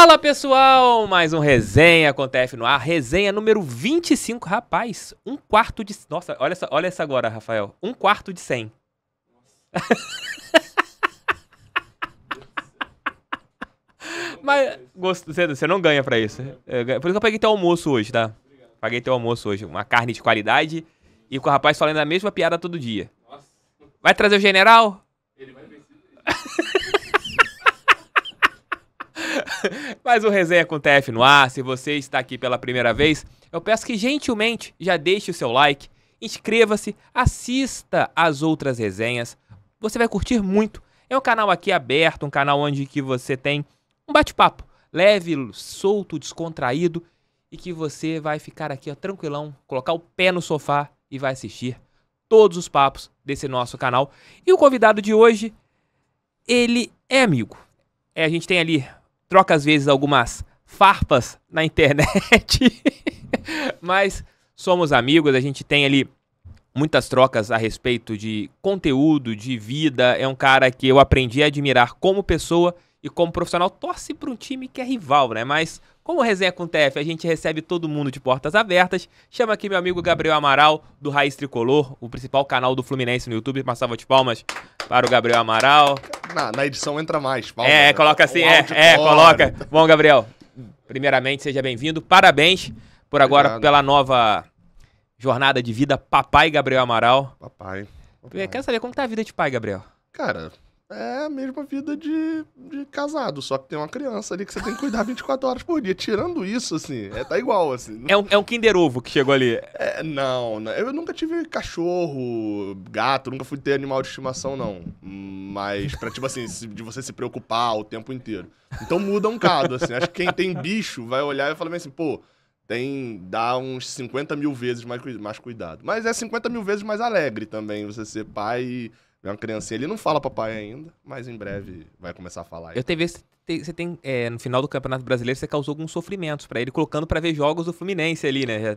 Fala pessoal, mais um resenha com TF no ar, resenha número 25, rapaz, um quarto de... Nossa, olha essa, olha essa agora, Rafael, um quarto de 100. Mas você não ganha pra isso. Por isso que eu peguei teu almoço hoje, tá? Paguei teu almoço hoje, uma carne de qualidade e com o rapaz falando a mesma piada todo dia. Vai trazer o general? Ele vai ver mais um Resenha com o TF no ar. Se você está aqui pela primeira vez, eu peço que gentilmente já deixe o seu like, inscreva-se, assista as outras resenhas. Você vai curtir muito. É um canal aqui aberto, um canal onde que você tem um bate-papo leve, solto, descontraído e que você vai ficar aqui ó, tranquilão, colocar o pé no sofá e vai assistir todos os papos desse nosso canal. E o convidado de hoje, ele é amigo. É, a gente tem ali troca às vezes algumas farpas na internet, mas somos amigos, a gente tem ali muitas trocas a respeito de conteúdo, de vida. É um cara que eu aprendi a admirar como pessoa e como profissional. Torce para um time que é rival, né? Mas como resenha com o TF, a gente recebe todo mundo de portas abertas. Chama aqui meu amigo Gabriel Amaral, do Raiz Tricolor, o principal canal do Fluminense no YouTube. Passava de palmas para o Gabriel Amaral. Na, na edição entra mais, palmas. É, né? coloca assim, é, é, coloca. Bom, Gabriel, primeiramente, seja bem-vindo. Parabéns por agora Obrigado. pela nova jornada de vida Papai Gabriel Amaral. Papai. papai. Quero saber como tá a vida de pai, Gabriel. Cara, é a mesma vida de, de casado, só que tem uma criança ali que você tem que cuidar 24 horas por dia. Tirando isso, assim, é, tá igual, assim. É um, é um Kinder Ovo que chegou ali. É, não, eu nunca tive cachorro, gato, nunca fui ter animal de estimação, não. Mas pra, tipo assim, de você se preocupar o tempo inteiro. Então muda um cado, assim. Acho que quem tem bicho vai olhar e falar assim, pô, tem dá uns 50 mil vezes mais, mais cuidado. Mas é 50 mil vezes mais alegre também você ser pai e é uma criancinha, ele não fala papai ainda, mas em breve vai começar a falar. Eu teve esse você tem é, no final do Campeonato Brasileiro você causou alguns sofrimentos para ele colocando para ver jogos do Fluminense ali, né?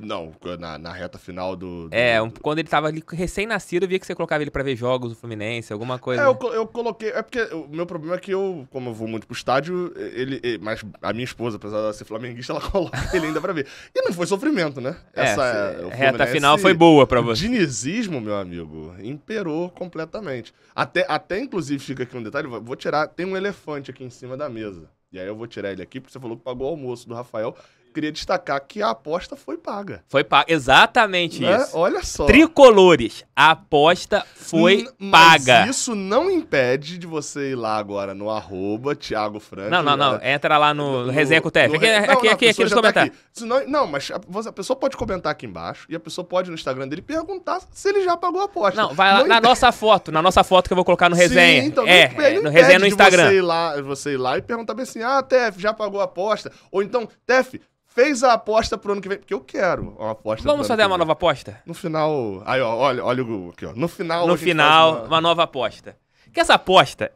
Não, na, na reta final do, do É, um, quando ele tava recém-nascido, eu via que você colocava ele para ver jogos do Fluminense, alguma é, coisa. É, eu, eu coloquei. É porque o meu problema é que eu, como eu vou muito pro estádio, ele, ele mas a minha esposa, apesar de ser flamenguista, ela coloca ele ainda pra ver. E não foi sofrimento, né? É, Essa é, reta final foi boa pra você. O dinizismo, meu amigo, imperou completamente. Até, até inclusive, fica aqui um detalhe, vou tirar. Tem um elefante aqui em cima da mesa. E aí eu vou tirar ele aqui, porque você falou que pagou o almoço do Rafael queria destacar que a aposta foi paga. Foi paga, exatamente né? isso. Olha só. Tricolores, a aposta foi N paga. Mas isso não impede de você ir lá agora no arroba Thiago Franco. Não, não, não. Entra lá no, no Resenha com o TF. Aqui, não, aqui, não, aqui, aqui nos comentários. Tá não, é, não, mas a, a, pessoa pode comentar aqui embaixo e a pessoa pode no Instagram dele perguntar se ele já pagou a aposta. Não, vai lá na impede. nossa foto, na nossa foto que eu vou colocar no Resenha. Sim, então, é, é no Resenha no Instagram. Você ir, lá, você ir lá e perguntar bem assim, ah, TF, já pagou a aposta? Ou então, TF, Fez a aposta pro ano que vem, porque eu quero uma aposta. Vamos fazer uma nova aposta? No final. Aí, ó, olha, olha o Google aqui, ó. No final. No final, uma... uma... nova aposta. Que essa aposta,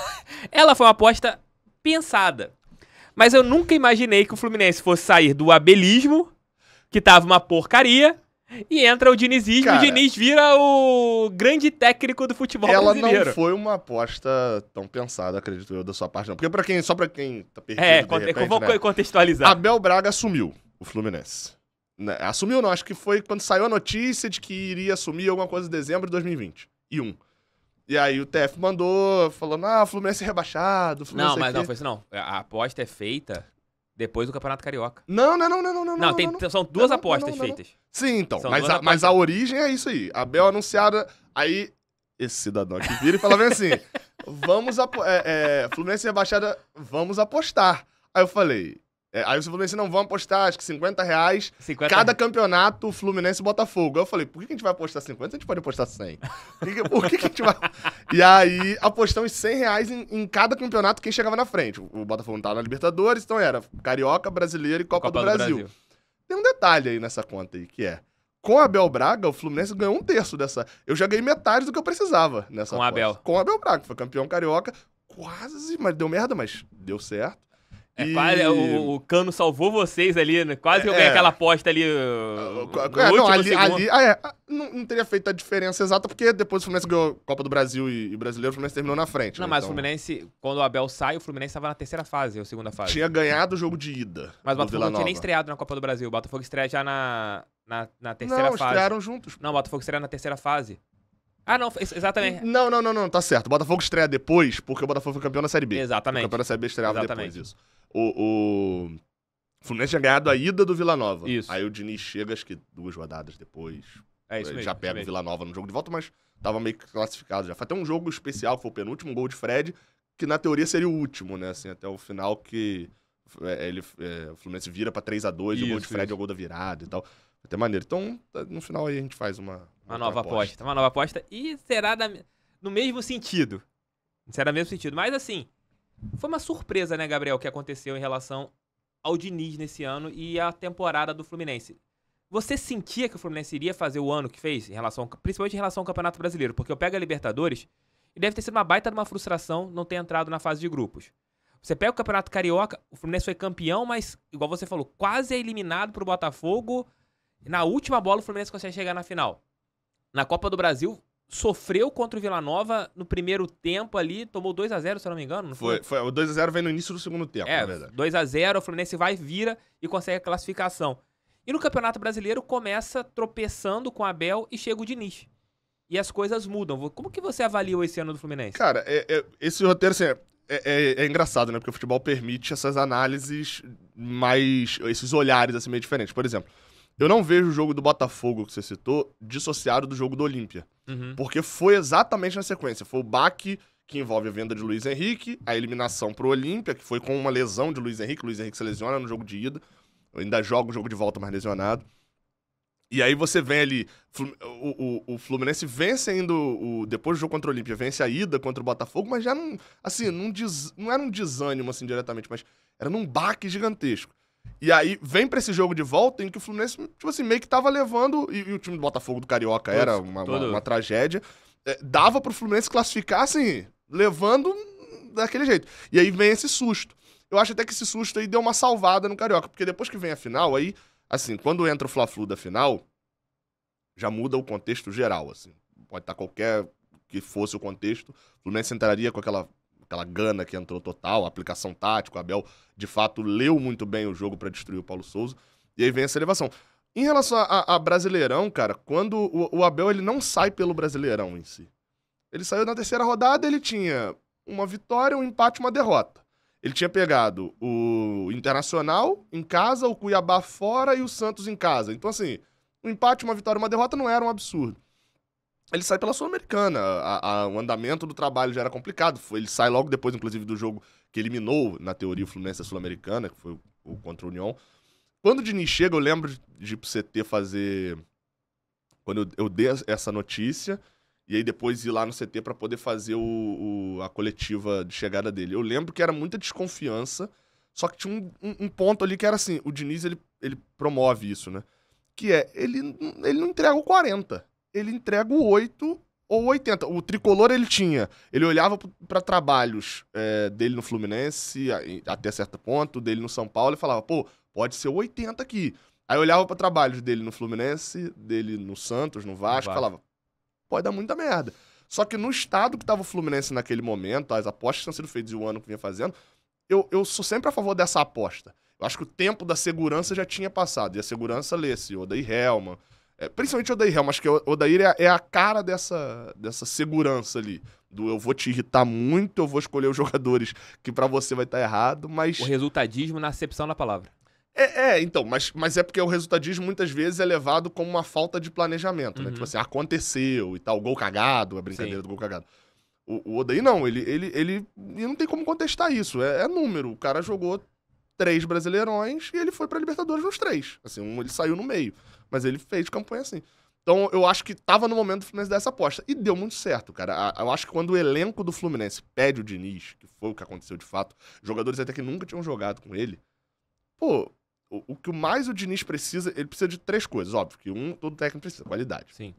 ela foi uma aposta pensada. Mas eu nunca imaginei que o Fluminense fosse sair do abelismo, que tava uma porcaria, e entra o dinizismo Cara, e o Diniz vira o grande técnico do futebol ela brasileiro. Ela não foi uma aposta tão pensada, acredito eu, da sua parte, não. Porque quem, só pra quem tá perdido é, de repente, vou né? contextualizar. Abel Braga assumiu o Fluminense. Né, assumiu não, acho que foi quando saiu a notícia de que iria assumir alguma coisa em dezembro de 2020. E um. E aí o TF mandou falando, ah, Fluminense é rebaixado, Fluminense Não, é mas aqui. não, foi isso não. A aposta é feita depois do Campeonato Carioca. Não, não, não, não, não, não. Não, tem, não, são duas não, apostas não, feitas. Sim, então. mas a, mas a origem é isso aí. A Bel anunciada. Aí, esse cidadão que vira e fala bem assim: vamos. É, é, Fluminense rebaixada, vamos apostar. Aí eu falei: é, aí falou assim: não vão apostar, acho que 50 reais 50 cada reais. campeonato Fluminense Botafogo. Aí eu falei, por que a gente vai apostar 50? A gente pode apostar 100. Por que, por que a gente vai. e aí apostamos 100 reais em, em, cada campeonato quem chegava na frente. O Botafogo não tava na Libertadores, então era Carioca, Brasileiro e Copa, Copa do, Brasil. do, Brasil. Tem um detalhe aí nessa conta aí, que é. Com Abel Braga, o Fluminense ganhou um terço dessa. Eu já ganhei metade do que eu precisava nessa. Com a Abel. Com Abel Braga, foi campeão carioca. Quase, mas deu merda, mas deu certo. É, e... quase, o, o, Cano salvou vocês ali, né? quase que eu é, ganhei é. aquela aposta ali. Ah, uh, ah, é, não, ali, ali ah, é. ah, não, não, teria feito a diferença exata, porque depois o Fluminense ganhou Copa do Brasil e, e brasileiro, o Fluminense terminou na frente. Né, não, né? mas então... o Fluminense, quando o Abel sai, o Fluminense estava na terceira fase, ou segunda fase. Tinha ganhado o jogo de ida. Mas o Botafogo não tinha nem estreado na Copa do Brasil. O Botafogo estreia já na, na, na terceira não, fase. Não, estrearam juntos. Não, o Botafogo estreia na terceira fase. Ah, não, exatamente. Não, não, não, não, tá certo. O Botafogo estreia depois, porque o Botafogo foi campeão da Série B. Exatamente. O campeão da Série B estreava exatamente. depois disso. O, o Fluminense tinha ganhado a ida do Vila Nova. Isso. Aí o Diniz chega, acho que duas rodadas depois. É isso mesmo, já pega o Vila Nova no jogo de volta, mas tava meio que classificado já. Foi até um jogo especial, foi o penúltimo gol de Fred, que na teoria seria o último, né? Assim, até o final que é, ele, é, o Fluminense vira pra 3 a 2 isso, o gol de Fred isso. é o gol da virada e tal. Até maneiro. Então, tá, no final aí a gente faz uma. Uma, uma nova aposta. aposta. Uma nova aposta. E será da, no mesmo sentido. Será no mesmo sentido. Mas assim, foi uma surpresa, né, Gabriel, o que aconteceu em relação ao Diniz nesse ano e à temporada do Fluminense. Você sentia que o Fluminense iria fazer o ano que fez, em relação, principalmente em relação ao Campeonato Brasileiro? Porque eu pego a Libertadores e deve ter sido uma baita de uma frustração não ter entrado na fase de grupos. Você pega o Campeonato Carioca, o Fluminense foi campeão, mas, igual você falou, quase é eliminado pro Botafogo. Na última bola, o Fluminense consegue chegar na final. Na Copa do Brasil, sofreu contra o Vila Nova no primeiro tempo ali, tomou 2 a 0 se eu não me engano. Não foi, foi, o 2 a 0 vem no início do segundo tempo, é, na verdade. 2 a 0 o Fluminense vai, vira e consegue a classificação. E no Campeonato Brasileiro começa tropeçando com Abel e chega o Diniz. E as coisas mudam. Como que você avaliou esse ano do Fluminense? Cara, é, é, esse roteiro, assim, é, é, é, engraçado, né? Porque o futebol permite essas análises mais... Esses olhares, assim, meio diferentes. Por exemplo, eu não vejo o jogo do Botafogo que você citou dissociado do jogo do Olímpia. Uhum. Porque foi exatamente na sequência. Foi o baque que envolve a venda de Luiz Henrique, a eliminação pro Olímpia, que foi com uma lesão de Luiz Henrique. Luiz Henrique se lesiona no jogo de ida. Ainda joga o jogo de volta, mais lesionado. E aí você vem ali. O, o, o Fluminense vence ainda. O, depois do jogo contra o Olímpia, vence a ida contra o Botafogo, mas já não. Assim, não, des, não era um desânimo assim diretamente, mas era num baque gigantesco. E aí vem pra esse jogo de volta em que o Fluminense, tipo assim, meio que tava levando. E, e o time do Botafogo do Carioca era uma, uma, uma tragédia. É, dava pro Fluminense classificar, assim, levando daquele jeito. E aí vem esse susto. Eu acho até que esse susto aí deu uma salvada no Carioca, porque depois que vem a final, aí, assim, quando entra o Fla-Flu da final, já muda o contexto geral, assim. Pode estar qualquer que fosse o contexto, o Fluminense entraria com aquela aquela gana que entrou total, aplicação tática. O Abel, de fato, leu muito bem o jogo para destruir o Paulo Souza. E aí vem essa elevação. Em relação a, a Brasileirão, cara, quando o, o, Abel ele não sai pelo Brasileirão em si. Ele saiu na terceira rodada, ele tinha uma vitória, um empate, uma derrota. Ele tinha pegado o Internacional em casa, o Cuiabá fora e o Santos em casa. Então, assim, um empate, uma vitória, uma derrota não era um absurdo ele sai pela Sul-Americana. o andamento do trabalho já era complicado. Foi, ele sai logo depois, inclusive, do jogo que eliminou, na teoria, o Fluminense da Sul-Americana, que foi o, o, contra o União. Quando o Diniz chega, eu lembro de, ir pro CT fazer. Quando eu, eu, dei essa notícia, e aí depois ir lá no CT para poder fazer o, o, a coletiva de chegada dele. Eu lembro que era muita desconfiança, só que tinha um, um, um ponto ali que era assim: o Diniz ele, ele promove isso, né? Que é, ele, ele não entrega o 40 ele entrega o 8 ou 80. O tricolor ele tinha. Ele olhava para trabalhos é, dele no Fluminense, até certo ponto, dele no São Paulo, e falava, pô, pode ser o 80 aqui. Aí olhava para trabalhos dele no Fluminense, dele no Santos, no Vasco, falava, pode dar muita merda. Só que no estado que estava o Fluminense naquele momento, as apostas que tinham sido feitas e o ano que vinha fazendo, eu, eu sou sempre a favor dessa aposta. Eu acho que o tempo da segurança já tinha passado. E a segurança lê-se, Odair Helman. É, principalmente o Odair Helm, acho que o Odair é, é a cara dessa, dessa segurança ali. Do eu vou te irritar muito, eu vou escolher os jogadores que para você vai estar tá errado, mas. O resultadismo na acepção da palavra. É, é, então, mas, mas é porque o resultadismo muitas vezes é levado como uma falta de planejamento, né? uhum. né? Tipo assim, aconteceu e tal, gol cagado, a é brincadeira Sim. do gol cagado. O, o Odair não, ele, ele, ele, e não tem como contestar isso, é, é número. O cara jogou três brasileirões e ele foi pra Libertadores nos três. Assim, um, ele saiu no meio. Mas ele fez campanha assim. Então eu acho que estava no momento do Fluminense dessa aposta. E deu muito certo, cara. Eu acho que quando o elenco do Fluminense pede o Diniz, que foi o que aconteceu de fato, jogadores até que nunca tinham jogado com ele, pô, o, o que mais o Diniz precisa, ele precisa de três coisas, óbvio, que um, todo técnico precisa, qualidade. Sim.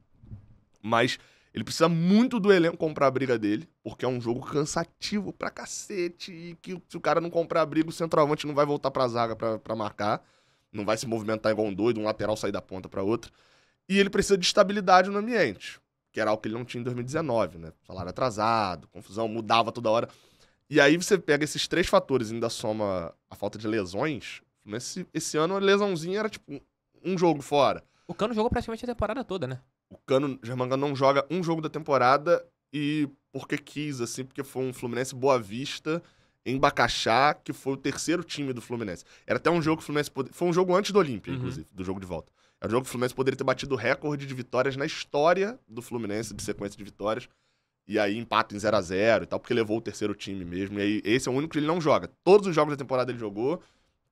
Mas ele precisa muito do elenco comprar a briga dele, porque é um jogo cansativo pra cacete. E que se o cara não comprar a briga, o centroavante não vai voltar pra zaga pra, pra marcar não vai se movimentar igual um doido, um lateral sair da ponta para outra. E ele precisa de estabilidade no ambiente, que era algo que ele não tinha em 2019, né? Salário atrasado, confusão, mudava toda hora. E aí você pega esses três fatores e ainda soma a falta de lesões. Esse, esse ano a lesãozinha era tipo um jogo fora. O Cano jogou praticamente a temporada toda, né? O Cano, Germanga não joga um jogo da temporada e porque quis, assim, porque foi um Fluminense Boa Vista em Bacaxá, que foi o terceiro time do Fluminense. Era até um jogo que o Fluminense. Foi um jogo antes do Olímpia, uhum. inclusive, do jogo de volta. Era é um jogo que o Fluminense poderia ter batido o recorde de vitórias na história do Fluminense, de sequência de vitórias. E aí empata em 0 a 0 e tal, porque levou o terceiro time mesmo. E aí esse é o único que ele não joga. Todos os jogos da temporada ele jogou.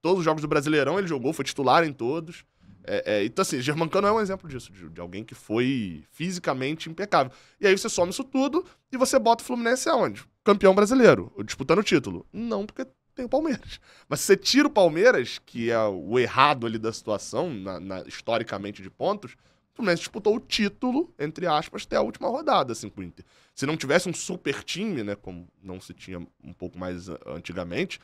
Todos os jogos do Brasileirão ele jogou, foi titular em todos. É, é, então, assim, Germancano é um exemplo disso, de, de, alguém que foi fisicamente impecável. E aí você soma isso tudo e você bota o Fluminense aonde? campeão brasileiro, disputando o título. Não, porque tem o Palmeiras. Mas se você tira o Palmeiras, que é o errado ali da situação, na, na, historicamente de pontos, o Fluminense disputou o título, entre aspas, até a última rodada, assim, com o Inter. Se não tivesse um super time, né, como não se tinha um pouco mais antigamente,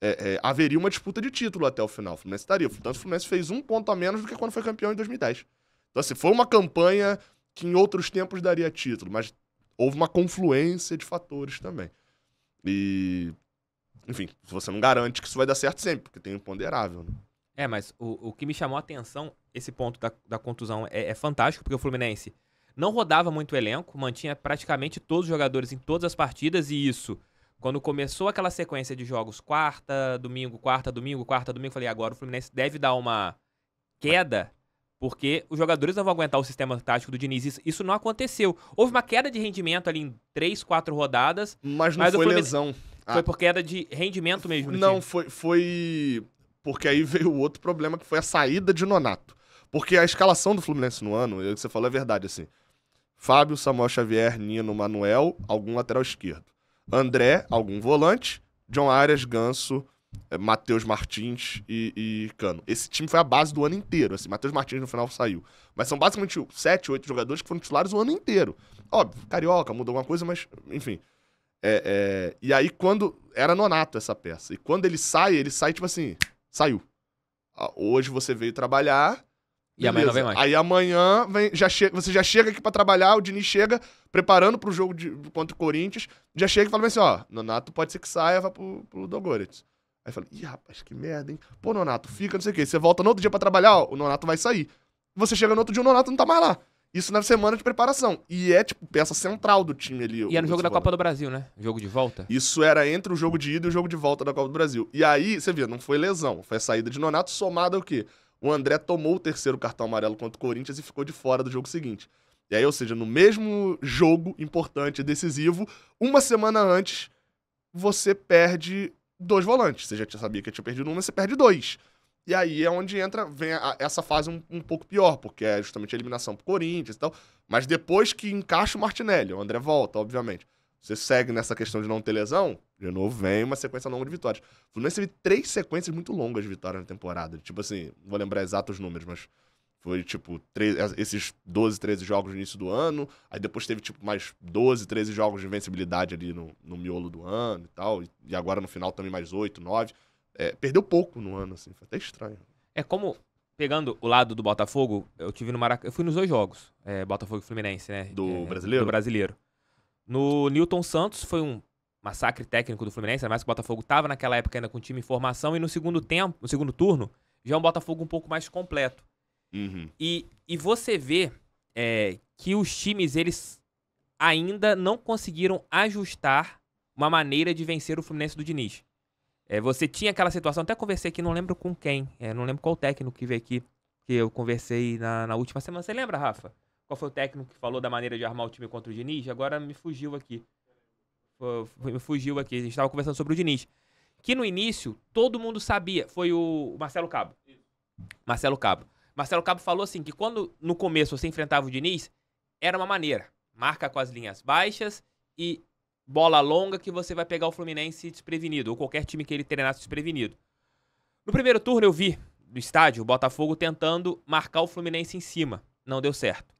é, é, haveria uma disputa de título até o final. O Fluminense estaria. Portanto, o Fluminense fez um ponto a menos do que quando foi campeão em 2010. Então, assim, foi uma campanha que em outros tempos daria título, mas houve uma confluência de fatores também. E, enfim, você não garante que isso vai dar certo sempre, porque tem imponderável. Né? É, mas o, o que me chamou a atenção, esse ponto da, da contusão é, é fantástico, porque o Fluminense não rodava muito o elenco, mantinha praticamente todos os jogadores em todas as partidas, e isso, quando começou aquela sequência de jogos quarta, domingo, quarta, domingo, quarta, domingo, falei, agora o Fluminense deve dar uma queda porque os jogadores não vão aguentar o sistema tático do Diniz. Isso, não aconteceu. Houve uma queda de rendimento ali em três, quatro rodadas. Mas não mas foi lesão. Foi ah. por queda de rendimento mesmo. Não, time. foi, foi. Porque aí veio o outro problema, que foi a saída de Nonato. Porque a escalação do Fluminense no ano, é o que você falou é verdade, assim. Fábio, Samuel Xavier, Nino, Manuel, algum lateral esquerdo. André, algum volante. John Arias, Ganso, é, Matheus Martins e, e, Cano. Esse time foi a base do ano inteiro. Assim, Matheus Martins no final saiu. Mas são basicamente sete, oito jogadores que foram titulares o ano inteiro. Óbvio, carioca, mudou alguma coisa, mas enfim. É, é... e aí, quando. Era nonato essa peça. E quando ele sai, ele sai tipo assim: saiu. Ah, hoje você veio trabalhar. E amanhã não vem mais. Aí amanhã vem, já você já chega aqui para trabalhar, o Diniz chega preparando pro jogo de... contra o Corinthians, já chega e fala assim: ó, Nonato pode ser que saia, vá pro, pro Dogorets. Aí eu falei, ih, rapaz, que merda, hein? Pô, Nonato, fica, não sei o quê. Você volta no outro dia para trabalhar, ó, o Nonato vai sair. Você chega no outro dia, o Nonato não tá mais lá. Isso na semana de preparação. E é, tipo, peça central do time ali. E era é no jogo da Copa do Brasil, né? Jogo de volta? Isso era entre o jogo de ida e o jogo de volta da Copa do Brasil. E aí, você vê, não foi lesão. Foi a saída de Nonato somada ao quê? O André tomou o terceiro cartão amarelo contra o Corinthians e ficou de fora do jogo seguinte. E aí, ou seja, no mesmo jogo importante e decisivo, uma semana antes, você perde dois volantes. Você já sabia que tinha perdido um, mas você perde dois. E aí é onde entra, vem a, essa fase um, um, pouco pior, porque é justamente a eliminação pro Corinthians e tal. Mas depois que encaixa o Martinelli, o André volta, obviamente. Você segue nessa questão de não ter lesão, de novo vem uma sequência longa de vitórias. O Fluminense teve três sequências muito longas de vitórias na temporada. Tipo assim, não vou lembrar exatos os números, mas foi, tipo, esses 12, 13 jogos no início do ano. Aí depois teve, tipo, mais 12, 13 jogos de invencibilidade ali no, no miolo do ano e tal. E agora no final também mais 8, 9. É, perdeu pouco no ano, assim. Foi até estranho. É como, pegando o lado do Botafogo, eu tive no Maracanã. Eu fui nos dois jogos. É, Botafogo e Fluminense, né? Do é, brasileiro? Do brasileiro. No Newton Santos foi um massacre técnico do Fluminense, mas que o Botafogo estava naquela época ainda com o time em formação. E no segundo tempo, no segundo turno, já é um Botafogo um pouco mais completo. Uhum. E, e você vê é, que os times, eles ainda não conseguiram ajustar uma maneira de vencer o Fluminense do Diniz. É, você tinha aquela situação, até conversei aqui, não lembro com quem, é, não lembro qual técnico que veio aqui, que eu conversei na, na, última semana. Você lembra, Rafa? Qual foi o técnico que falou da maneira de armar o time contra o Diniz? Agora me fugiu aqui. me fugiu aqui. A gente estava conversando sobre o Diniz. Que no início todo mundo sabia. Foi o Marcelo Cabo. Marcelo Cabo. Marcelo Cabo falou assim que quando no começo você enfrentava o Diniz, era uma maneira. Marca com as linhas baixas e bola longa que você vai pegar o Fluminense desprevenido, ou qualquer time que ele treinasse desprevenido. No primeiro turno eu vi no estádio o Botafogo tentando marcar o Fluminense em cima. Não deu certo.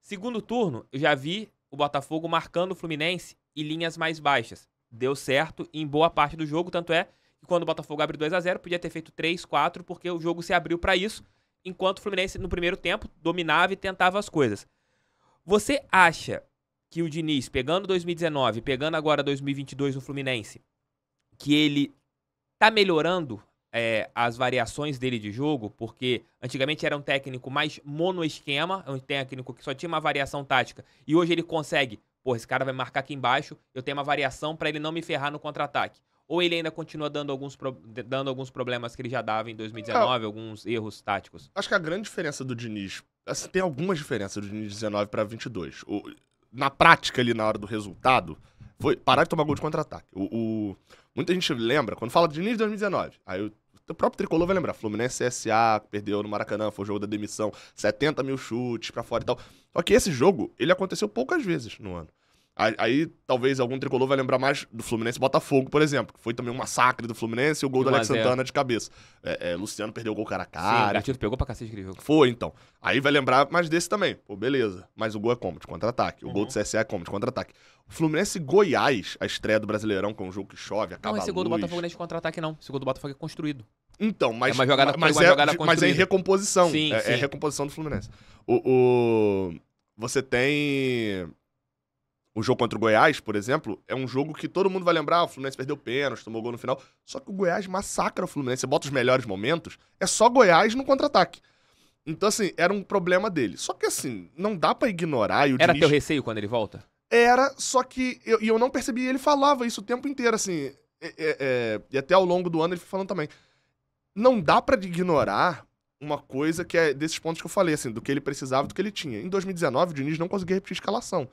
Segundo turno, eu já vi o Botafogo marcando o Fluminense e linhas mais baixas. Deu certo em boa parte do jogo, tanto é que quando o Botafogo abre 2 a 0 podia ter feito 3, 4, porque o jogo se abriu para isso enquanto o Fluminense no primeiro tempo dominava e tentava as coisas. Você acha que o Diniz, pegando 2019, pegando agora 2022 no Fluminense, que ele tá melhorando é, as variações dele de jogo? Porque antigamente era um técnico mais mono-esquema, um técnico que só tinha uma variação tática, e hoje ele consegue. Pô, esse cara vai marcar aqui embaixo, eu tenho uma variação para ele não me ferrar no contra-ataque. Ou ele ainda continua dando alguns, pro... dando alguns problemas que ele já dava em 2019, ah, alguns erros táticos? Acho que a grande diferença do Diniz. Assim, tem algumas diferenças do Diniz 19 para 22. O, na prática, ali na hora do resultado, foi parar de tomar gol de contra-ataque. O, o, muita gente lembra, quando fala de Diniz 2019, aí o, o próprio Tricolor vai lembrar. Fluminense S.A. perdeu no Maracanã, foi o jogo da demissão, 70 mil chutes pra fora e tal. Só que esse jogo, ele aconteceu poucas vezes no ano. Aí, talvez algum tricolor vai lembrar mais do Fluminense Botafogo, por exemplo, que foi também um massacre do Fluminense e o gol do Alex Santana de cabeça. É, é, Luciano perdeu o gol cara a cara. Sim, o pegou pra cacete incrível Foi, então. Aí vai lembrar mais desse também. Pô, beleza. Mas o gol é como? De contra-ataque. O uhum. gol do uhum. CSE é como? De contra-ataque. Fluminense Goiás, a estreia do Brasileirão, que é um jogo que chove, acaba Não, esse gol do Botafogo não é de contra-ataque, não. Esse gol do Botafogo é construído. Então, mas. É uma jogada, mas, uma é, jogada mas é em recomposição. Sim, é, é sim. é recomposição do Fluminense. o... o... Você tem o jogo contra o Goiás, por exemplo, é um jogo que todo mundo vai lembrar, o Fluminense perdeu pênalti, tomou gol no final, só que o Goiás massacra o Fluminense, você bota os melhores momentos, é só Goiás no contra-ataque. Então, assim, era um problema dele. Só que, assim, não dá para ignorar... E o era Diniz... teu receio quando ele volta? Era, só que... E eu, não percebi, ele falava isso o tempo inteiro, assim, é, é, é, e até ao longo do ano ele foi falando também. Não dá para ignorar uma coisa que é desses pontos que eu falei, assim, do que ele precisava, do que ele tinha. Em 2019, o Diniz não conseguia repetir a escalação.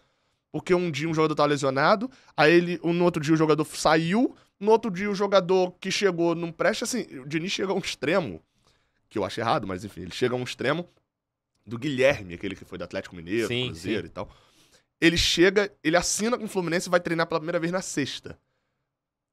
Porque um dia um jogador tá lesionado, aí ele, no outro dia o jogador saiu, no outro dia o jogador que chegou não presta assim. O Diniz chega a um extremo, que eu acho errado, mas enfim, ele chega a um extremo do Guilherme, aquele que foi do Atlético Mineiro, sim, Cruzeiro sim. e tal. Ele chega, ele assina com o Fluminense e vai treinar pela primeira vez na sexta.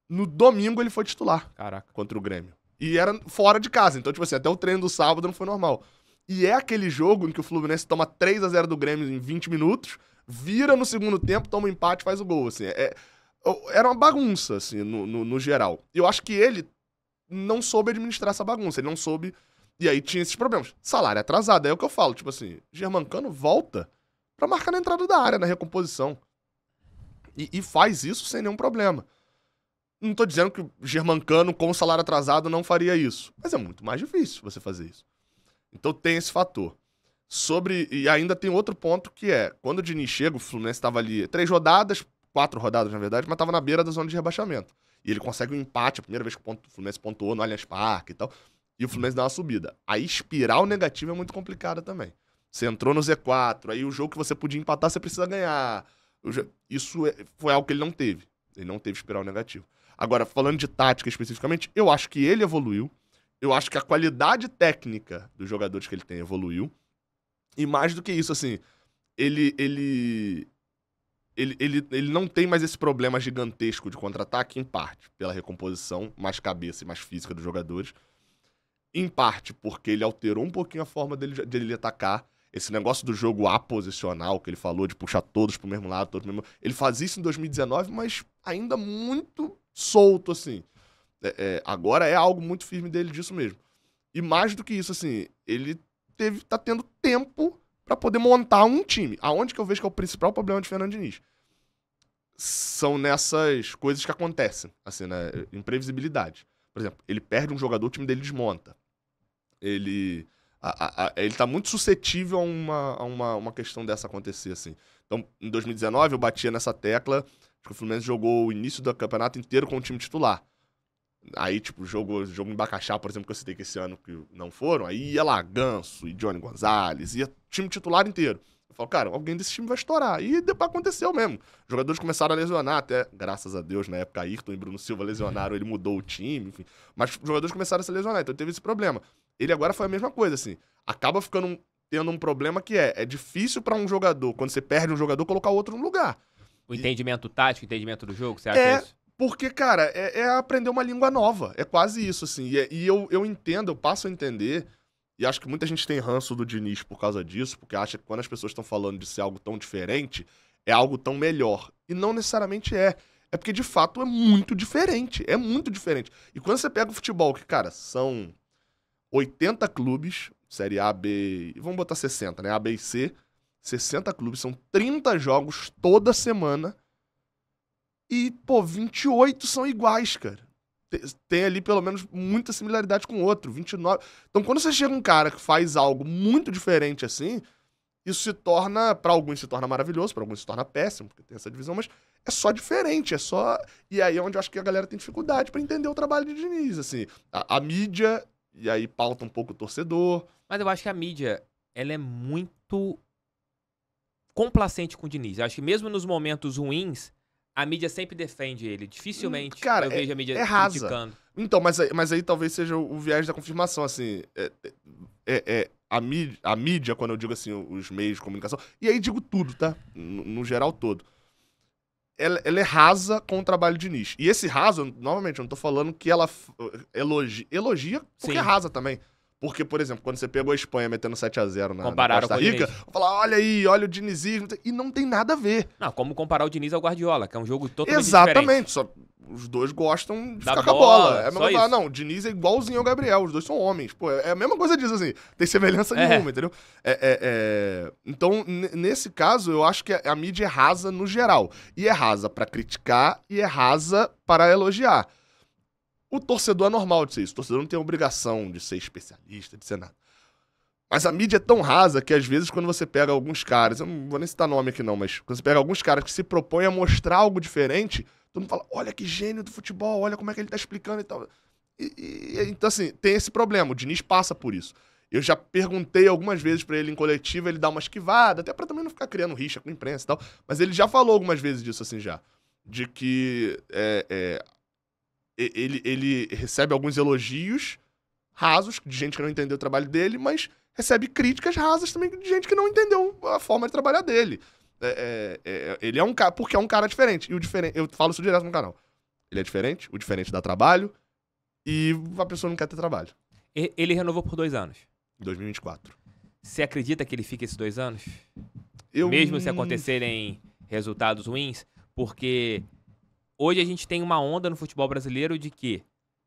No domingo ele foi titular. Caraca. Contra o Grêmio. E era fora de casa. Então, tipo assim, até o treino do sábado não foi normal. E é aquele jogo em que o Fluminense toma 3 a 0 do Grêmio em 20 minutos vira no segundo tempo, toma um empate, faz o gol, assim. É, é, era uma bagunça, assim, no, no, no geral. Eu acho que ele não soube administrar essa bagunça, ele não soube... E aí tinha esses problemas. Salário atrasado, é o que eu falo, tipo assim, Germancano volta para marcar na entrada da área, na recomposição. E, e, faz isso sem nenhum problema. Não tô dizendo que Germancano com salário atrasado não faria isso, mas é muito mais difícil você fazer isso. Então tem esse fator sobre. E ainda tem outro ponto que é: quando o Diniz chega, o Fluminense estava ali três rodadas, quatro rodadas na verdade, mas estava na beira da zona de rebaixamento. E ele consegue um empate, a primeira vez que o Fluminense pontuou no Allianz Parque e tal. E o Fluminense dá uma subida. A espiral negativa é muito complicada também. Você entrou no Z4, aí o jogo que você podia empatar, você precisa ganhar. Isso é, foi algo que ele não teve. Ele não teve espiral negativa. Agora, falando de tática especificamente, eu acho que ele evoluiu. Eu acho que a qualidade técnica dos jogadores que ele tem evoluiu. E mais do que isso, assim, ele, ele, ele, ele, ele não tem mais esse problema gigantesco de contra-ataque, em parte pela recomposição mais cabeça e mais física dos jogadores, em parte porque ele alterou um pouquinho a forma dele, dele atacar. Esse negócio do jogo aposicional que ele falou, de puxar todos pro mesmo lado, todos pro mesmo... Ele fazia isso em 2019, mas ainda muito solto, assim. É, é, agora é algo muito firme dele disso mesmo. E mais do que isso, assim, ele teve, tá tendo tempo para poder montar um time. Aonde que eu vejo que é o principal problema de Fernando Diniz? São nessas coisas que acontecem, assim, né? Imprevisibilidade. Por exemplo, ele perde um jogador, o time dele desmonta. Ele. A, a, ele tá muito suscetível a, uma, a uma, uma questão dessa acontecer, assim. Então, em 2019, eu batia nessa tecla. Acho que o Fluminense jogou o início do campeonato inteiro com o time titular. Aí, tipo, jogo, jogo em Bacaxá, por exemplo, que eu citei que esse ano que não foram, aí ia lá Ganso e Johnny Gonzalez, ia time titular inteiro. Eu falo, cara, alguém desse time vai estourar. E depois aconteceu mesmo. Os jogadores começaram a lesionar, até, graças a Deus, na época, Ayrton e Bruno Silva lesionaram, ele mudou o time, enfim. Mas os jogadores começaram a se lesionar, então teve esse problema. Ele agora foi a mesma coisa, assim. Acaba ficando um, tendo um problema que é, é difícil para um jogador, quando você perde um jogador, colocar outro no lugar. O entendimento tático, o entendimento do jogo, você acha é, isso? Porque, cara, é, é, aprender uma língua nova. É quase isso, assim. E, é, e, eu, eu entendo, eu passo a entender. E acho que muita gente tem ranço do Diniz por causa disso, porque acha que quando as pessoas estão falando de ser algo tão diferente, é algo tão melhor. E não necessariamente é. É porque, de fato, é muito diferente. É muito diferente. E quando você pega o futebol, que, cara, são 80 clubes, Série A, B. Vamos botar 60, né? A, B e C. 60 clubes, são 30 jogos toda semana e, pô, 28 são iguais, cara. Tem, tem ali pelo menos muita similaridade com o outro, 29. Então, quando você chega um cara que faz algo muito diferente assim, isso se torna, para alguns se torna maravilhoso, para alguns se torna péssimo, porque tem essa divisão, mas é só diferente, é só. E aí é onde eu acho que a galera tem dificuldade para entender o trabalho de Diniz, assim. A, a, mídia, e aí pauta um pouco o torcedor. Mas eu acho que a mídia, ela é muito complacente com o Diniz. Eu acho que mesmo nos momentos ruins, a mídia sempre defende ele. Dificilmente hum, Cara, eu é, vejo a é mídia é rasa. criticando. Então, mas, mas aí talvez seja o, o viés da confirmação, assim. É, é, é, a, mídia, a mídia, quando eu digo assim, os meios de comunicação. E aí digo tudo, tá? No, no geral todo. Ela, ela, é rasa com o trabalho de nicho. E esse raso, novamente, eu não tô falando que ela elogia, elogia porque é Sim. é rasa também. Porque, por exemplo, quando você pegou a Espanha metendo 7x0 na, na Costa Rica, falar, olha aí, olha o dinizismo, e não tem nada a ver. Não, como comparar o Diniz ao Guardiola, que é um jogo totalmente Exatamente, diferente. só os dois gostam de da ficar bola, com a bola. É a mesma coisa, não, o Diniz é igualzinho ao Gabriel, os dois são homens. Pô, é a mesma coisa disso, assim, tem semelhança é. nenhuma, entendeu? É, é, é... Então, nesse caso, eu acho que a mídia é rasa no geral. E é rasa para criticar e é rasa para elogiar. O torcedor é normal de ser isso. O torcedor não tem obrigação de ser especialista, de ser nada. Mas a mídia é tão rasa que às vezes quando você pega alguns caras, eu não vou nem citar nome aqui não, mas quando você pega alguns caras que se propõem a mostrar algo diferente, todo mundo fala, olha que gênio do futebol, olha como é que ele tá explicando e tal. E, e, então assim, tem esse problema, o Diniz passa por isso. Eu já perguntei algumas vezes para ele em coletiva, ele dá uma esquivada, até para também não ficar criando rixa com a imprensa e tal, mas ele já falou algumas vezes disso assim já. De que é, é, ele, ele recebe alguns elogios rasos, de gente que não entendeu o trabalho dele, mas recebe críticas rasas também de gente que não entendeu a forma de trabalhar dele. É, é, é, ele é um cara, porque é um cara diferente. E o diferente, eu falo isso direto no canal. Ele é diferente, o diferente dá trabalho, e a pessoa não quer ter trabalho. Ele renovou por dois anos. 2024. Você acredita que ele fica esses dois anos? Eu... Mesmo se hum. acontecerem resultados ruins? Porque hoje a gente tem uma onda no futebol brasileiro de que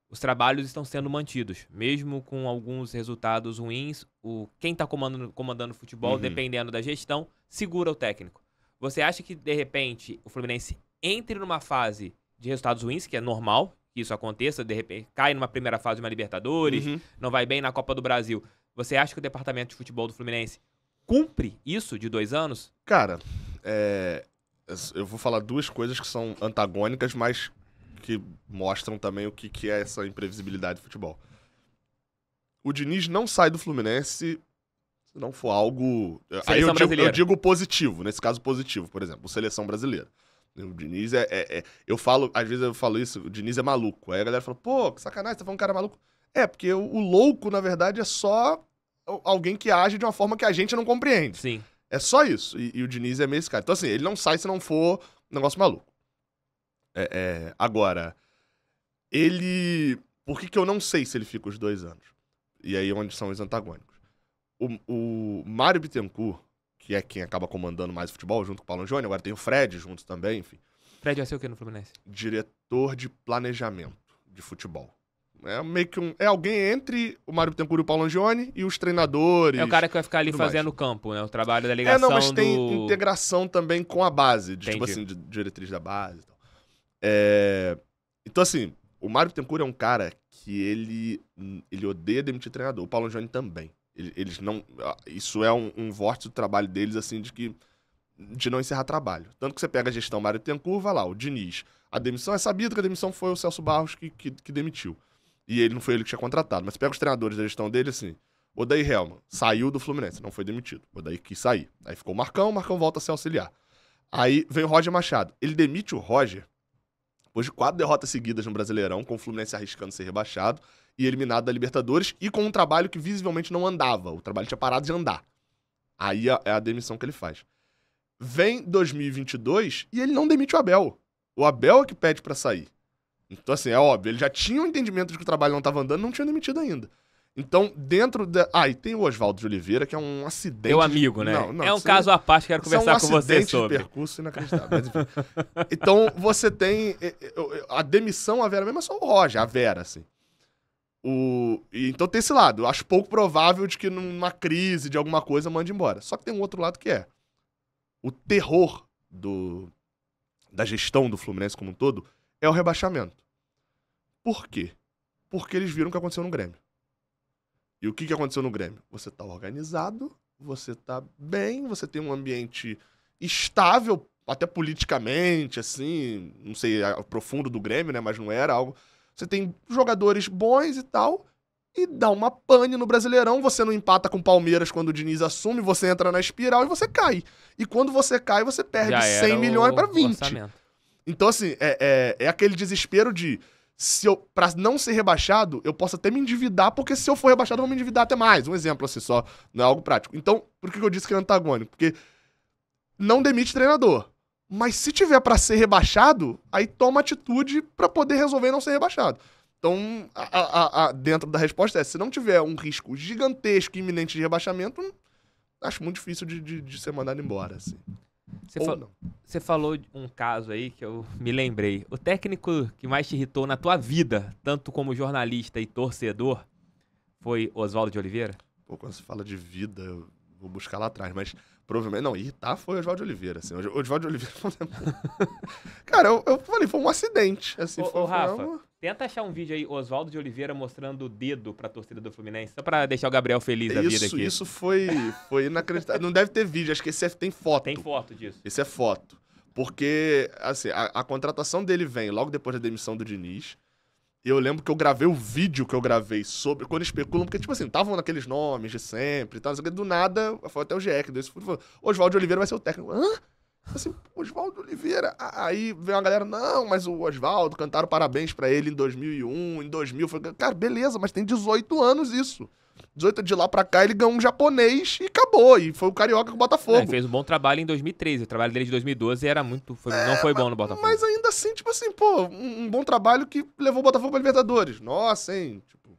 os trabalhos estão sendo mantidos, mesmo com alguns resultados ruins. O quem está comandando, comandando o futebol, uhum. dependendo da gestão, segura o técnico. Você acha que de repente o Fluminense entre numa fase de resultados ruins, que é normal que isso aconteça, de repente cai numa primeira fase de uma Libertadores, uhum. não vai bem na Copa do Brasil. Você acha que o departamento de futebol do Fluminense cumpre isso de dois anos? Cara, é, eu vou falar duas coisas que são antagônicas, mas que mostram também o que, que é essa imprevisibilidade do futebol. O Diniz não sai do Fluminense se não for algo. Eh, aí eu digo, eu digo, positivo, nesse caso positivo, por exemplo, seleção brasileira. O Diniz é, é, é, Eu falo, às vezes eu falo isso, o Diniz é maluco. Aí a galera fala, pô, que sacanagem, você tá falando um cara é maluco. É, porque o, o louco, na verdade, é só alguém que age de uma forma que a gente não compreende. Sim. É só isso. E, e, o Diniz é meio esse cara. Então, assim, ele não sai se não for um negócio maluco. É, é, agora, ele. Por que, que eu não sei se ele fica os dois anos? E aí é onde são os antagônicos? O, o Mário Bittencourt, que é quem acaba comandando mais o futebol, junto com o Paulo Angione, agora tem o Fred junto também, enfim. Fred vai ser o que no Fluminense? Diretor de planejamento de futebol. É meio que um. É alguém entre o Mário Bittencourt e o Paulo Angione e os treinadores. É o cara que vai ficar ali fazendo o campo, né? O trabalho da ligação. É, não, mas do... tem integração também com a base, de, tipo assim, de diretriz da base. Então. É... então, assim, o Mário Bittencourt é um cara que ele, ele odeia demitir treinador. O Paulo Angione também. Eles não. Ah, isso é um, um vórtice do trabalho deles, assim, de que. De não encerrar trabalho. Tanto que você pega a gestão Mário Bittencourt, vai lá, o Diniz. A demissão é sabido que a demissão foi o Celso Barros que, que, que demitiu. E ele não foi ele que tinha contratado. Mas pega os treinadores da gestão dele, assim. o Daí Helman saiu do Fluminense, não foi demitido. o Daí quis sair. Aí ficou o Marcão, o Marcão volta a ser auxiliar. Aí vem o Roger Machado. Ele demite o Roger depois de quatro derrotas seguidas no Brasileirão, com o Fluminense arriscando ser rebaixado e eliminado da Libertadores, e com um trabalho que visivelmente não andava. O trabalho tinha parado de andar. Aí é, é a demissão que ele faz. Vem 2022 e ele não demite o Abel. O Abel é que pede para sair. Então, assim, é óbvio, ele já tinha um entendimento de que o trabalho não estava andando, não tinha demitido ainda. Então, dentro da. Ah, e tem o Oswaldo de Oliveira, que é um acidente. Meu amigo, né? Não, não, é um você... É caso à parte, quero conversar é um com você sobre. De percurso inacreditável. Mas, enfim. então, você tem. Eh, eh, a demissão, a Vera mesmo é só o Roger, a Vera, assim. O... Então tem esse lado. Eu acho pouco provável de que numa crise de alguma coisa mande embora. Só que tem um outro lado que é o terror do... da gestão do Fluminense como um todo é o rebaixamento. Por quê? Porque eles viram o que aconteceu no Grêmio. E o que, que aconteceu no Grêmio? Você está organizado, você está bem, você tem um ambiente estável, até politicamente, assim, não sei, a profundo do Grêmio, né? Mas não era algo. Você tem jogadores bons e tal, e dá uma pane no Brasileirão. Você não empata com o Palmeiras quando o Diniz assume, você entra na espiral e você cai. E quando você cai, você perde 100 milhões para 20. Orçamento. Então, assim, é, é, é aquele desespero de se eu, pra não ser rebaixado, eu posso até me endividar, porque se eu for rebaixado, eu vou me endividar até mais. Um exemplo assim só, não é algo prático. Então, por que eu disse que é antagônico? Porque não demite treinador. Mas se tiver para ser rebaixado, aí toma atitude para poder resolver não ser rebaixado. Então, a, a, a, dentro da resposta é: se não tiver um risco gigantesco, iminente de rebaixamento, acho muito difícil de, de, de ser mandado embora. Assim. Você, você falou de um caso aí que eu me lembrei. O técnico que mais te irritou na tua vida, tanto como jornalista e torcedor, foi Oswaldo de Oliveira? Pô, quando se fala de vida, eu vou buscar lá atrás, mas provavelmente. Não, irritar foi Oswaldo de Oliveira. Assim, Oswaldo de Oliveira. Cara, eu, eu falei, foi um acidente. Assim, O foi, ô, Rafa, uma... Tenta achar um vídeo aí, Oswaldo de Oliveira mostrando o dedo pra torcida do Fluminense, só pra deixar o Gabriel feliz da vida aqui. Isso foi, foi inacreditável. Não deve ter vídeo, acho que esse é, tem foto. Tem foto disso. Esse é foto. Porque, assim, a, a contratação dele vem logo depois da demissão do Diniz. Eu lembro que eu gravei o vídeo que eu gravei sobre. Quando especulam, porque, tipo assim, estavam naqueles nomes de sempre e tal. Do nada, foi até o GE que deu esse Oswaldo de Oliveira vai ser o técnico. Hã? Assim, Oswaldo Oliveira. Aí vem uma galera, não, mas o Oswaldo, cantaram parabéns para ele em 2001, em 2000. foi cara, beleza, mas tem 18 anos isso. 18 de lá pra cá, ele ganhou um japonês e acabou. E foi o Carioca com o Botafogo. É, ele fez um bom trabalho em 2013. O trabalho dele de 2012 era muito. Foi, é, não foi mas, bom no Botafogo. Mas ainda assim, tipo assim, pô, um, um, bom trabalho que levou o Botafogo pra Libertadores. Nossa, hein? Tipo.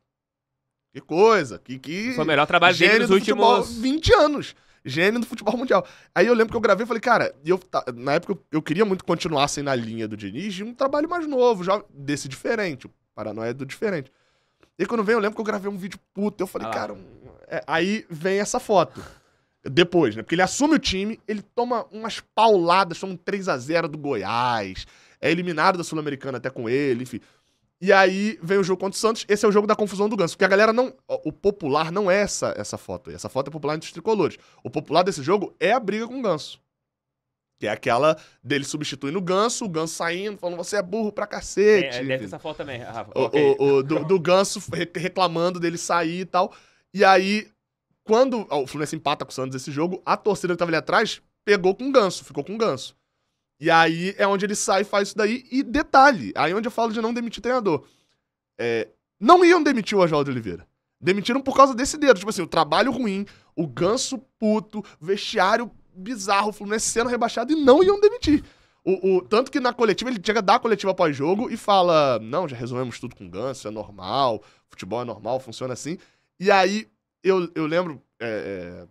Que coisa. Que, que... Foi o melhor trabalho dele nos últimos. 20 anos gênio do futebol mundial. Aí eu lembro que eu gravei e falei, cara, eu, na época eu, eu queria muito continuar assim na linha do Diniz de um trabalho mais novo, já desse diferente. O Paranoia é do diferente. E quando vem, eu lembro que eu gravei um vídeo puto. Eu falei, ah. cara, é, aí vem essa foto. Depois, né? Porque ele assume o time, ele toma umas pauladas, toma um 3x0 do Goiás. É eliminado da Sul-Americana até com ele, enfim. E aí vem o jogo contra o Santos. Esse é o jogo da confusão do Ganso. Porque a galera não. O popular não é essa, essa foto aí. Essa foto é popular entre os tricolores. O popular desse jogo é a briga com o Ganso. Que é aquela dele substituindo o Ganso, o Ganso saindo, falando você é burro pra cacete. É, é deve essa foto também, Rafa. O, okay. o, o do, do, Ganso reclamando dele sair e tal. E aí, quando o Fluminense empata com o Santos esse jogo, a torcida que tava ali atrás pegou com o Ganso, ficou com o Ganso. E aí é onde ele sai e faz isso daí. E detalhe, aí é onde eu falo de não demitir treinador. É, não iam demitir o de Oliveira. Demitiram por causa desse dedo. Tipo assim, o trabalho ruim, o ganso puto, vestiário bizarro, o Fluminense sendo rebaixado e não iam demitir. O, o, tanto que na coletiva, ele chega da coletiva após jogo e fala: Não, já resolvemos tudo com ganso, é normal, futebol é normal, funciona assim. E aí eu, eu lembro, é, é,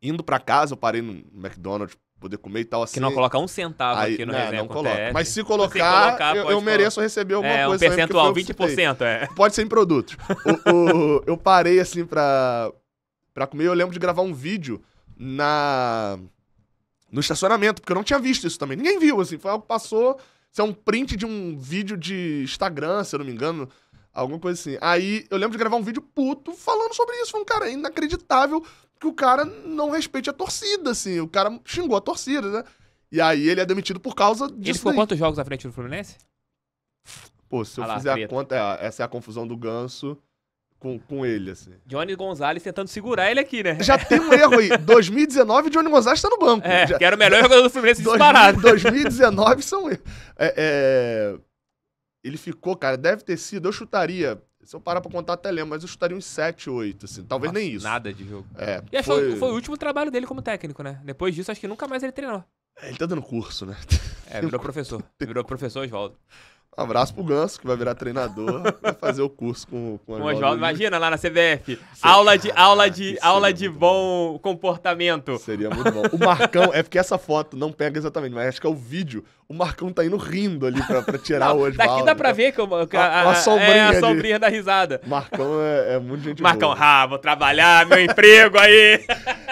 indo para casa, eu parei no McDonald's poder comer e tal assim. Que não coloca um centavo aí, aqui no né, não coloca. Mas se assim, colocar, se colocar eu, eu mereço receber alguma é, coisa. É, um percentual, 20%, é. Pode ser em produtos. o, o, eu parei, assim, pra, pra comer. Eu lembro de gravar um vídeo na no estacionamento, porque eu não tinha visto isso também. Ninguém viu, assim. Foi algo que passou... Isso é um print de um vídeo de Instagram, se eu não me engano. Alguma coisa assim. Aí eu lembro de gravar um vídeo puto falando sobre isso. um cara, é inacreditável que o cara não respeite a torcida, assim. O cara xingou a torcida, né? E aí ele é demitido por causa disso. Ele ficou quantos jogos à frente do Fluminense? Pô, se eu fizer lá, a conta, é, essa é a confusão do ganso com, com ele, assim. Johnny Gonzalez tentando segurar ele aqui, né? Já tem um erro aí. 2019, Johnny Gonzalez tá no banco. É, Já, que era o melhor jogador do Fluminense disparado. 2019 são erros. É, é, ele ficou, cara, deve ter sido, eu chutaria se eu parar pra contar, até lembro, mas eu chutaria uns 7, 8, assim. Talvez Nossa, nem isso. Nada de jogo. É, e foi... Foi, foi... o último trabalho dele como técnico, né? Depois disso, acho que nunca mais ele treinou. É, ele tá dando curso, né? É, virou professor. Virou professor Oswaldo. Um abraço pro Ganso, que vai virar treinador, vai fazer o curso com, com o João imagina lá na CBF. Aula de, aula de, ah, aula de bom, bom, comportamento. Seria muito bom. O Marcão, é porque essa foto não pega exatamente, mas acho que é o vídeo. O Marcão tá indo rindo ali pra, pra tirar não, o Oswaldo. Daqui dá pra ver que, eu, que a, a, a, sombrinha, é a sombrinha da risada. Marcão é, é muito gente Marcão, boa. ah, vou trabalhar, meu emprego aí.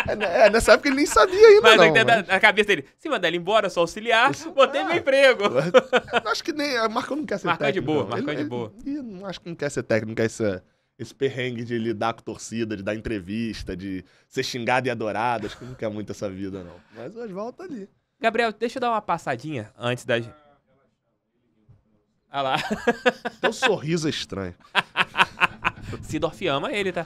É, né, é, nessa época ele nem sabia ainda, mas, não. Mas... Na né? cabeça dele, se mandar ele embora, sou auxiliar, Isso, botei meu é. emprego. Acho que nem... Marcão Marcão não quer ser Marcão técnico. Marcão é de boa, Marcão é de boa. Ele, é, não, acho que não quer ser técnico, não quer esse perrengue de lidar com torcida, de dar entrevista, de ser xingado e adorado. Acho que não quer muito essa vida, não. Mas o Oswaldo tá ali. Gabriel, deixa eu dar uma passadinha antes da. Ah lá. Teu sorriso é estranho. Sidorf ama ele, tá?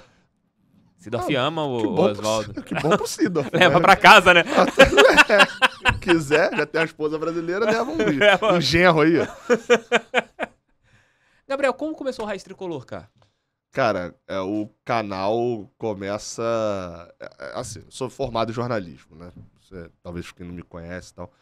Sidorf ah, ama o, Oswaldo. Que bom pro Sidorf. Leva né? pra casa, né? Tá é, quiser, já tem uma esposa brasileira, leva um, um genro aí. Gabriel, como começou o Raiz Tricolor, cara? Cara, é, o canal começa. É, é assim, sou formado em jornalismo, né? Você, talvez quem não me conhece e tal.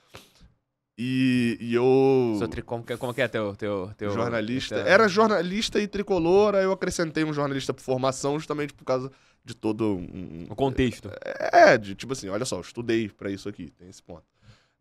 E, e eu. Sou é, como, que, é teu. teu, teu jornalista. Teu... Era jornalista e tricolor, aí eu acrescentei um jornalista por formação, justamente por causa de todo um. O contexto. É, é, de tipo assim, olha só, eu estudei para isso aqui, tem esse ponto.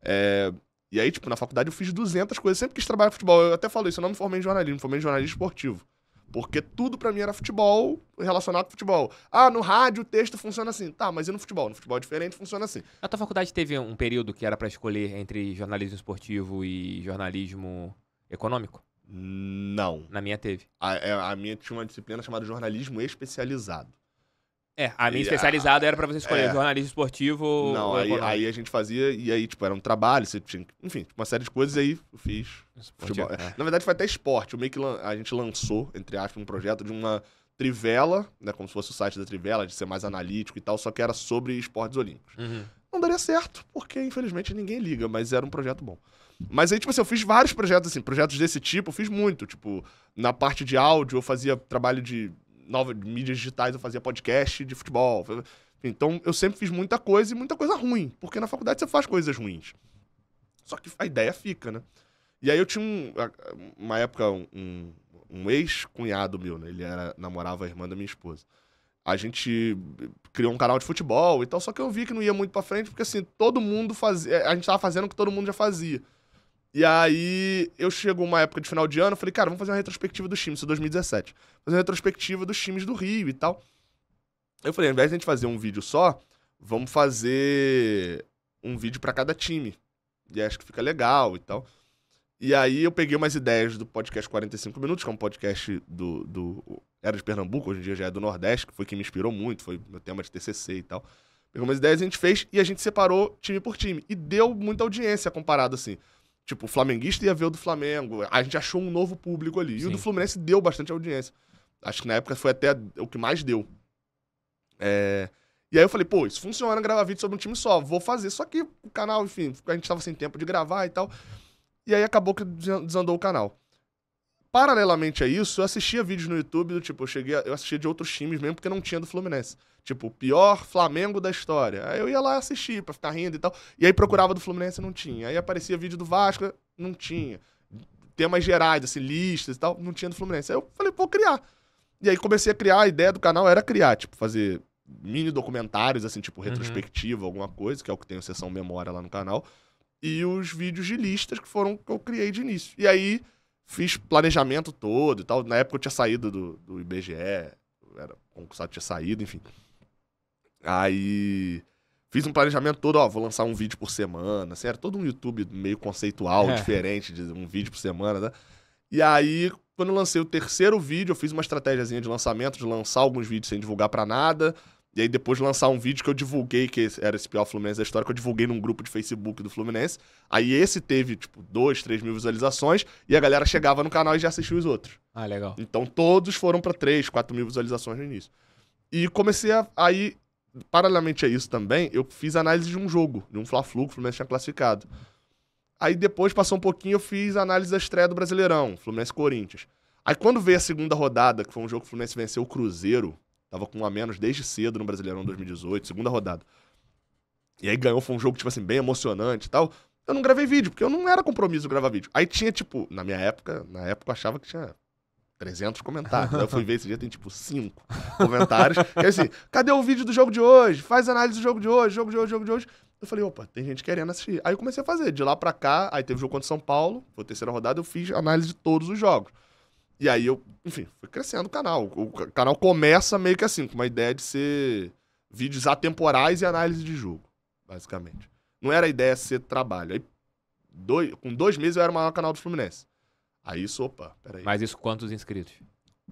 É, e aí, tipo, na faculdade eu fiz 200 coisas, sempre quis trabalhar futebol. Eu até falo isso, eu não me formei em jornalismo, me formei em jornalismo esportivo. Porque tudo para mim era futebol, relacionado com futebol. Ah, no rádio o texto funciona assim. Tá, mas e no futebol? No futebol é diferente, funciona assim. a tua faculdade teve um período que era para escolher entre jornalismo esportivo e jornalismo econômico? Não. Na minha teve. A, é, a minha tinha uma disciplina chamada jornalismo especializado. É, a minha e especializada a... era para você escolher é. jornalista esportivo. Não, aí, aí, a gente fazia, e aí, tipo, era um trabalho, você tinha, enfim, uma série de coisas, e aí eu fiz esportivo, futebol. É. Na verdade, foi até esporte. o meio que a gente lançou, entre aspas, um projeto de uma Trivela, né? Como se fosse o site da Trivela, de ser mais analítico e tal, só que era sobre esportes olímpicos. Uhum. Não daria certo, porque infelizmente ninguém liga, mas era um projeto bom. Mas aí, tipo assim, eu fiz vários projetos, assim, projetos desse tipo, eu fiz muito. Tipo, na parte de áudio, eu fazia trabalho de novas mídias digitais, eu fazia podcast de futebol. Então eu sempre fiz muita coisa e muita coisa ruim, porque na faculdade você faz coisas ruins. Só que a ideia fica, né? E aí eu tinha um, uma época um, um ex-cunhado meu, né? Ele era, namorava a irmã da minha esposa. A gente criou um canal de futebol e tal, só que eu vi que não ia muito pra frente, porque assim, todo mundo fazia. A gente tava fazendo o que todo mundo já fazia. E aí eu chego uma época de final de ano, falei, cara, vamos fazer uma retrospectiva dos times, isso é 2017. Fazer uma retrospectiva dos times do Rio e tal. Eu falei, ao invés de a gente fazer um vídeo só, vamos fazer um vídeo para cada time. E acho que fica legal e tal. E aí eu peguei umas ideias do podcast 45 Minutos, que é um podcast do, do. Era de Pernambuco, hoje em dia já é do Nordeste, que foi que me inspirou muito, foi meu tema de TCC e tal. Pegou umas ideias, a gente fez e a gente separou time por time. E deu muita audiência comparado assim. Tipo, o flamenguista ia ver o do Flamengo. A gente achou um novo público ali. Sim. E o do Fluminense deu bastante audiência. Acho que na época foi até o que mais deu. É... E aí eu falei, pô, isso funciona, gravar vídeo sobre um time só. Vou fazer. Só que o canal, enfim, a gente tava sem tempo de gravar e tal. E aí acabou que desandou o canal. Paralelamente a isso, eu assistia vídeos no YouTube do tipo, eu cheguei, eu assistia de outros times mesmo porque não tinha do Fluminense. Tipo, o pior Flamengo da história. Aí eu ia lá assistir pra ficar rindo e tal. E aí procurava do Fluminense não tinha. Aí aparecia vídeo do Vasco, não tinha. Temas gerais, assim, listas e tal, não tinha do Fluminense. Aí eu falei, vou criar. E aí comecei a criar, a ideia do canal era criar, tipo, fazer mini documentários, assim, tipo, retrospectiva, uhum. alguma coisa, que é o que tem a sessão memória lá no canal. E os vídeos de listas que foram que eu criei de início. E aí Fiz planejamento todo e tal. Na época eu tinha saído do, do IBGE, era concursado, tinha saído, enfim. Aí fiz um planejamento todo, ó, vou lançar um vídeo por semana, assim, era todo um YouTube meio conceitual, é. diferente de um vídeo por semana, né? E aí, quando eu lancei o terceiro vídeo, eu fiz uma estratégiazinha de lançamento, de lançar alguns vídeos sem divulgar para nada, e aí depois lançar um vídeo que eu divulguei, que era esse pior Fluminense da história, que eu divulguei num grupo de Facebook do Fluminense. Aí esse teve, tipo, 2, 3 mil visualizações e a galera chegava no canal e já assistia os outros. Ah, legal. Então todos foram para 3, 4 mil visualizações no início. E comecei a... Aí, paralelamente a isso também, eu fiz análise de um jogo, de um Fla-Flu que o Fluminense tinha classificado. Aí depois, passou um pouquinho, eu fiz análise da estreia do Brasileirão, Fluminense-Corinthians. Aí quando veio a segunda rodada, que foi um jogo que o Fluminense venceu o Cruzeiro Tava com um a menos desde cedo no Brasileirão 2018, segunda rodada. E aí ganhou, foi um jogo, tipo assim, bem emocionante e tal. Eu não gravei vídeo, porque eu não era compromisso gravar vídeo. Aí tinha, tipo, na minha época, na época eu achava que tinha 300 comentários. Aí né? eu fui ver esse dia, tem tipo 5 comentários. E é assim, cadê o vídeo do jogo de hoje? Faz análise do jogo de hoje, jogo de hoje, jogo de hoje. Eu falei, opa, tem gente querendo assistir. Aí eu comecei a fazer. De lá pra cá, aí teve o jogo contra São Paulo, foi a terceira rodada, eu fiz análise de todos os jogos. E aí eu, enfim, foi crescendo o canal. O canal começa meio que assim, com uma ideia de ser vídeos atemporais e análise de jogo, basicamente. Não era a ideia ser trabalho. Aí, dois, com dois meses eu era o maior canal do Fluminense. Aí isso, opa, peraí. Mas isso quantos inscritos?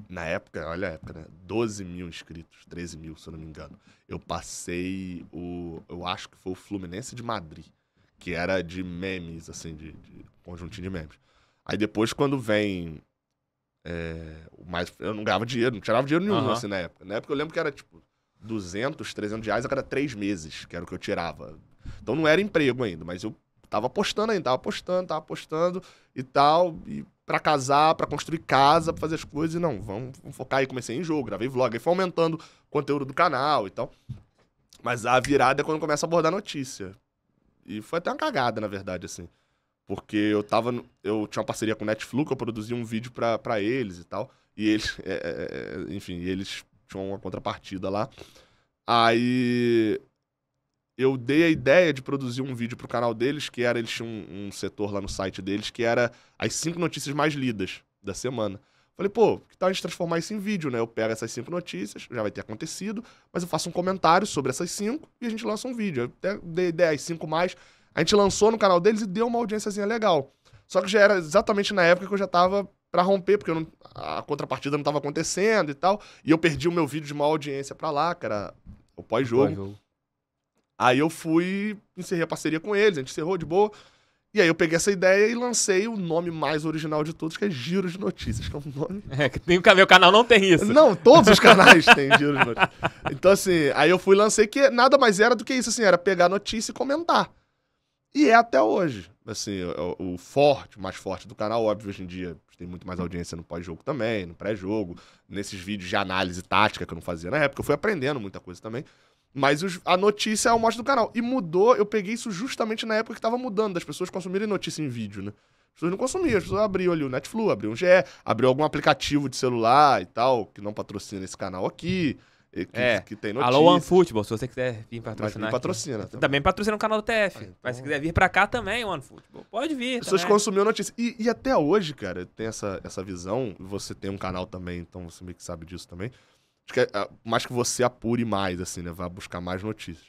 Na época, olha a época, né? 12 mil inscritos, 13 mil, se eu não me engano. Eu passei o. Eu acho que foi o Fluminense de Madrid, que era de memes, assim, de, de conjuntinho de memes. Aí depois, quando vem é, mas eu não ganhava dinheiro, não tirava dinheiro nenhum, uhum. assim, na época. Na época eu lembro que era, tipo, 200, 300 reais a cada três meses, que era o que eu tirava. Então não era emprego ainda, mas eu tava apostando ainda, tava apostando, tava apostando e tal, e para casar, para construir casa, pra fazer as coisas, e não, vamos, vamos, focar aí, comecei em jogo, gravei vlog, aí foi aumentando o conteúdo do canal e tal. Mas a virada é quando começa a abordar notícia. E foi até uma cagada, na verdade, assim. Porque eu tava. No, eu tinha uma parceria com o Netflix, eu produzia um vídeo para eles e tal. E eles. É, é, é, enfim, eles tinham uma contrapartida lá. Aí. Eu dei a ideia de produzir um vídeo pro canal deles, que era. Eles tinham um, um setor lá no site deles, que era as cinco notícias mais lidas da semana. Falei, pô, que tal a gente transformar isso em vídeo, né? Eu pego essas cinco notícias, já vai ter acontecido, mas eu faço um comentário sobre essas cinco e a gente lança um vídeo. Eu até dei ideia, as cinco mais a gente lançou no canal deles e deu uma audiênciazinha legal. Só que já era exatamente na época que eu já tava para romper, porque não, a contrapartida não tava acontecendo e tal. E eu perdi o meu vídeo de maior audiência pra lá, cara, o pós-jogo. Pós aí eu fui, encerrei a parceria com eles, a gente encerrou de boa. E aí eu peguei essa ideia e lancei o nome mais original de todos, que é Giro de Notícias, que é um nome... É, que tem, meu canal não tem isso. Não, todos os canais têm Giro de Notícias. Então assim, aí eu fui lancei que nada mais era do que isso, assim, era pegar notícia e comentar. E é até hoje. Assim, é, é o, forte, o mais forte do canal, óbvio, hoje em dia tem muito mais audiência no pós-jogo também, no pré-jogo, nesses vídeos de análise tática que eu não fazia na época. Eu fui aprendendo muita coisa também. Mas os, a notícia é o mote do canal. E mudou, eu peguei isso justamente na época que tava mudando, das pessoas consumirem notícia em vídeo, né? As pessoas não consumiam, as pessoas abriam ali o Netflix, abriam o GE, abriu algum aplicativo de celular e tal, que não patrocina esse canal aqui. Que, é. que tem notícias. Alô, OneFootball, se você quiser vir patrocinar. Mas patrocina. Tá também. também. patrocina o canal do TF. Então... Mas se quiser vir pra cá também, OneFootball, pode vir. Vocês consumiu notícias E, e, até hoje, cara, tem essa, essa visão. Você tem um canal também, então você meio que sabe disso também. Acho que é, é, mais que você apure mais, assim, né? Vá buscar mais notícias.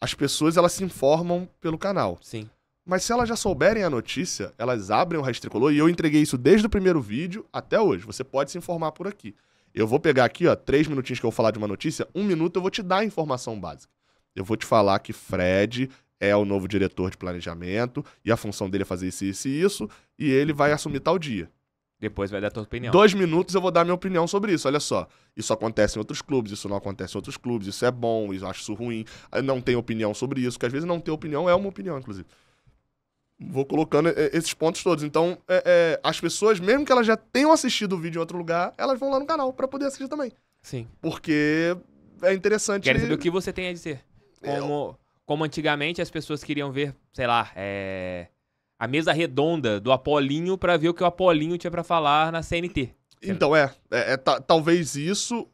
As pessoas, elas se informam pelo canal. Sim. Mas se elas já souberem a notícia, elas abrem o Raiz Tricolor, e eu entreguei isso desde o primeiro vídeo até hoje. Você pode se informar por aqui. Eu vou pegar aqui, ó, três minutinhos que eu vou falar de uma notícia, um minuto eu vou te dar a informação básica. Eu vou te falar que Fred é o novo diretor de planejamento e a função dele é fazer isso, isso e isso, e ele vai assumir tal dia. Depois vai dar a tua opinião. Dois minutos eu vou dar minha opinião sobre isso. Olha só, isso acontece em outros clubes, isso não acontece em outros clubes, isso é bom, isso acho isso ruim, não tem opinião sobre isso, Porque às vezes não ter opinião é uma opinião, inclusive vou colocando é, esses pontos todos. Então, é, é, as pessoas, mesmo que elas já tenham assistido o vídeo em outro lugar, elas vão lá no canal para poder assistir também. Sim. Porque é interessante. Quero saber o que você tem a dizer. Como, Eu... como antigamente as pessoas queriam ver, sei lá, é, a mesa redonda do Apolinho para ver o que o Apolinho tinha para falar na CNT. Então, é. é, é talvez isso.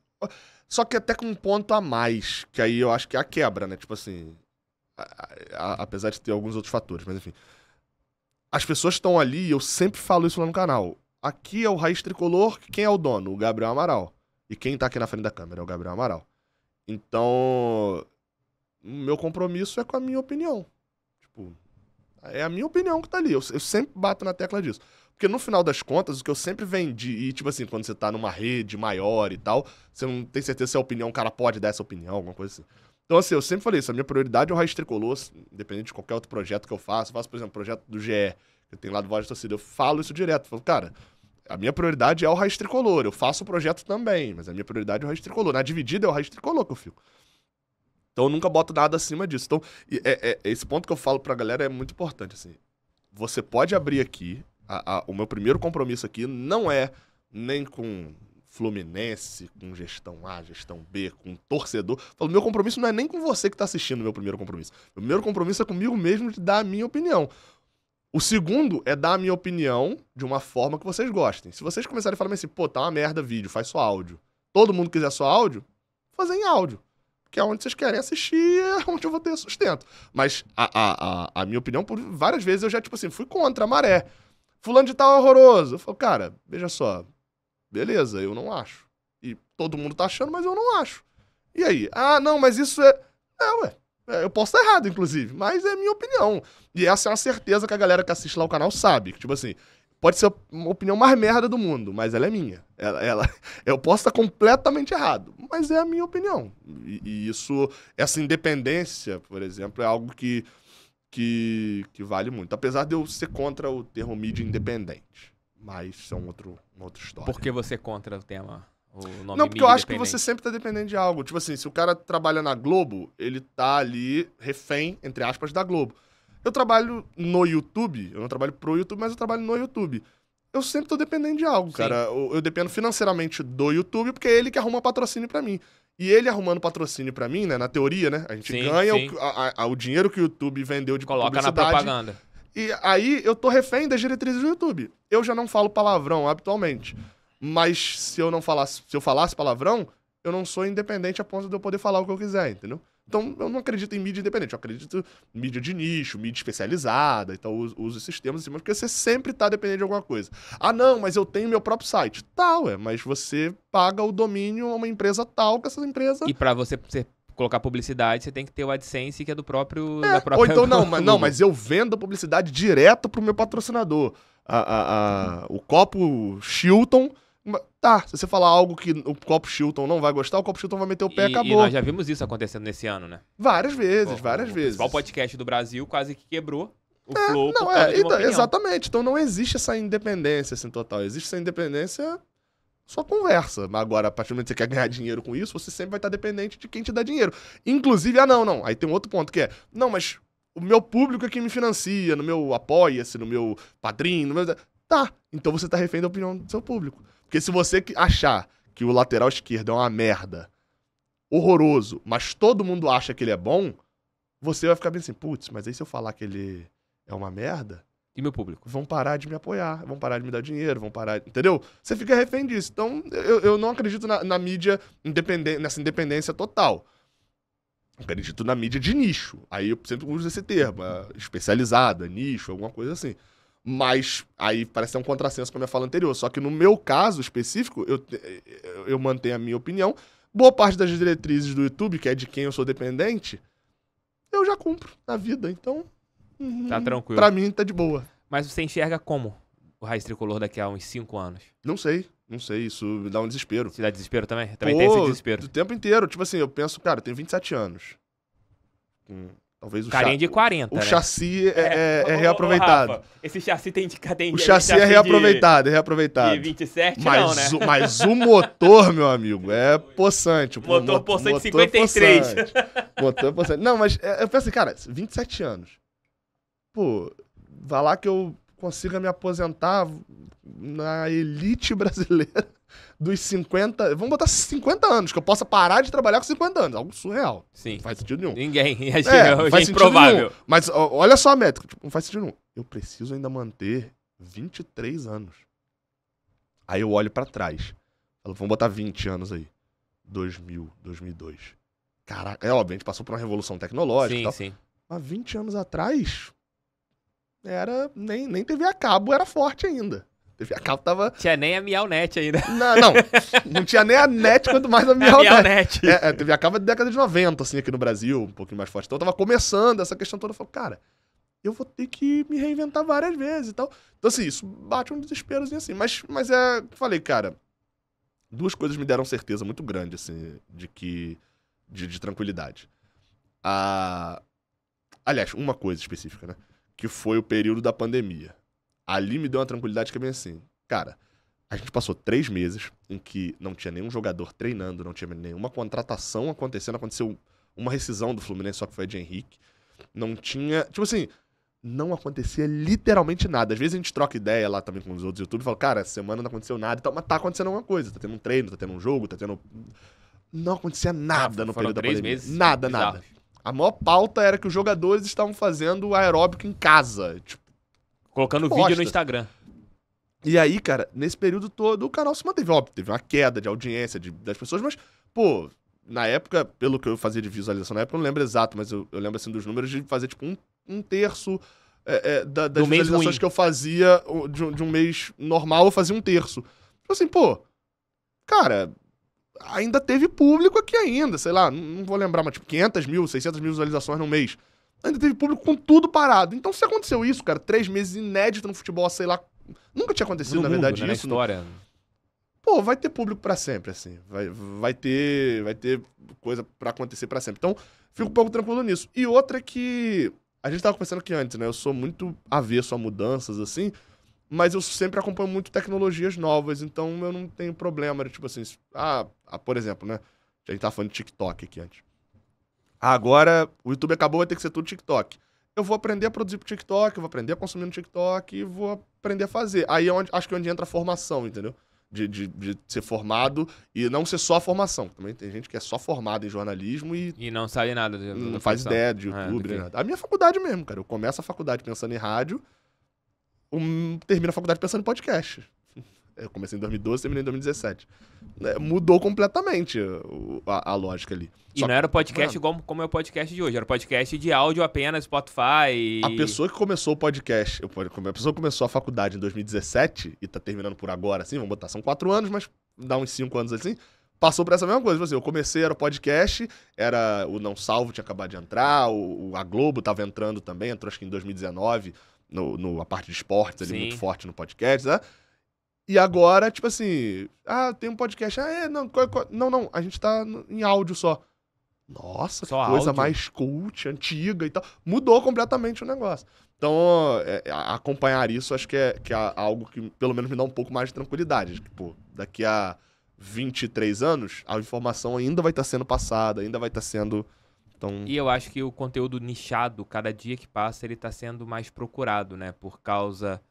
Só que até com um ponto a mais, que aí eu acho que é a quebra, né? Tipo assim. A, a, apesar de ter alguns outros fatores, mas enfim. As pessoas estão ali, eu sempre falo isso lá no canal. Aqui é o Raiz Tricolor, quem é o dono? O Gabriel Amaral. E quem tá aqui na frente da câmera é o Gabriel Amaral. Então, meu compromisso é com a minha opinião. Tipo, é a minha opinião que tá ali. Eu, eu sempre bato na tecla disso. Porque no final das contas, o que eu sempre vendi, e tipo assim, quando você tá numa rede maior e tal, você não tem certeza se é opinião, o cara pode dar essa opinião, alguma coisa assim. Então, assim, eu sempre falei isso. A minha prioridade é o Raiz Tricolor, assim, independente de qualquer outro projeto que eu faço. Eu faço, por exemplo, o projeto do GE, que tem lá do Voz da Torcida. Eu falo isso direto. Eu falo, cara, a minha prioridade é o Raiz Tricolor. Eu faço o projeto também, mas a minha prioridade é o Raiz Tricolor. Na dividida é o Raiz Tricolor que eu fico. Então, eu nunca boto nada acima disso. Então, é, é, esse ponto que eu falo pra galera é muito importante, assim. Você pode abrir aqui. A, a, o meu primeiro compromisso aqui não é nem com Fluminense, com gestão A, gestão B, com torcedor. Falo, meu compromisso não é nem com você que está assistindo meu primeiro compromisso. Meu primeiro compromisso é comigo mesmo de dar a minha opinião. O segundo é dar a minha opinião de uma forma que vocês gostem. Se vocês começarem a falar assim, pô, tá uma merda vídeo, faz só áudio. Todo mundo quiser só áudio, fazer em áudio. Que é onde vocês querem assistir, é onde eu vou ter sustento. Mas a, a, a, a minha opinião, por várias vezes eu já, tipo assim, fui contra a maré. Fulano de tal é horroroso. Eu falo, cara, veja só, Beleza, eu não acho. E todo mundo tá achando, mas eu não acho. E aí? Ah, não, mas isso é. É, ué. É, eu posso estar errado, inclusive, mas é minha opinião. E essa é uma certeza que a galera que assiste lá o canal sabe. Que, tipo assim, pode ser uma opinião mais merda do mundo, mas ela é minha. Ela, ela eu posso estar completamente errado, mas é a minha opinião. E, e, isso, essa independência, por exemplo, é algo que, que, que vale muito. Apesar de eu ser contra o termo mídia independente. Mas são é outro, uma outra história. Por que você é contra o tema? O nome não, porque eu acho que você sempre tá dependendo de algo. Tipo assim, se o cara trabalha na Globo, ele tá ali refém, entre aspas, da Globo. Eu trabalho no YouTube, eu não trabalho pro YouTube, mas eu trabalho no YouTube. Eu sempre tô dependendo de algo, Sim. cara. Eu, eu, dependo financeiramente do YouTube, porque é ele que arruma patrocínio para mim. E ele arrumando patrocínio para mim, né? Na teoria, né? A gente sim, ganha sim. O, a, a, o, dinheiro que o YouTube vendeu de Coloca publicidade. Coloca na propaganda. E aí eu tô refém das diretrizes do YouTube. Eu já não falo palavrão habitualmente. Mas se eu não falasse, se eu falasse palavrão, eu não sou independente a ponto de eu poder falar o que eu quiser, entendeu? Então, eu não acredito em mídia independente, eu acredito em mídia de nicho, mídia especializada, então eu uso esses termos assim, mas porque você sempre está dependendo de alguma coisa. Ah, não, mas eu tenho meu próprio site. Tá, é mas você paga o domínio a uma empresa tal que essa empresa... E para você ser colocar publicidade, você tem que ter o AdSense, que é do próprio. É, da própria ou então, não, mas, não, mas eu vendo publicidade direto pro meu patrocinador. A, a, a, o copo Shilton. Tá, se você falar algo que o copo Shilton não vai gostar, o copo Shilton vai meter o pé e, acabou. E nós já vimos isso acontecendo nesse ano, né? Várias vezes, o, várias o vezes. O principal podcast do Brasil quase que quebrou o é, flow não, é, então, Exatamente. Então não existe essa independência assim total. Existe essa independência só conversa. Agora, a partir do momento que você quer ganhar dinheiro com isso, você sempre vai estar dependente de quem te dá dinheiro. Inclusive, ah, não, não. Aí tem um outro ponto que é, não, mas o meu público é quem me financia, no meu apoia-se, no meu padrinho, no meu... Tá, então você tá refém da opinião do seu público. Porque se você achar que o lateral esquerdo é uma merda, horroroso, mas todo mundo acha que ele é bom, você vai ficar bem assim, putz, mas aí se eu falar que ele é uma merda, e meu público? Vão parar de me apoiar, vão parar de me dar dinheiro, vão parar. Entendeu? Você fica refém disso. Então, eu, eu não acredito na, na mídia independente, nessa independência total. acredito na mídia de nicho. Aí eu sempre uso esse termo, especializada, nicho, alguma coisa assim. Mas aí parece ser um contrassenso com a minha fala anterior. Só que no meu caso específico, eu, eu mantenho a minha opinião. Boa parte das diretrizes do YouTube, que é de quem eu sou dependente, eu já cumpro na vida. Então, Uhum. Tá tranquilo. Pra mim, tá de boa. Mas você enxerga como o Raiz Tricolor daqui a uns 5 anos? Não sei. Não sei, isso me dá um desespero. Te dá desespero também? Também Pô, tem esse desespero. O tempo inteiro. Tipo assim, eu penso, cara, eu tenho 27 anos. Hum. Talvez o Carinha de 40. O né? chassi é, é, é reaproveitado. É ô, ô, Rafa, esse chassi tem de tem, O chassi, é, chassi é reaproveitado, de, é reaproveitado. De 27 mas, não, né? O, mas o motor, meu amigo, é possante. Motor, motor possante 53. motor possante. Não, mas é, eu penso assim, cara, 27 anos pô, vai lá que eu consiga me aposentar na elite brasileira dos 50. Vamos botar 50 anos, que eu possa parar de trabalhar com 50 anos. Algo surreal. Sim. Não faz sentido nenhum. Ninguém. É, é, é, faz é improvável. Nenhum. Mas ó, olha só a métrica. Tipo, não faz sentido nenhum. Eu preciso ainda manter 23 anos. Aí eu olho para trás. Falo, vamos botar 20 anos aí. 2000, 2002. Caraca, é óbvio, a gente passou por uma revolução tecnológica sim, e tal. Sim. Mas 20 anos atrás, era nem, nem TV a cabo era forte ainda. TV a cabo tava. Tinha nem a Miaunet ainda. Não, não. Não tinha nem a net, quanto mais a Miaunet. A Miaunet. É, é, TV a cabo é década de 90, assim, aqui no Brasil, um pouquinho mais forte. Então tava começando essa questão toda. Eu falei, cara, eu vou ter que me reinventar várias vezes e tal. Então, assim, isso bate um desesperozinho assim. Mas, mas é. Falei, cara, duas coisas me deram certeza muito grande, assim, de que. de, de tranquilidade. A... Ah, aliás, uma coisa específica, né? que foi o período da pandemia. Ali me deu uma tranquilidade que é bem assim. Cara, a gente passou três meses em que não tinha nenhum jogador treinando, não tinha nenhuma contratação acontecendo, aconteceu uma rescisão do Fluminense, só que foi a de Henrique. Não tinha. Tipo assim, não acontecia literalmente nada. Às vezes a gente troca ideia lá também com os outros YouTube e fala, cara, essa semana não aconteceu nada e tal, mas tá acontecendo alguma coisa. Tá tendo um treino, tá tendo um jogo, tá tendo. Não acontecia nada ah, no período da pandemia. Meses, nada, nada. A maior pauta era que os jogadores estavam fazendo aeróbico em casa. Tipo, Colocando vídeo no Instagram. E aí, cara, nesse período todo, o canal se manteve. Óbvio, teve uma queda de audiência de, das pessoas, mas, pô, na época, pelo que eu fazia de visualização na época, eu não lembro exato, mas eu, eu lembro, assim, dos números de fazer, tipo, um, um terço é, é, da, das Do visualizações que eu fazia de, de um mês normal, eu fazia um terço. Tipo assim, pô, cara, ainda teve público aqui ainda, sei lá, não vou lembrar, mas tipo 500 mil, 600 mil visualizações no mês. Ainda teve público com tudo parado. Então, se aconteceu isso, cara, três meses inédito no futebol, sei lá, nunca tinha acontecido, no na mundo, verdade, né? isso. Na história. Pô, vai ter público para sempre, assim. Vai, vai ter vai ter coisa para acontecer para sempre. Então, fico um pouco tranquilo nisso. E outra é que a gente tava conversando aqui antes, né? Eu sou muito avesso a mudanças, assim mas eu sempre acompanho muito tecnologias novas, então eu não tenho problema. Tipo assim, ah, ah por exemplo, né? A gente tava tá falando de TikTok aqui antes. agora o YouTube acabou, vai ter que ser tudo TikTok. Eu vou aprender a produzir pro TikTok, vou aprender a consumir no TikTok e vou aprender a fazer. Aí é onde, acho que é onde entra a formação, entendeu? De, de, de, ser formado e não ser só a formação. Também tem gente que é só formada em jornalismo e. E não sabe nada de, Não faz função. ideia de ah, YouTube, é, nada. A minha faculdade mesmo, cara. Eu começo a faculdade pensando em rádio um, termina a faculdade pensando em podcast. Eu comecei em 2012, terminei em 2017. É, mudou completamente a, a, lógica ali. E não que, era podcast mano, é. igual, como é o podcast de hoje, era podcast de áudio apenas, Spotify. E... A pessoa que começou o podcast, a pessoa que começou a faculdade em 2017 e tá terminando por agora, assim, vamos botar, são quatro anos, mas dá uns cinco anos assim, passou por essa mesma coisa. Tipo assim, eu comecei, era o podcast, era o Não Salvo tinha acabado de entrar, o, a Globo tava entrando também, entrou acho que em 2019 no, no, a parte de esportes ali Sim. muito forte no podcast, né? E agora, tipo assim, ah, tem um podcast, ah, é, não, qual, qual, não, não, a gente tá em áudio só. Nossa, só coisa áudio. mais cult, antiga e tal. Mudou completamente o negócio. Então, é, é acompanhar isso acho que é, que é algo que pelo menos me dá um pouco mais de tranquilidade. Tipo, daqui a 23 anos, a informação ainda vai estar tá sendo passada, ainda vai estar tá sendo então... E eu acho que o conteúdo nichado, cada dia que passa, ele está sendo mais procurado, né? Por causa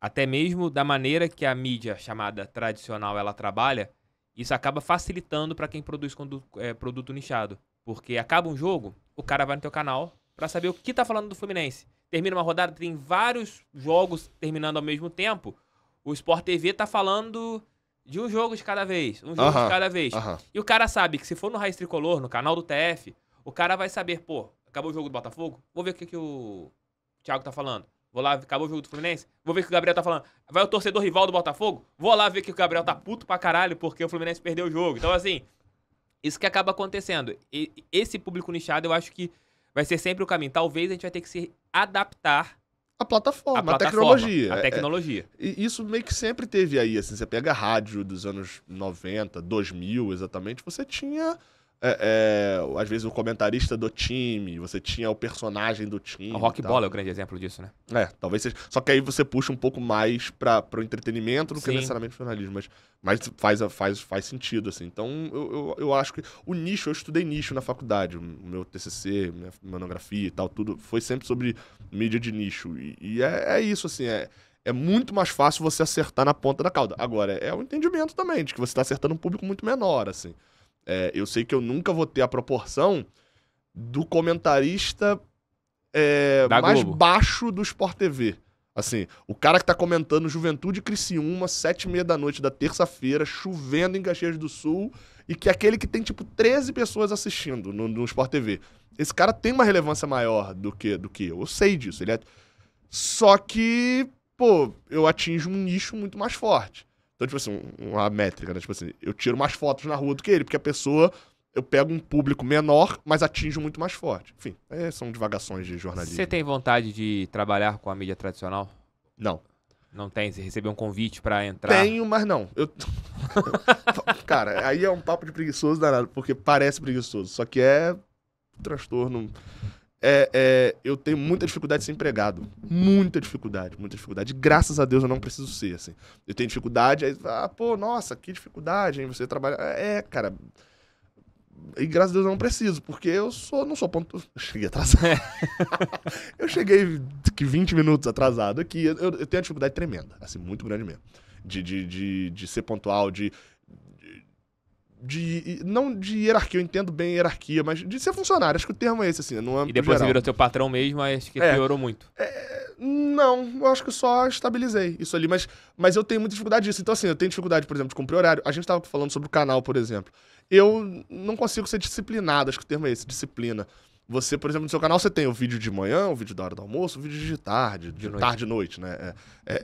até mesmo da maneira que a mídia chamada tradicional ela trabalha, isso acaba facilitando para quem produz é, produto nichado. Porque acaba um jogo, o cara vai no teu canal para saber o que tá falando do Fluminense. Termina uma rodada, tem vários jogos terminando ao mesmo tempo. O Sport TV tá falando de um jogo de cada vez, um jogo uh-huh, de cada vez. Uh-huh. E o cara sabe que se for no Raiz Tricolor, no canal do TF, o cara vai saber, pô, acabou o jogo do Botafogo, vou ver o que, que o Thiago tá falando. Vou lá, acabou o jogo do Fluminense, vou ver o que o Gabriel tá falando. Vai o torcedor rival do Botafogo, vou lá ver que o Gabriel tá puto pra caralho porque o Fluminense perdeu o jogo. Então, assim, isso que acaba acontecendo. E, esse público nichado, eu acho que vai ser sempre o caminho. Talvez a gente vai ter que se adaptar a plataforma, a, plataforma, tecnologia. A é, é. tecnologia. É, isso meio que sempre teve aí, assim, você pega a rádio dos anos 90, 2000, exatamente, você tinha é, é, às vezes o comentarista do time, você tinha o personagem do time. O rock bola é o grande exemplo disso, né? É, talvez seja. Só que aí você puxa um pouco mais para o entretenimento do Sim. que necessariamente o jornalismo, mas, mas faz, faz, faz sentido, assim. Então eu, eu, eu, acho que o nicho, eu estudei nicho na faculdade, o meu TCC, minha monografia e tal, tudo foi sempre sobre mídia de nicho. E, e é, é isso, assim, é é muito mais fácil você acertar na ponta da cauda. Agora, é o entendimento também, de que você está acertando um público muito menor, assim. É, eu sei que eu nunca vou ter a proporção do comentarista é, mais baixo do Sport TV. Assim, o cara que tá comentando Juventude Criciúma, sete e meia da noite da terça-feira, chovendo em Caxias do Sul, e que é aquele que tem, tipo, 13 pessoas assistindo no, no Sport TV. Esse cara tem uma relevância maior do que, do que eu. Eu sei disso. Ele é... Só que, pô, eu atinjo um nicho muito mais forte. Então, tipo assim, uma métrica, né? Tipo assim, eu tiro mais fotos na rua do que ele, porque a pessoa, eu pego um público menor, mas atinjo muito mais forte. Enfim, é, são divagações de jornalismo. Você tem vontade de trabalhar com a mídia tradicional? Não. Não tem? Você recebeu um convite para entrar? Tenho, mas não. Eu... Cara, aí é um papo de preguiçoso danado, porque parece preguiçoso, só que é transtorno é, é, eu tenho muita dificuldade de ser empregado. Muita dificuldade, muita dificuldade. Graças a Deus eu não preciso ser, assim. Eu tenho dificuldade, aí, ah, pô, nossa, que dificuldade, hein? Você trabalha. É, é cara. E graças a Deus eu não preciso, porque eu sou, não sou ponto. Eu cheguei atrasado. eu cheguei que 20 minutos atrasado aqui. Eu, eu, tenho uma dificuldade tremenda, assim, muito grande mesmo. De, de, de, de ser pontual, de de. Não de hierarquia, eu entendo bem hierarquia, mas de ser funcionário. Acho que o termo é esse, assim, no é E depois geral. você virou seu patrão mesmo, mas que é, piorou muito. É, não, eu acho que eu só estabilizei isso ali, mas, mas eu tenho muita dificuldade disso. Então, assim, eu tenho dificuldade, por exemplo, de cumprir horário. A gente tava falando sobre o canal, por exemplo. Eu não consigo ser disciplinado, acho que o termo é esse, disciplina. Você, por exemplo, no seu canal você tem o vídeo de manhã, o vídeo da hora do almoço, o vídeo de tarde, de, de noite. tarde e noite, né? É, é,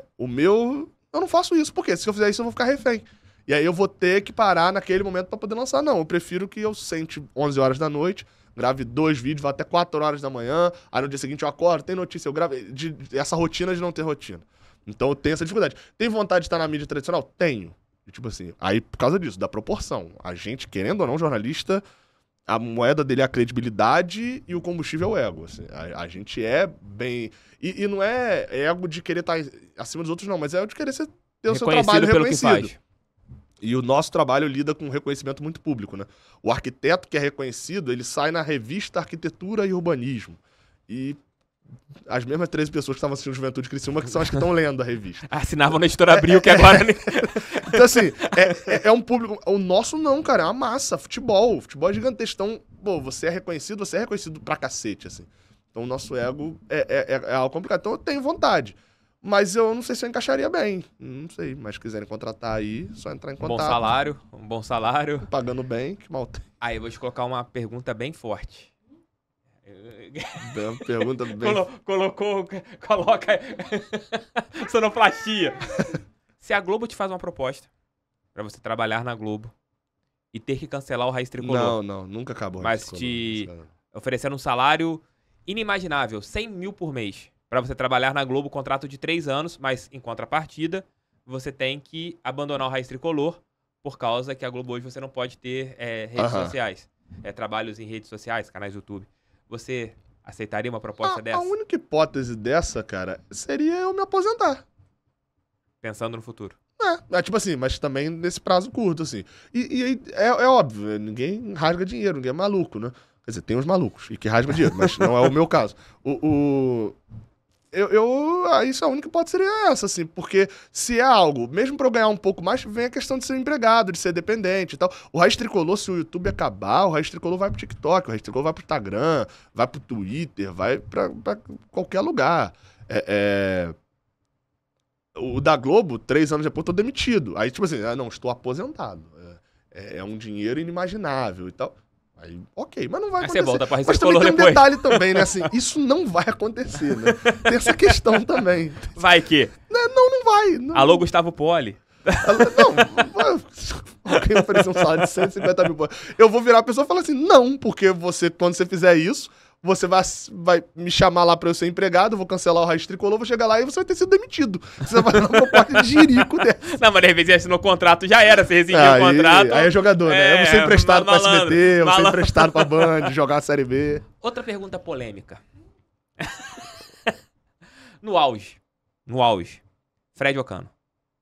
é o meu, eu não faço isso, porque se eu fizer isso eu vou ficar refém. E aí eu vou ter que parar naquele momento para poder lançar. Não, eu prefiro que eu sente 11 horas da noite, grave dois vídeos, vá até 4 horas da manhã, aí no dia seguinte eu acordo, tem notícia, eu gravo. De, de, essa rotina de não ter rotina. Então eu tenho essa dificuldade. Tem vontade de estar na mídia tradicional? Tenho. E, tipo assim, aí por causa disso, da proporção. A gente, querendo ou não, jornalista, a moeda dele é a credibilidade e o combustível é o ego. Assim. A, a, gente é bem. E, e não é, é ego de querer estar acima dos outros, não, mas é o de querer ser, ter o seu trabalho pelo Que faz. E o nosso trabalho lida com um reconhecimento muito público, né? O arquiteto que é reconhecido, ele sai na revista Arquitetura e Urbanismo. E as mesmas 13 pessoas que estavam assistindo Juventude Criciúma, que são as que estão lendo a revista. Ah, assinavam na Editora Abril, é, que é, agora... É, então, assim, é, é, é, um público... O nosso não, cara, é uma massa. Futebol, futebol é gigantesco. Então, pô, você é reconhecido, você é reconhecido pra cacete, assim. Então, o nosso ego é, é, é, é algo complicado. Então, eu tenho vontade. Mas eu não sei se eu encaixaria bem. Não sei, mas quiserem contratar aí, só entrar em contato. Bom salário, um bom salário. Pagando bem, que mal tem. Aí eu vou te colocar uma pergunta bem forte. Uma pergunta bem... Colo colocou, coloca sonoplastia. se a Globo te faz uma proposta para você trabalhar na Globo e ter que cancelar o Raiz Tricolor. Não, não, nunca acabou. Mas te oferecendo um salário inimaginável, 100 mil por mês para você trabalhar na Globo, contrato de três anos, mas em contrapartida, você tem que abandonar o Raiz Tricolor, por causa que a Globo hoje você não pode ter é, redes uhum. sociais. É, trabalhos em redes sociais, canais do YouTube. Você aceitaria uma proposta a, dessa? A única hipótese dessa, cara, seria eu me aposentar. Pensando no futuro. É, é tipo assim, mas também nesse prazo curto, assim. E, é, é óbvio, né, ninguém rasga dinheiro, ninguém é maluco, né? Quer dizer, tem uns malucos e que rasga dinheiro, mas não é o meu caso. O, o, eu, eu ah, isso a única pode seria essa, assim, porque se é algo, mesmo para eu ganhar um pouco mais, vem a questão de ser empregado, de ser dependente e tal. O Raiz Tricolor, se o YouTube acabar, o Raiz Tricolor vai pro TikTok, o Raiz Tricolor vai pro Instagram, vai pro Twitter, vai pra, qualquer lugar. É, é... O da Globo, três anos depois, eu tô demitido. Aí, tipo assim, ah, não, estou aposentado. É, é, é um dinheiro inimaginável e tal. Aí, ok, mas não vai Aí acontecer. volta pra mas também tem um depois. detalhe também, né? Assim, isso não vai acontecer, né? Tem essa questão também. Vai que? Né, não, não vai. Não. Alô, Gustavo Poli. Não, alguém oferecer um salário de 150 mil Eu vou virar a pessoa e falar assim, não, porque você, quando você fizer isso, você vai, vai me chamar lá para eu ser empregado, vou cancelar o raiz tricolor, vou chegar lá e você vai ter sido demitido. Você vai dar uma proposta de jirico dessa. Não, mas de repente você assinou o contrato, já era, você rescindiu o contrato. Aí é jogador, né? eu vou ser é, emprestado pra SBT, eu vou ser emprestado pra Band, jogar a Série B. Outra pergunta polêmica. no auge, no auge, Fred Ocano.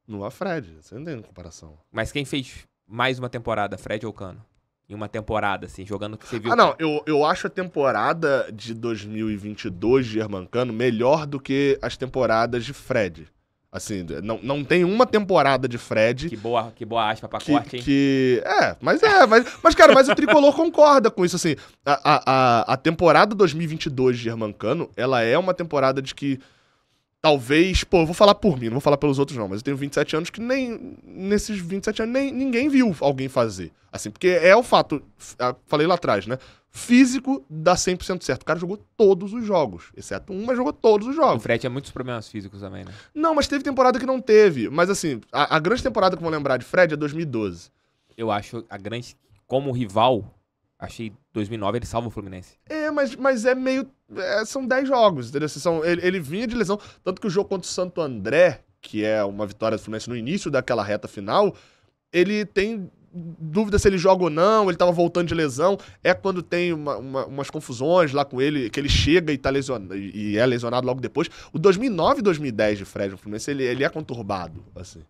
Não a Fred, você não tem comparação. Mas quem fez mais uma temporada, Fred ou Cano? em uma temporada, assim, jogando o que você viu? Ah, não, eu, eu acho a temporada de 2022 de Germancano melhor do que as temporadas de Fred. Assim, não, não tem uma temporada de Fred. Que boa, que boa aspa pra que, corte, hein? Que. É, mas é, mas, mas cara, mas o tricolor concorda com isso, assim. A, a, a, a temporada 2022 de Germancano, ela é uma temporada de que talvez, pô, eu vou falar por mim, não vou falar pelos outros não, mas eu tenho 27 anos que nem, nesses 27 anos, nem, ninguém viu alguém fazer. Assim, porque é o fato, ah, falei lá atrás, né? Físico dá 100% certo. O cara jogou todos os jogos, exceto um, mas jogou todos os jogos. O Fred tinha muitos problemas físicos também, né? Não, mas teve temporada que não teve. Mas assim, a, a grande temporada que eu vou lembrar de Fred é 2012. Eu acho a grande, como rival, achei 2009 ele salva o Fluminense. É, mas, mas é meio é, são 10 jogos, entendeu? Assim, são, ele, ele vinha de lesão. Tanto que o jogo contra o Santo André, que é uma vitória do Fluminense no início daquela reta final, ele tem dúvida se ele joga ou não, ele tava voltando de lesão. É quando tem uma, uma, umas confusões lá com ele, que ele chega e, tá lesionado, e é lesionado logo depois. O 2009 e 2010 de Fred no Fluminense, ele, ele é conturbado, assim.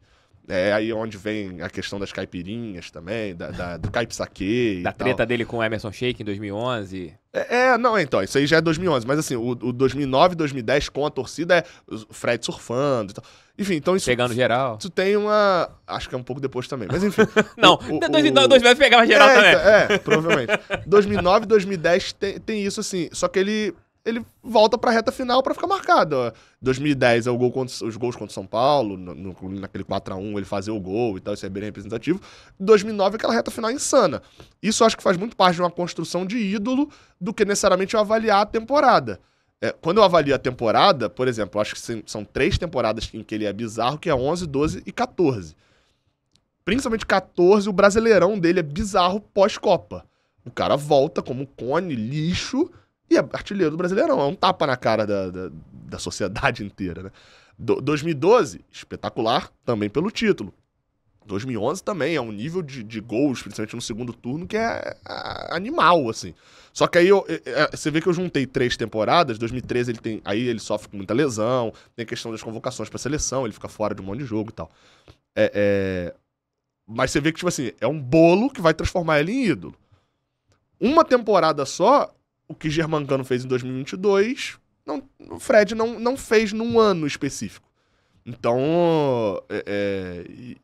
É aí é onde vem a questão das caipirinhas também, da, da, do caipsaque. da treta dele com o Emerson Sheik em 2011. É, é, não, então, isso aí já é 2011. Mas assim, o, o 2009, 2010 com a torcida é o Fred surfando e tal. Enfim, então isso. Pegando geral. Isso tem uma. Acho que é um pouco depois também, mas enfim. não, o, 2009, 2010 pegava geral é, também. Então, é, provavelmente. 2009, 2010 tem, tem isso assim. Só que ele ele volta pra reta final para ficar marcado. 2010 é o gol contra, os gols contra o São Paulo, no, no, naquele 4x1 ele fazer o gol e tal, isso é bem representativo. 2009 é aquela reta final insana. Isso acho que faz muito parte de uma construção de ídolo do que necessariamente eu avaliar a temporada. É, quando eu avalio a temporada, por exemplo, acho que são três temporadas em que ele é bizarro, que é 11, 12 e 14. Principalmente 14, o brasileirão dele é bizarro pós-Copa. O cara volta como cone, lixo, e é artilheiro do Brasileirão, é um tapa na cara da, da, da sociedade inteira, né? Do, 2012, espetacular, também pelo título. 2011 também é um nível de, de gols, principalmente no segundo turno, que é, é animal, assim. Só que aí eu, é, é, você vê que eu juntei três temporadas. 2013 ele tem, aí ele sofre com muita lesão, tem a questão das convocações para seleção, ele fica fora de um monte de jogo e tal. É, é, mas você vê que tipo assim é um bolo que vai transformar ele em ídolo. Uma temporada só o que Germancano fez em 2022, não, o Fred não, não fez num ano específico. Então, é, é,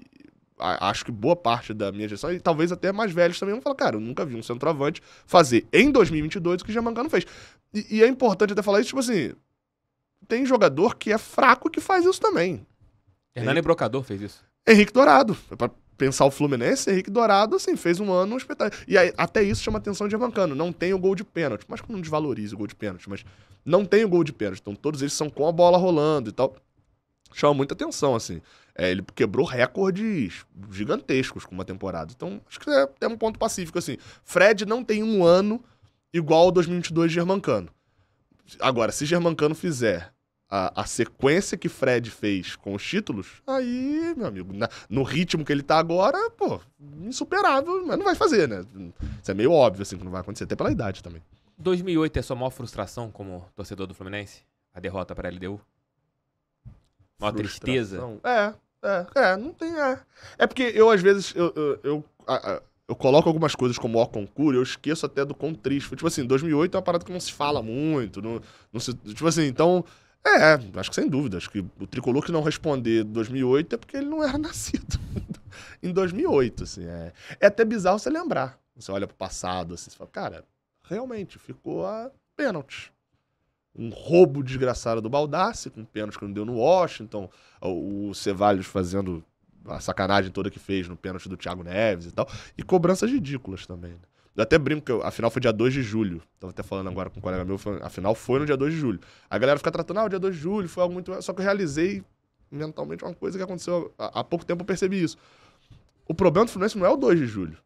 acho que boa parte da minha geração, e talvez até mais velhos também, vão falar, cara, eu nunca vi um centroavante fazer em 2022 o que Germancano fez. E, e é importante até falar isso, tipo assim, tem jogador que é fraco que faz isso também. Hernani Brocador fez isso. Henrique Dourado pensar o Fluminense, Henrique Dourado, assim, fez um ano um espetáculo. E aí, até isso chama atenção de Germancano Não tem o gol de pênalti. Mas como não desvaloriza o gol de pênalti? Mas não tem o gol de pênalti. Então todos eles são com a bola rolando e tal. Chama muita atenção, assim. É, ele quebrou recordes gigantescos com uma temporada. Então, acho que é, é um ponto pacífico, assim. Fred não tem um ano igual ao 2022 de Germancano. Agora, se Germancano fizer a, a, sequência que Fred fez com os títulos, aí, meu amigo, na, no ritmo que ele tá agora, pô, insuperável, mas não vai fazer, né? Isso é meio óbvio, assim, que não vai acontecer, até pela idade também. 2008 é a sua maior frustração como torcedor do Fluminense? A derrota para a LDU? Maior tristeza? É, é, é, não tem. É, é porque eu, às vezes, eu, eu, eu, eu coloco algumas coisas como o concurso, eu esqueço até do quão triste. Tipo assim, 2008 é uma parada que não se fala muito, não, não se, tipo assim, então é, acho que sem dúvida. Acho que o tricolor que não responder 2008 é porque ele não era nascido em 2008. Assim, é. é até bizarro você lembrar. Você olha pro passado, assim, você fala, cara, realmente ficou a pênalti. Um roubo desgraçado do Baldassi, com pênalti que não deu no Washington, o Cevalhos fazendo a sacanagem toda que fez no pênalti do Thiago Neves e tal, e cobranças ridículas também. Né? Eu até brinco, que a final foi dia 2 de julho. Tava até falando agora com um colega meu, a final foi no dia 2 de julho. A galera fica tratando, ah, o dia 2 de julho foi algo muito. Só que eu realizei mentalmente uma coisa que aconteceu há, há pouco tempo, eu percebi isso. O problema do Fluminense não é o 2 de julho.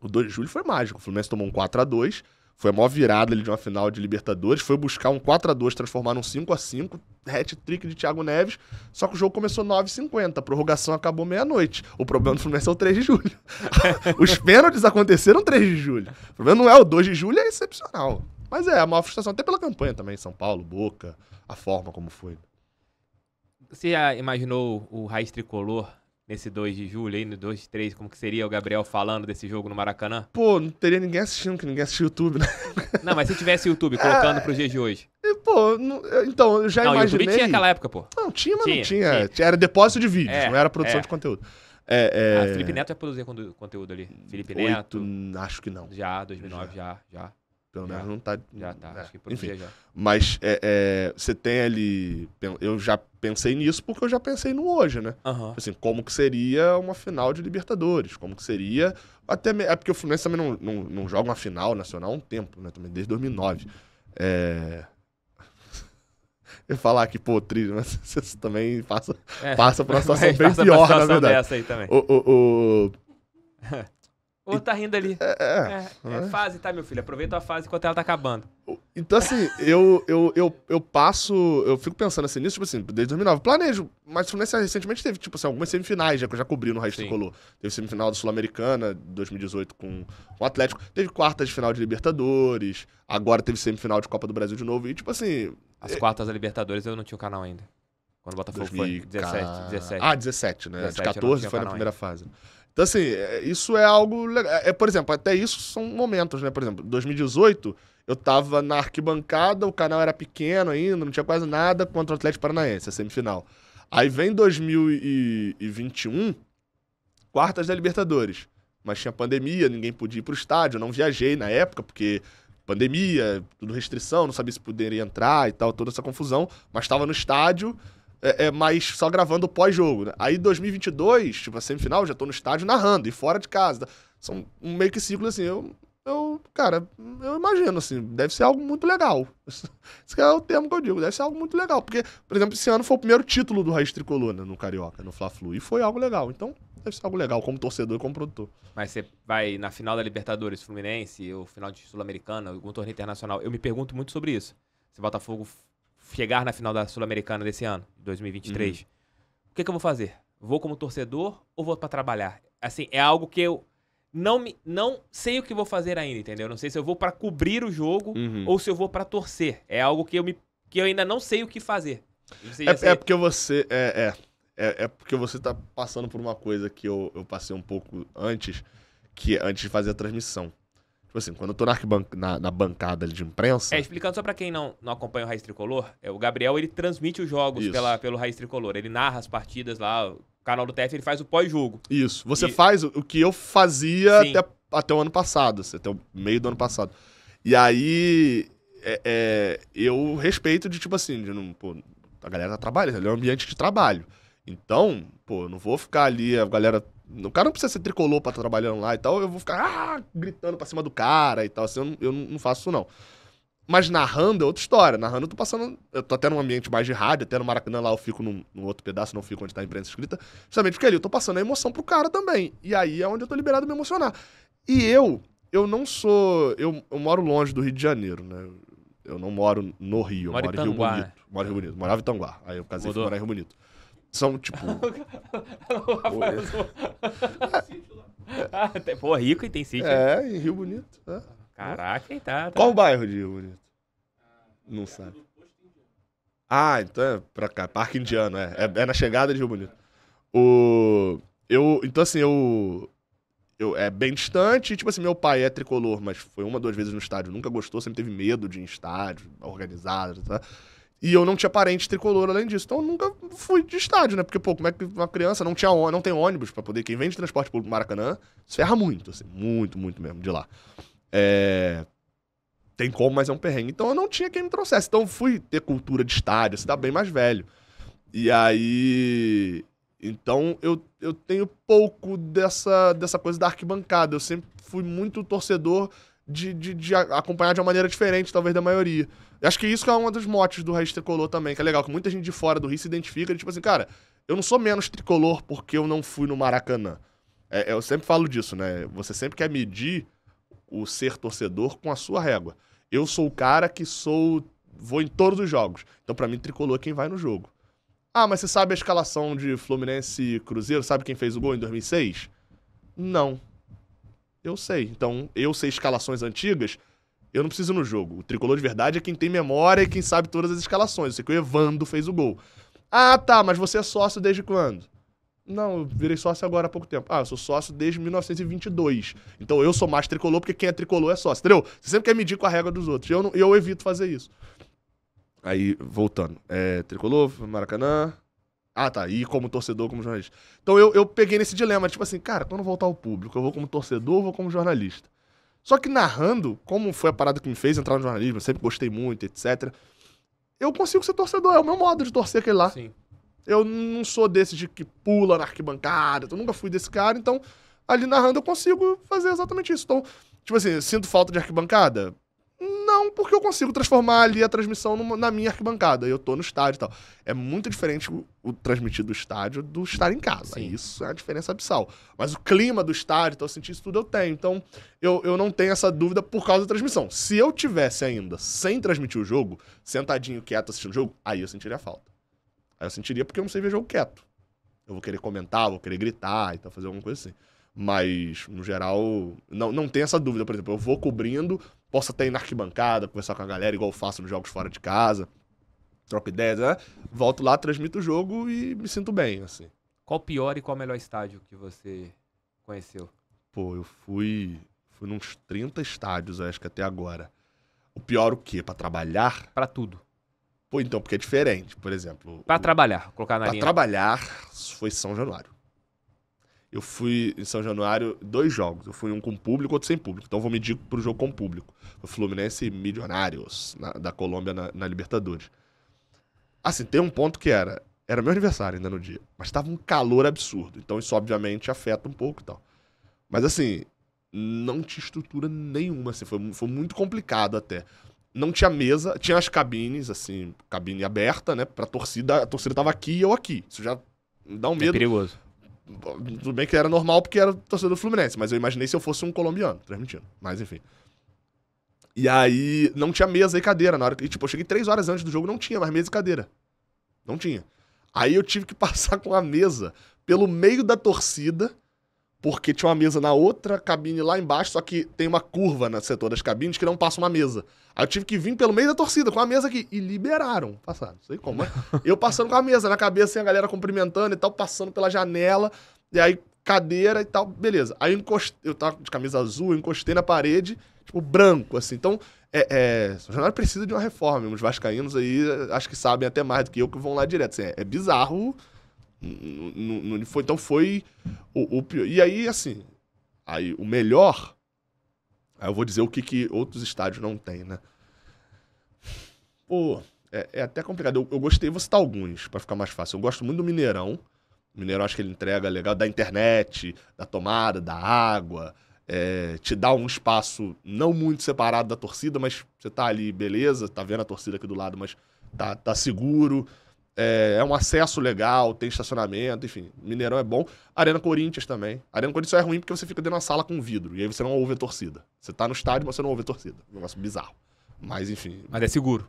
O 2 de julho foi mágico. O Fluminense tomou um 4 x 2 foi a maior virada ali de uma final de Libertadores. Foi buscar um 4 a 2 transformar num 5 a 5 hat-trick de Thiago Neves. Só que o jogo começou 9h50. A prorrogação acabou meia-noite. O problema do Fluminense é o 3 de julho. Os pênaltis aconteceram 3 de julho. O problema não é o 2 de julho, é excepcional. Mas é, a maior frustração, até pela campanha também, São Paulo, Boca, a forma como foi. Você já imaginou o Raiz Tricolor nesse 2 de julho aí, no 2 de 3, como que seria o Gabriel falando desse jogo no Maracanã? Pô, não teria ninguém assistindo, que ninguém o YouTube, né? Não, mas se tivesse YouTube colocando é... pros dias de hoje. É, e, pô, não, então, eu já não, imaginei... Não, YouTube tinha aquela época, pô. Não, tinha, mas tinha, não tinha. tinha. Era depósito de vídeos, é, não era produção é. de conteúdo. É, é... Ah, Felipe Neto vai produzir conteúdo, ali. Felipe Neto. acho que não. Já, 2009, já, já. já. Pelo menos não tá. Já tá, é, acho que por enfim. já. Mas é, é você tem ali. Eu já pensei nisso porque eu já pensei no hoje, né? Uhum. Assim, como que seria uma final de Libertadores? Como que seria. Até, é porque o Fluminense também não, não, não joga uma final nacional há um tempo, né? Também desde 2009. É eu falar que, pô, triste mas você também passa, é, passa por uma situação bem pior, na verdade. Dessa aí também. O, o, o... Ou tá rindo ali. É é, é, é, é, fase, tá, meu filho? Aproveita a fase enquanto ela tá acabando. Então, assim, eu, eu, eu, eu passo. Eu fico pensando assim nisso, tipo assim, desde 2009. Planejo, mas Fluminense tipo, recentemente teve, tipo assim, algumas semifinais já que eu já cobri no Raiz Tricolor. Teve semifinal da Sul-Americana, 2018 com o Atlético. Teve quartas de final de Libertadores. Agora teve semifinal de Copa do Brasil de novo. E, tipo assim. As é quartas da Libertadores eu não tinha o canal ainda. Quando o Botafogo 2000... foi. 17, 17. Ah, 17, né? 17, de 14 foi na primeira ainda. fase. Então, assim, é, isso é algo legal. É, é, por exemplo, até isso são momentos, né? Por exemplo, 2018, eu tava na arquibancada, o canal era pequeno ainda, não tinha quase nada contra o Atlético Paranaense, a semifinal. Aí vem 2021, quartas da Libertadores. Mas tinha pandemia, ninguém podia ir pro estádio, eu não viajei na época, porque pandemia, tudo restrição, não sabia se poderia entrar e tal, toda essa confusão. Mas estava no estádio, é, é, mas só gravando o pós-jogo, né? Aí 2022, tipo, a semifinal, já tô no estádio narrando e fora de casa. São um meio que ciclo assim. Eu, eu, cara, eu imagino, assim, deve ser algo muito legal. Esse é o termo que eu digo, deve ser algo muito legal. Porque, por exemplo, esse ano foi o primeiro título do Raiz Tricolor né, no Carioca, no Fla-Flu. E foi algo legal. Então, deve ser algo legal como torcedor e como produtor. Mas você vai na final da Libertadores Fluminense, ou final de Sul-Americana, algum torneio internacional. Eu me pergunto muito sobre isso. Se Botafogo chegar na final da Sul-Americana desse ano, 2023, uhum. o que, que eu vou fazer? Vou como torcedor ou vou para trabalhar? Assim, é algo que eu não, me, não sei o que vou fazer ainda, entendeu? Não sei se eu vou para cobrir o jogo uhum. ou se eu vou para torcer. É algo que eu, me, que eu ainda não sei o que fazer. É, é, porque você. É, é, é, é, porque você tá passando por uma coisa que eu, eu passei um pouco antes, que é antes de fazer a transmissão. Tipo assim, quando eu tô na, na, na bancada de imprensa. É, explicando só pra quem não, não acompanha o Raiz Tricolor, é, o Gabriel ele transmite os jogos pela, pelo Raiz Tricolor. Ele narra as partidas lá, o canal do TF ele faz o pós-jogo. Isso. Você e... faz o que eu fazia até, até o ano passado, assim, até o meio do ano passado. E aí. É, é, eu respeito de tipo assim, de não. Pô, a galera tá trabalha é um ambiente de trabalho. Então, pô, não vou ficar ali, a galera o cara não precisa ser tricolor pra estar tá trabalhando lá e tal. Eu vou ficar ah! gritando pra cima do cara e tal. Assim, eu, não, eu não faço isso, não. Mas narrando é outra história. Narrando eu tô passando. Eu tô até num ambiente mais de rádio, até no Maracanã lá eu fico num, num outro pedaço, não fico onde tá a imprensa escrita. Justamente porque ali eu tô passando a emoção pro cara também. E aí é onde eu tô liberado de me emocionar. E eu, eu não sou. Eu, eu moro longe do Rio de Janeiro, né? Eu não moro no Rio, eu moro em Rio Bonito. Né? Moro em Rio Bonito. É. Morava em Tanguá. Aí eu casei e fui morar em Rio Bonito. São, tipo. o Rafael ah, Pô, rico e tem sítio. É, em Rio Bonito. É. Caraca, hein, tá, tá. Qual o bairro de Rio Bonito? Não é sabe. Ah, então é pra cá, Parque Indiano, é. É, é na chegada de Rio Bonito. O. Eu. Então, assim, eu. Eu, é bem distante. Tipo assim, meu pai é tricolor, mas foi uma, duas vezes no estádio. Nunca gostou, sempre teve medo de ir em estádio, organizado, tá? E eu não tinha parente tricolor além disso. Então eu nunca fui de estádio, né? Porque, pô, como é que uma criança não, tinha, não tem ônibus para poder. Quem vende transporte público Maracanã se ferra muito, assim, muito, muito mesmo de lá. É... Tem como, mas é um perrengue. Então eu não tinha quem me trouxesse. Então eu fui ter cultura de estádio, se assim, dá tá bem mais velho. E aí. Então eu, eu tenho pouco dessa, dessa coisa da arquibancada. Eu sempre fui muito torcedor de, de, de, acompanhar de uma maneira diferente, talvez, da maioria. Acho que isso é um dos motes do Raiz Tricolor também, que é legal, que muita gente de fora do Rio se identifica, de, tipo assim, cara, eu não sou menos tricolor porque eu não fui no Maracanã. É, é eu sempre falo disso, né? Você sempre quer medir o ser torcedor com a sua régua. Eu sou o cara que sou. vou em todos os jogos. Então, para mim, tricolor é quem vai no jogo. Ah, mas você sabe a escalação de Fluminense e Cruzeiro? Sabe quem fez o gol em 2006? Não eu sei. Então, eu sei escalações antigas, eu não preciso ir no jogo. O tricolor de verdade é quem tem memória e quem sabe todas as escalações. Eu sei que o Evando fez o gol. Ah, tá, mas você é sócio desde quando? Não, eu virei sócio agora há pouco tempo. Ah, eu sou sócio desde 1922. Então eu sou mais tricolor porque quem é tricolor é sócio, entendeu? Você sempre quer medir com a regra dos outros. Eu, não, eu evito fazer isso. Aí, voltando. É, tricolor, Maracanã, ah, tá. E como torcedor, como jornalista. Então eu, eu peguei nesse dilema, tipo assim, cara, quando voltar ao público, eu vou como torcedor ou vou como jornalista? Só que narrando, como foi a parada que me fez entrar no jornalismo, eu sempre gostei muito, etc. Eu consigo ser torcedor, é o meu modo de torcer aquele lá. Sim. Eu não sou desse de que pula na arquibancada, eu nunca fui desse cara, então ali narrando eu consigo fazer exatamente isso. Então, tipo assim, sinto falta de arquibancada? Não, porque eu consigo transformar ali a transmissão numa, na minha arquibancada. Eu tô no estádio e tal. É muito diferente o, o transmitir do estádio do estar em casa. Sim. Isso é a diferença abissal. Mas o clima do estádio, então, senti isso tudo eu tenho. Então, eu, eu não tenho essa dúvida por causa da transmissão. Se eu tivesse ainda sem transmitir o jogo, sentadinho, quieto, assistindo o jogo, aí eu sentiria falta. Aí eu sentiria porque eu não sei ver jogo quieto. Eu vou querer comentar, vou querer gritar e tal, fazer alguma coisa assim. Mas, no geral, não, não tem essa dúvida, por exemplo. Eu vou cobrindo, possa até ir na arquibancada, conversar com a galera, igual eu faço nos jogos fora de casa, troco ideias, né? Volto lá, transmito o jogo e me sinto bem, assim. Qual o pior e qual o melhor estádio que você conheceu? Pô, eu fui, fui nos 30 estádios, acho que até agora. O pior o quê? Para trabalhar? Para tudo. Pô, então, porque é diferente, por exemplo. Para o... trabalhar, colocar na pra linha. Para trabalhar foi São Januário eu fui em São Januário dois jogos. Eu fui um com público, outro sem público. Então vou medir pro jogo com público. O Fluminense Milionários, na, da Colômbia, na, na, Libertadores. Assim, tem um ponto que era. Era meu aniversário ainda no dia. Mas tava um calor absurdo. Então isso, obviamente, afeta um pouco e tal. Mas assim, não tinha estrutura nenhuma. Assim, foi, foi muito complicado até. Não tinha mesa, tinha as cabines, assim, cabine aberta, né? Pra torcida, a torcida tava aqui e eu aqui. Isso já dá um é medo. É perigoso. Tudo bem que era normal porque era torcedor Fluminense, mas eu imaginei se eu fosse um colombiano transmitindo. Mas enfim. E aí não tinha mesa e cadeira na hora. que tipo, eu cheguei três horas antes do jogo, não tinha mais mesa e cadeira. Não tinha. Aí eu tive que passar com a mesa pelo meio da torcida porque tinha uma mesa na outra cabine lá embaixo, só que tem uma curva no setor das cabines que não passa uma mesa. Aí eu tive que vir pelo meio da torcida com a mesa aqui e liberaram. Passaram, não sei como, mas né? eu passando com a mesa na cabeça, assim, a galera cumprimentando e tal, passando pela janela, e aí cadeira e tal, beleza. Aí eu encostei, eu tava de camisa azul, eu encostei na parede, tipo, branco, assim. Então, é, é, o jornal precisa de uma reforma. Os vascaínos aí, eh, acho que sabem até mais do que eu, que vão lá direto. Assim, é, é bizarro não, não foi. Então foi o, o, pior. E aí, assim, aí o melhor. Aí eu vou dizer o que, que outros estádios não têm, né? Pô, é, é até complicado. Eu, eu, gostei, vou citar alguns, para ficar mais fácil. Eu gosto muito do Mineirão. O Mineirão acho que ele entrega legal da internet, da tomada, da água. É, te dá um espaço não muito separado da torcida, mas você tá ali, beleza, tá vendo a torcida aqui do lado, mas tá, tá seguro. É, é, um acesso legal, tem estacionamento, enfim. Mineirão é bom. Arena Corinthians também. Arena Corinthians só é ruim porque você fica dentro de uma sala com vidro. E aí você não ouve a torcida. Você tá no estádio, mas você não ouve a torcida. Um negócio bizarro. Mas enfim. Mas é seguro.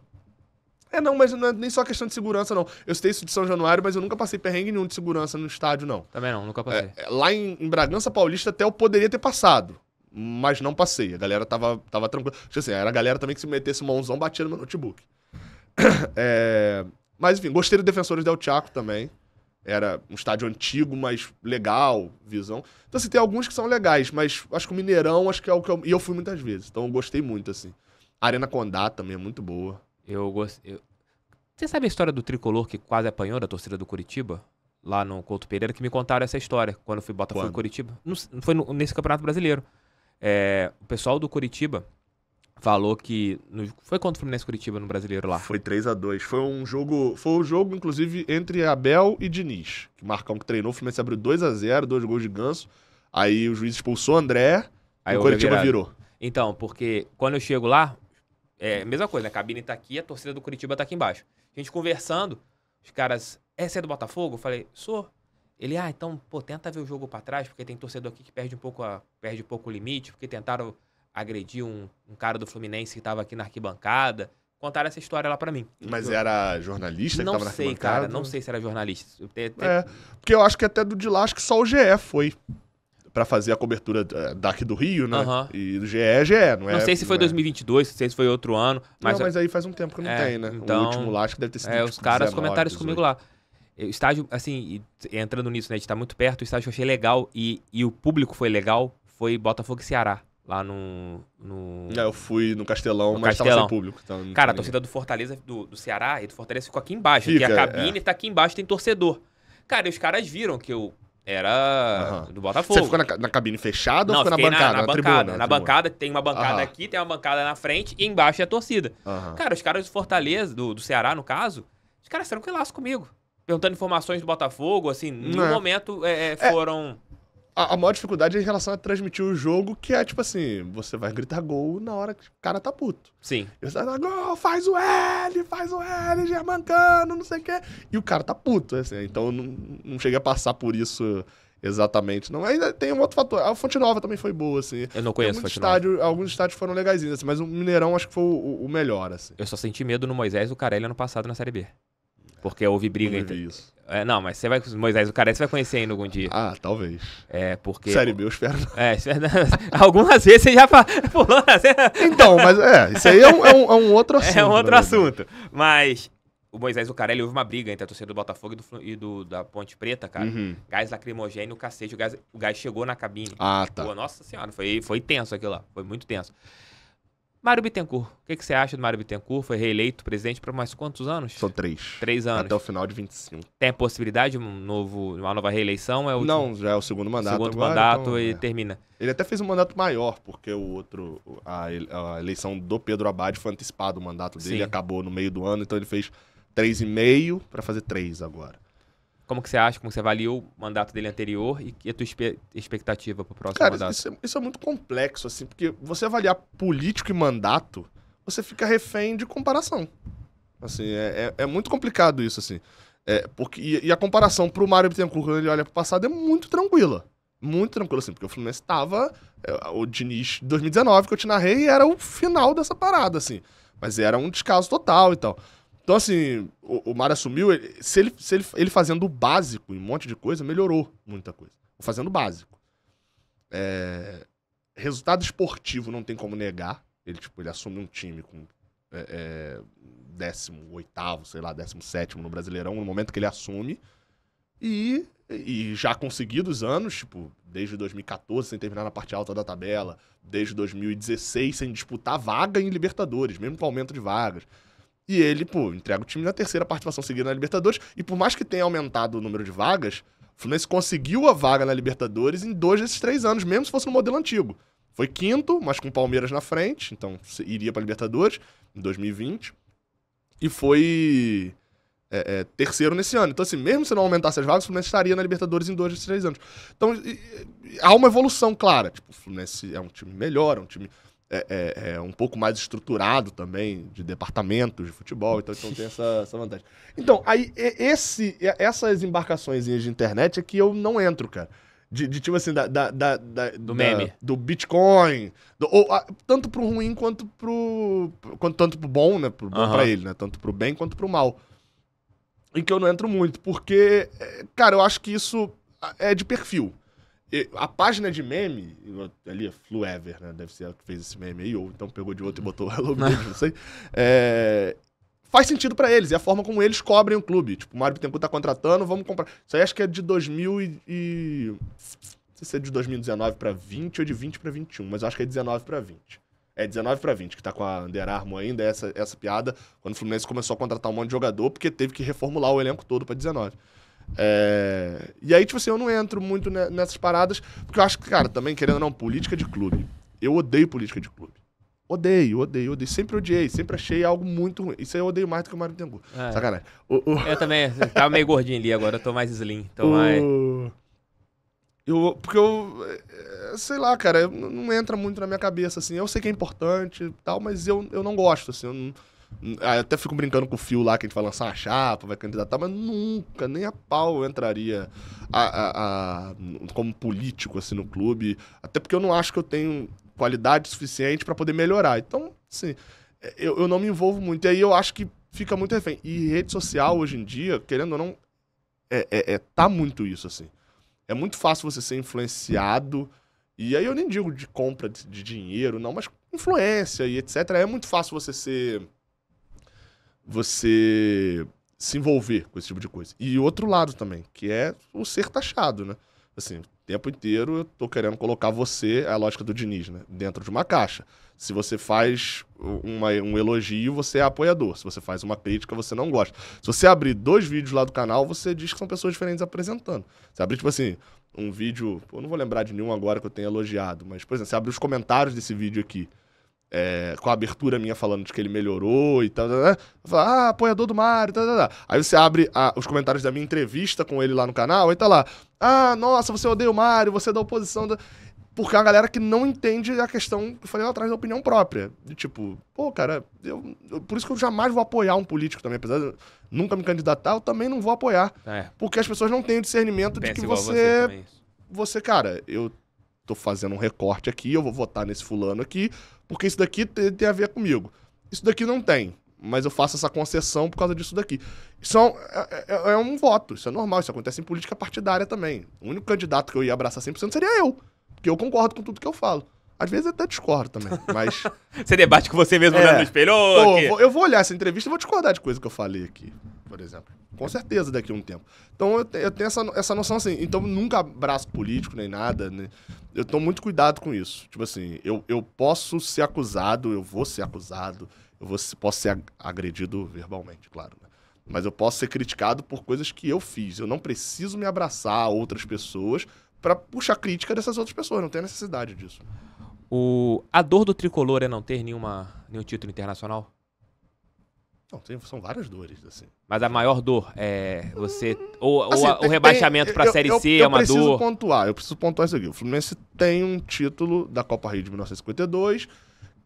É, não, mas não é nem só questão de segurança, não. Eu citei isso de São Januário, mas eu nunca passei perrengue nenhum de segurança no estádio, não. Também não, nunca passei. É, é lá em, em Bragança Paulista até eu poderia ter passado mas não passei. A galera tava, tava tranquila. Tipo assim, era a galera também que se metesse mãozão batendo no meu notebook. É... Mas enfim, gostei do Defensores del Chaco também. Era um estádio antigo, mas legal, visão. Então, assim, tem alguns que são legais, mas acho que o Mineirão, acho que é o que eu. E eu fui muitas vezes, então eu gostei muito, assim. A Arena Condá também é muito boa. Eu gostei. Eu... Você sabe a história do tricolor que quase apanhou da torcida do Curitiba? Lá no Couto Pereira, que me contaram essa história quando eu fui Botafogo quando? Curitiba. Não, foi no, nesse Campeonato Brasileiro. É, o pessoal do Curitiba falou que. No, foi contra o Fluminense Curitiba no brasileiro lá? Foi 3 a 2 Foi um jogo. Foi um jogo, inclusive, entre Abel e Diniz. Que Marcão que treinou, o Fluminense abriu 2 a 0 dois gols de ganso. Aí o juiz expulsou o André aí e o Curitiba virou. Então, porque quando eu chego lá, é mesma coisa, né? A cabine tá aqui, a torcida do Curitiba tá aqui embaixo. A gente conversando, os caras. É, você é do Botafogo? Eu falei, sou. Ele, ah, então, pô, tenta ver o jogo para trás, porque tem torcedor aqui que perde um pouco, a, perde um pouco o limite, porque tentaram agrediu um, um cara do Fluminense que estava aqui na arquibancada. Contaram essa história lá para mim. Mas eu, era jornalista que não tava na sei, arquibancada? Não sei, cara. Não sei se era jornalista. Eu te, te... É, porque eu acho que até do de lá, acho que só o GE foi para fazer a cobertura é, daqui do Rio, né? Uhum. E do GE é GE, não é? Não sei se foi 2022, é. não sei se foi outro ano. Mas não, mas aí faz um tempo que não é, tem, né? Então, o último lá, acho que deve ter sido. É, tipo, os caras 19, comentaram isso comigo lá. O estágio, assim, entrando nisso, né? A gente tá muito perto, o estágio eu achei legal e, e o público foi legal, foi Botafogo e Ceará lá no. no... É, eu fui no Castelão, no mas Castelão. tava sem público. Então Cara, a torcida do Fortaleza, do, do Ceará e do Fortaleza ficou aqui embaixo. Fica, a é. cabine é. tá aqui embaixo, tem torcedor. Cara, e os caras viram que eu era uhum. do Botafogo. Você ficou na, na cabine fechada Não, ou ficou na bancada? Na, na, na bancada. Tribuna, na, tribuna. bancada, tem uma bancada uhum. aqui, tem uma bancada na frente e embaixo é a torcida. Uhum. Cara, os caras do Fortaleza, do, do Ceará, no caso, os caras tranquilaço comigo. Perguntando informações do Botafogo, assim, no é. momento é, é foram. É a, a, maior dificuldade é em relação a transmitir o jogo, que é tipo assim, você vai gritar gol na hora que o cara tá puto. Sim. E você falar, gol, faz o L, faz o L, Germancano, não sei o quê. E o cara tá puto, assim, então não, não cheguei a passar por isso exatamente. Não, ainda tem um outro fator. A Fonte Nova também foi boa, assim. Eu não conheço Fonte estádio, Nova. Alguns estádios foram legaisinhos, assim, mas o Mineirão acho que foi o, o melhor, assim. Eu só senti medo no Moisés e o Carelli ano passado na Série B. Porque houve briga. entre... isso. É, não, mas você vai. Moisés, o cara você vai conhecer ainda algum dia. Ah, talvez. É, porque. Série B, eu espero. É, algumas vezes você já pulou na né? cena. Então, mas é, isso aí é um, é um, é um outro é assunto. É um outro assunto. Mas o Moisés o Carelli houve uma briga entre a torcida do Botafogo e, do, e do da Ponte Preta, cara. Uhum. Gás lacrimogêneo, cacete. O gás, o gás chegou na cabine. Ah, tá. Pô, nossa senhora, foi, foi tenso aquilo lá. Foi muito tenso. Mário Bittencourt. O que, que, você acha do Mário Bittencourt? Foi reeleito presidente por mais quantos anos? São três. Três anos. Até o final de 25. Tem a possibilidade de um novo, uma nova reeleição? É o Não, último... já é o segundo mandato. Segundo agora, mandato então, e é. termina. Ele até fez um mandato maior, porque o outro, a, a eleição do Pedro Abad foi antecipada, o mandato dele Sim. acabou no meio do ano, então ele fez três e meio para fazer três agora. Como que você acha, como você avaliou o mandato dele anterior e, e a tua expectativa para o próximo Cara, mandato? Isso é, isso é muito complexo, assim, porque você avaliar político e mandato, você fica refém de comparação. Assim, é, é, é muito complicado isso, assim. É, porque, e, e a comparação para o Mário Bittencourt, quando ele olha para o passado, é muito tranquila. Muito tranquila, assim, porque o Fluminense estava É, o Diniz 2019, que eu te narrei, era o final dessa parada, assim. Mas era um descaso total e tal. Então, assim, o, o Mar assumiu, ele, se, ele, se ele, ele fazendo o básico em um monte de coisa, melhorou muita coisa. Fazendo o básico. É, resultado esportivo não tem como negar. Ele, tipo, ele assume um time com é, é, 18 sei lá, 17 no Brasileirão, no momento que ele assume. E, e já conseguidos anos, tipo, desde 2014 sem terminar na parte alta da tabela, desde 2016 sem disputar vaga em Libertadores, mesmo com aumento de vagas. E ele, pô, entrega o time na terceira participação seguida na Libertadores. E por mais que tenha aumentado o número de vagas, o Fluminense conseguiu a vaga na Libertadores em dois desses três anos, mesmo se fosse no modelo antigo. Foi quinto, mas com o Palmeiras na frente, então iria para Libertadores em 2020. E foi é, é, terceiro nesse ano. Então, assim, mesmo se não aumentasse as vagas, o Fluminense estaria na Libertadores em dois desses três anos. Então, e, e, há uma evolução clara. Tipo, o Fluminense é um time melhor, é um time é, é, é, um pouco mais estruturado também, de departamentos de futebol, então, então tem essa, essa vantagem. Então, aí, esse, essas embarcações de internet é que eu não entro, cara. De, de tipo assim, da, da, da, da do meme. Da, do Bitcoin. Do, ou, a, tanto pro ruim quanto pro. Quanto, tanto pro bom, né? Pro bom uhum. pra ele, né? Tanto pro bem quanto pro mal. Em que eu não entro muito, porque, é, cara, eu acho que isso é de perfil a página de meme, ali é Fluever, né? Deve ser a que fez esse meme aí, ou então pegou de outro e botou Hello Baby, não sei. É, faz sentido para eles, é a forma como eles cobrem o clube. Tipo, o Mário Bittencourt tá contratando, vamos comprar. Isso aí acho que é de 2000 e... e... Não sei se é de 2019 para 20 ou de 20 para 21, mas acho que é 19 para 20. É 19 para 20, que tá com a Under Armour ainda, é essa, essa piada, quando o Fluminense começou a contratar um monte de jogador, porque teve que reformular o elenco todo para 19. É... E aí, tipo assim, eu não entro muito nessas paradas, porque eu acho que, cara, também, querendo ou não, política de clube. Eu odeio política de clube. Odeio, odeio, odeio. Sempre odiei, sempre achei algo muito ruim. Isso aí eu odeio mais do que o Mário Tengu. É. Sacanagem. O, o... Eu também tava meio gordinho ali agora, eu tô mais slim. então o... mais... Eu, porque eu. É, sei lá, cara, não entra muito na minha cabeça, assim. Eu sei que é importante e tal, mas eu, eu não gosto, assim. Eu não ah, até fico brincando com o Fio lá, que a gente vai lançar uma chapa, vai candidatar, mas nunca, nem a pau entraria a, a, a, como político assim no clube. Até porque eu não acho que eu tenho qualidade suficiente para poder melhorar. Então, assim, eu, eu não me envolvo muito. E aí eu acho que fica muito refém. E rede social hoje em dia, querendo ou não, é, é, é tá muito isso, assim. É muito fácil você ser influenciado. E aí eu nem digo de compra de, de dinheiro, não, mas influência e etc. É muito fácil você ser você se envolver com esse tipo de coisa. E outro lado também, que é o ser taxado, né? Assim, o tempo inteiro eu tô querendo colocar você, é a lógica do Diniz, né? Dentro de uma caixa. Se você faz uma, um elogio, você é apoiador. Se você faz uma crítica, você não gosta. Se você abrir dois vídeos lá do canal, você diz que são pessoas diferentes apresentando. Você abrir, tipo assim, um vídeo. Eu não vou lembrar de nenhum agora que eu tenha elogiado, mas, por exemplo, você abre os comentários desse vídeo aqui é, com a abertura minha falando de que ele melhorou e tal, tal, tal. Né? ah, apoiador do Mário, tal, tal, tal. Aí você abre a, os comentários da minha entrevista com ele lá no canal, aí tá lá, ah, nossa, você odeia o Mário, você é da oposição. Da... Porque é uma galera que não entende a questão que eu falei lá atrás da opinião própria. De tipo, pô, cara, eu, eu, por isso que eu jamais vou apoiar um político também. Apesar de eu nunca me candidatar, eu também não vou apoiar. É. Porque as pessoas não têm o discernimento de que você. Você, você, cara, eu tô fazendo um recorte aqui, eu vou votar nesse fulano aqui, porque isso daqui tem, tem a ver comigo. Isso daqui não tem, mas eu faço essa concessão por causa disso daqui. Isso é, é, é, é um voto, isso é normal, isso acontece em política partidária também. O único candidato que eu ia abraçar 100% seria eu, porque eu concordo com tudo que eu falo. Às vezes eu até discordo também, mas. você debate com você mesmo é, olhando no espelho? Pô, eu, vou, eu vou olhar essa entrevista e vou discordar de coisa que eu falei aqui, por exemplo. Com certeza daqui a um tempo. Então eu, eu tenho essa, essa noção assim. Então nunca abraço político nem nada, né? Eu tomo muito cuidado com isso. Tipo assim, eu, eu posso ser acusado, eu vou ser acusado, eu vou, posso ser agredido verbalmente, claro, né? Mas eu posso ser criticado por coisas que eu fiz. Eu não preciso me abraçar a outras pessoas para puxar crítica dessas outras pessoas. Não tem necessidade disso. O, a dor do tricolor é não ter nenhuma, nenhum título internacional? Não, tem, são várias dores, assim. Mas a maior dor é você. Ou, assim, ou a, o rebaixamento para a Série eu, C eu, eu é uma dor. Eu preciso pontuar, eu preciso pontuar isso aqui. O Fluminense tem um título da Copa Rio de 1952,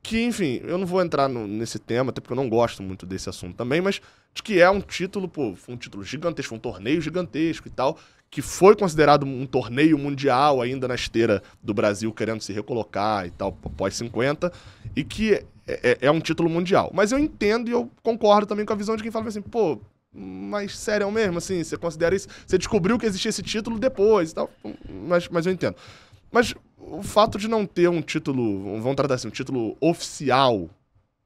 que, enfim, eu não vou entrar no, nesse tema, até porque eu não gosto muito desse assunto também, mas de que é um título, pô, foi um título gigantesco, um torneio gigantesco e tal, que foi considerado um torneio mundial ainda na esteira do Brasil querendo se recolocar e tal, pós 50, e que é, é, é um título mundial. Mas eu entendo e eu concordo também com a visão de quem fala assim, pô, mas sério é mesmo, assim, você considera isso? Você descobriu que existia esse título depois e tal, mas, mas eu entendo. Mas o fato de não ter um título, vamos tratar assim, um título oficial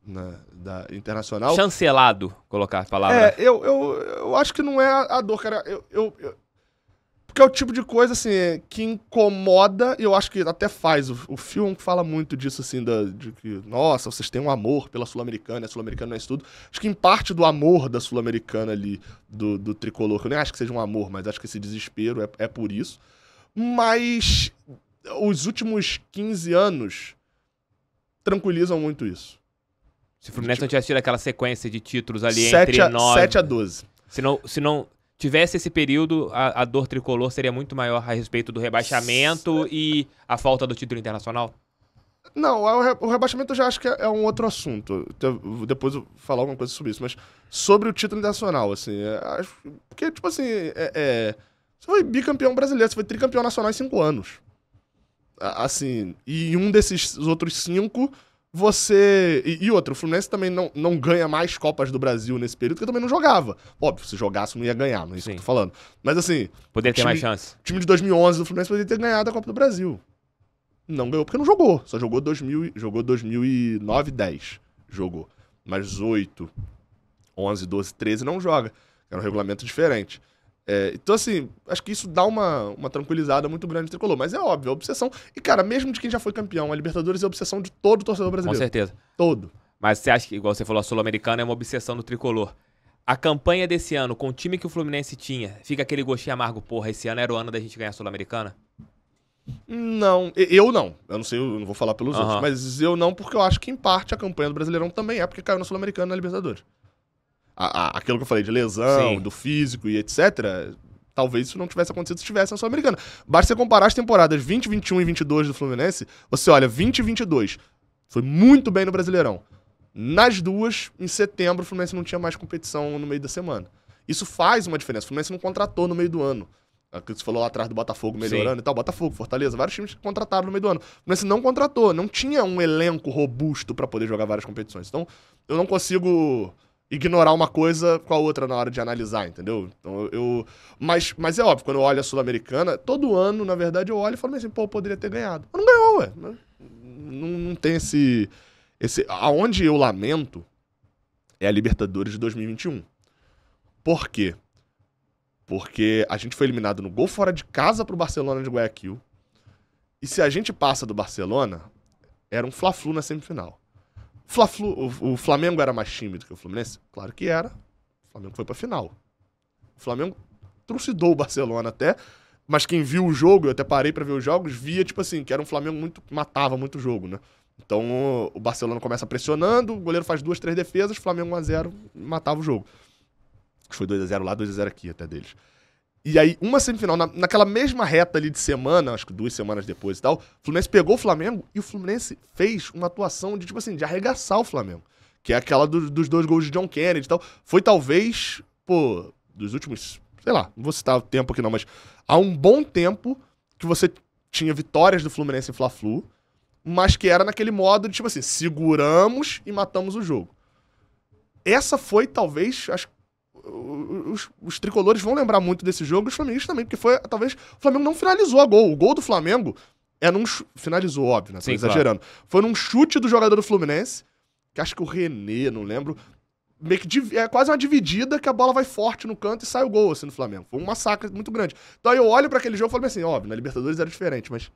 na, da internacional. Chancelado, colocar a palavra. É, eu, eu, eu acho que não é a dor, cara. Eu, eu, eu porque é o tipo de coisa, assim, é, que incomoda, e eu acho que até faz. O, o filme fala muito disso, assim, da, de que, nossa, vocês têm um amor pela Sul-Americana, a Sul-Americana não é isso tudo. Acho que em parte do amor da Sul-Americana ali, do, do tricolor, que eu nem acho que seja um amor, mas acho que esse desespero é, é por isso. Mas os últimos 15 anos tranquilizam muito isso. Se o Fluminense não tivesse tido aquela sequência de títulos ali 7 entre a, 9. 7 a 12. Se não, se não tivesse esse período, a, a dor tricolor seria muito maior a respeito do rebaixamento e a falta do título internacional? Não, é o rebaixamento eu já acho que é, é um outro assunto. Então, depois eu vou falar alguma coisa sobre isso, mas sobre o título internacional, assim, é, acho porque, tipo assim, é, é, você foi bicampeão brasileiro, você foi tricampeão nacional em cinco anos. Assim, e um desses outros cinco, você. E, e outra, o Fluminense também não, não ganha mais Copas do Brasil nesse período, que também não jogava. Óbvio, se jogasse não ia ganhar, não é isso Sim. que eu tô falando. Mas assim. Poderia ter mais chance. O time de 2011 do Fluminense poderia ter ganhado a Copa do Brasil. Não ganhou porque não jogou. Só jogou, 2000, jogou 2009, 10. Jogou. Mas 8, 11, 12, 13 não joga. Era é um regulamento diferente. É, então, assim, acho que isso dá uma, uma tranquilizada muito grande no tricolor. Mas é óbvio, é obsessão. E, cara, mesmo de quem já foi campeão, a Libertadores é a obsessão de todo torcedor brasileiro. Com certeza. Todo. Mas você acha que, igual você falou, a Sul-Americana é uma obsessão do tricolor. A campanha desse ano, com o time que o Fluminense tinha, fica aquele gostinho amargo, porra, esse ano era o ano da gente ganhar a Sul-Americana? Não, eu não. Eu não sei, eu não vou falar pelos uhum. outros, mas eu não, porque eu acho que em parte a campanha do Brasileirão também é porque caiu na Sul-Americana na Libertadores a, a, aquilo que eu falei de lesão, Sim. do físico e etc., talvez isso não tivesse acontecido se tivesse na Sul-Americana. Basta você comparar as temporadas 20, 21 e 22 do Fluminense, você olha, 20 e 22 foi muito bem no Brasileirão. Nas duas, em setembro, o Fluminense não tinha mais competição no meio da semana. Isso faz uma diferença. O Fluminense não contratou no meio do ano. Aquilo é que você falou lá atrás do Botafogo melhorando Sim. e tal. Botafogo, Fortaleza, vários times contrataram no meio do ano. O Fluminense não contratou, não tinha um elenco robusto para poder jogar várias competições. Então, eu não consigo ignorar uma coisa com a outra na hora de analisar, entendeu? Então eu. Mas, mas é óbvio, quando eu olho a Sul-Americana, todo ano, na verdade, eu olho e falo assim, pô, eu poderia ter ganhado. Mas não ganhou, ué. Não, não tem esse, esse. Aonde eu lamento é a Libertadores de 2021. Por quê? Porque a gente foi eliminado no gol fora de casa pro Barcelona de Guayaquil. E se a gente passa do Barcelona, era um Fla-Flu na semifinal. Fla o, o, Flamengo era mais tímido que o Fluminense? Claro que era. O Flamengo foi pra final. O Flamengo trucidou o Barcelona até, mas quem viu o jogo, eu até parei para ver os jogos, via, tipo assim, que era um Flamengo muito. matava muito o jogo, né? Então o Barcelona começa pressionando, o goleiro faz duas, três defesas, Flamengo 1x0, matava o jogo. Acho que foi 2x0 lá, 2x0 aqui até deles. E aí, uma semifinal, na, naquela mesma reta ali de semana, acho que duas semanas depois e tal, o Fluminense pegou o Flamengo e o Fluminense fez uma atuação de, tipo assim, de arregaçar o Flamengo. Que é aquela do, dos dois gols de John Kennedy e tal. Foi talvez, pô, dos últimos, sei lá, não vou citar o tempo aqui não, mas há um bom tempo que você tinha vitórias do Fluminense em Fla-Flu, mas que era naquele modo de, tipo assim, seguramos e matamos o jogo. Essa foi, talvez, acho que os, os, tricolores vão lembrar muito desse jogo, os flamenguistas também, porque foi, talvez, o Flamengo não finalizou a gol. O gol do Flamengo é num... Finalizou, óbvio, né? Tô Sim, exagerando. Claro. Foi num chute do jogador do Fluminense, que acho que o René, não lembro, meio que é quase uma dividida que a bola vai forte no canto e sai o gol assim no Flamengo. Foi um massacre muito grande. Então aí eu olho para aquele jogo e falo assim, óbvio, na Libertadores era diferente, mas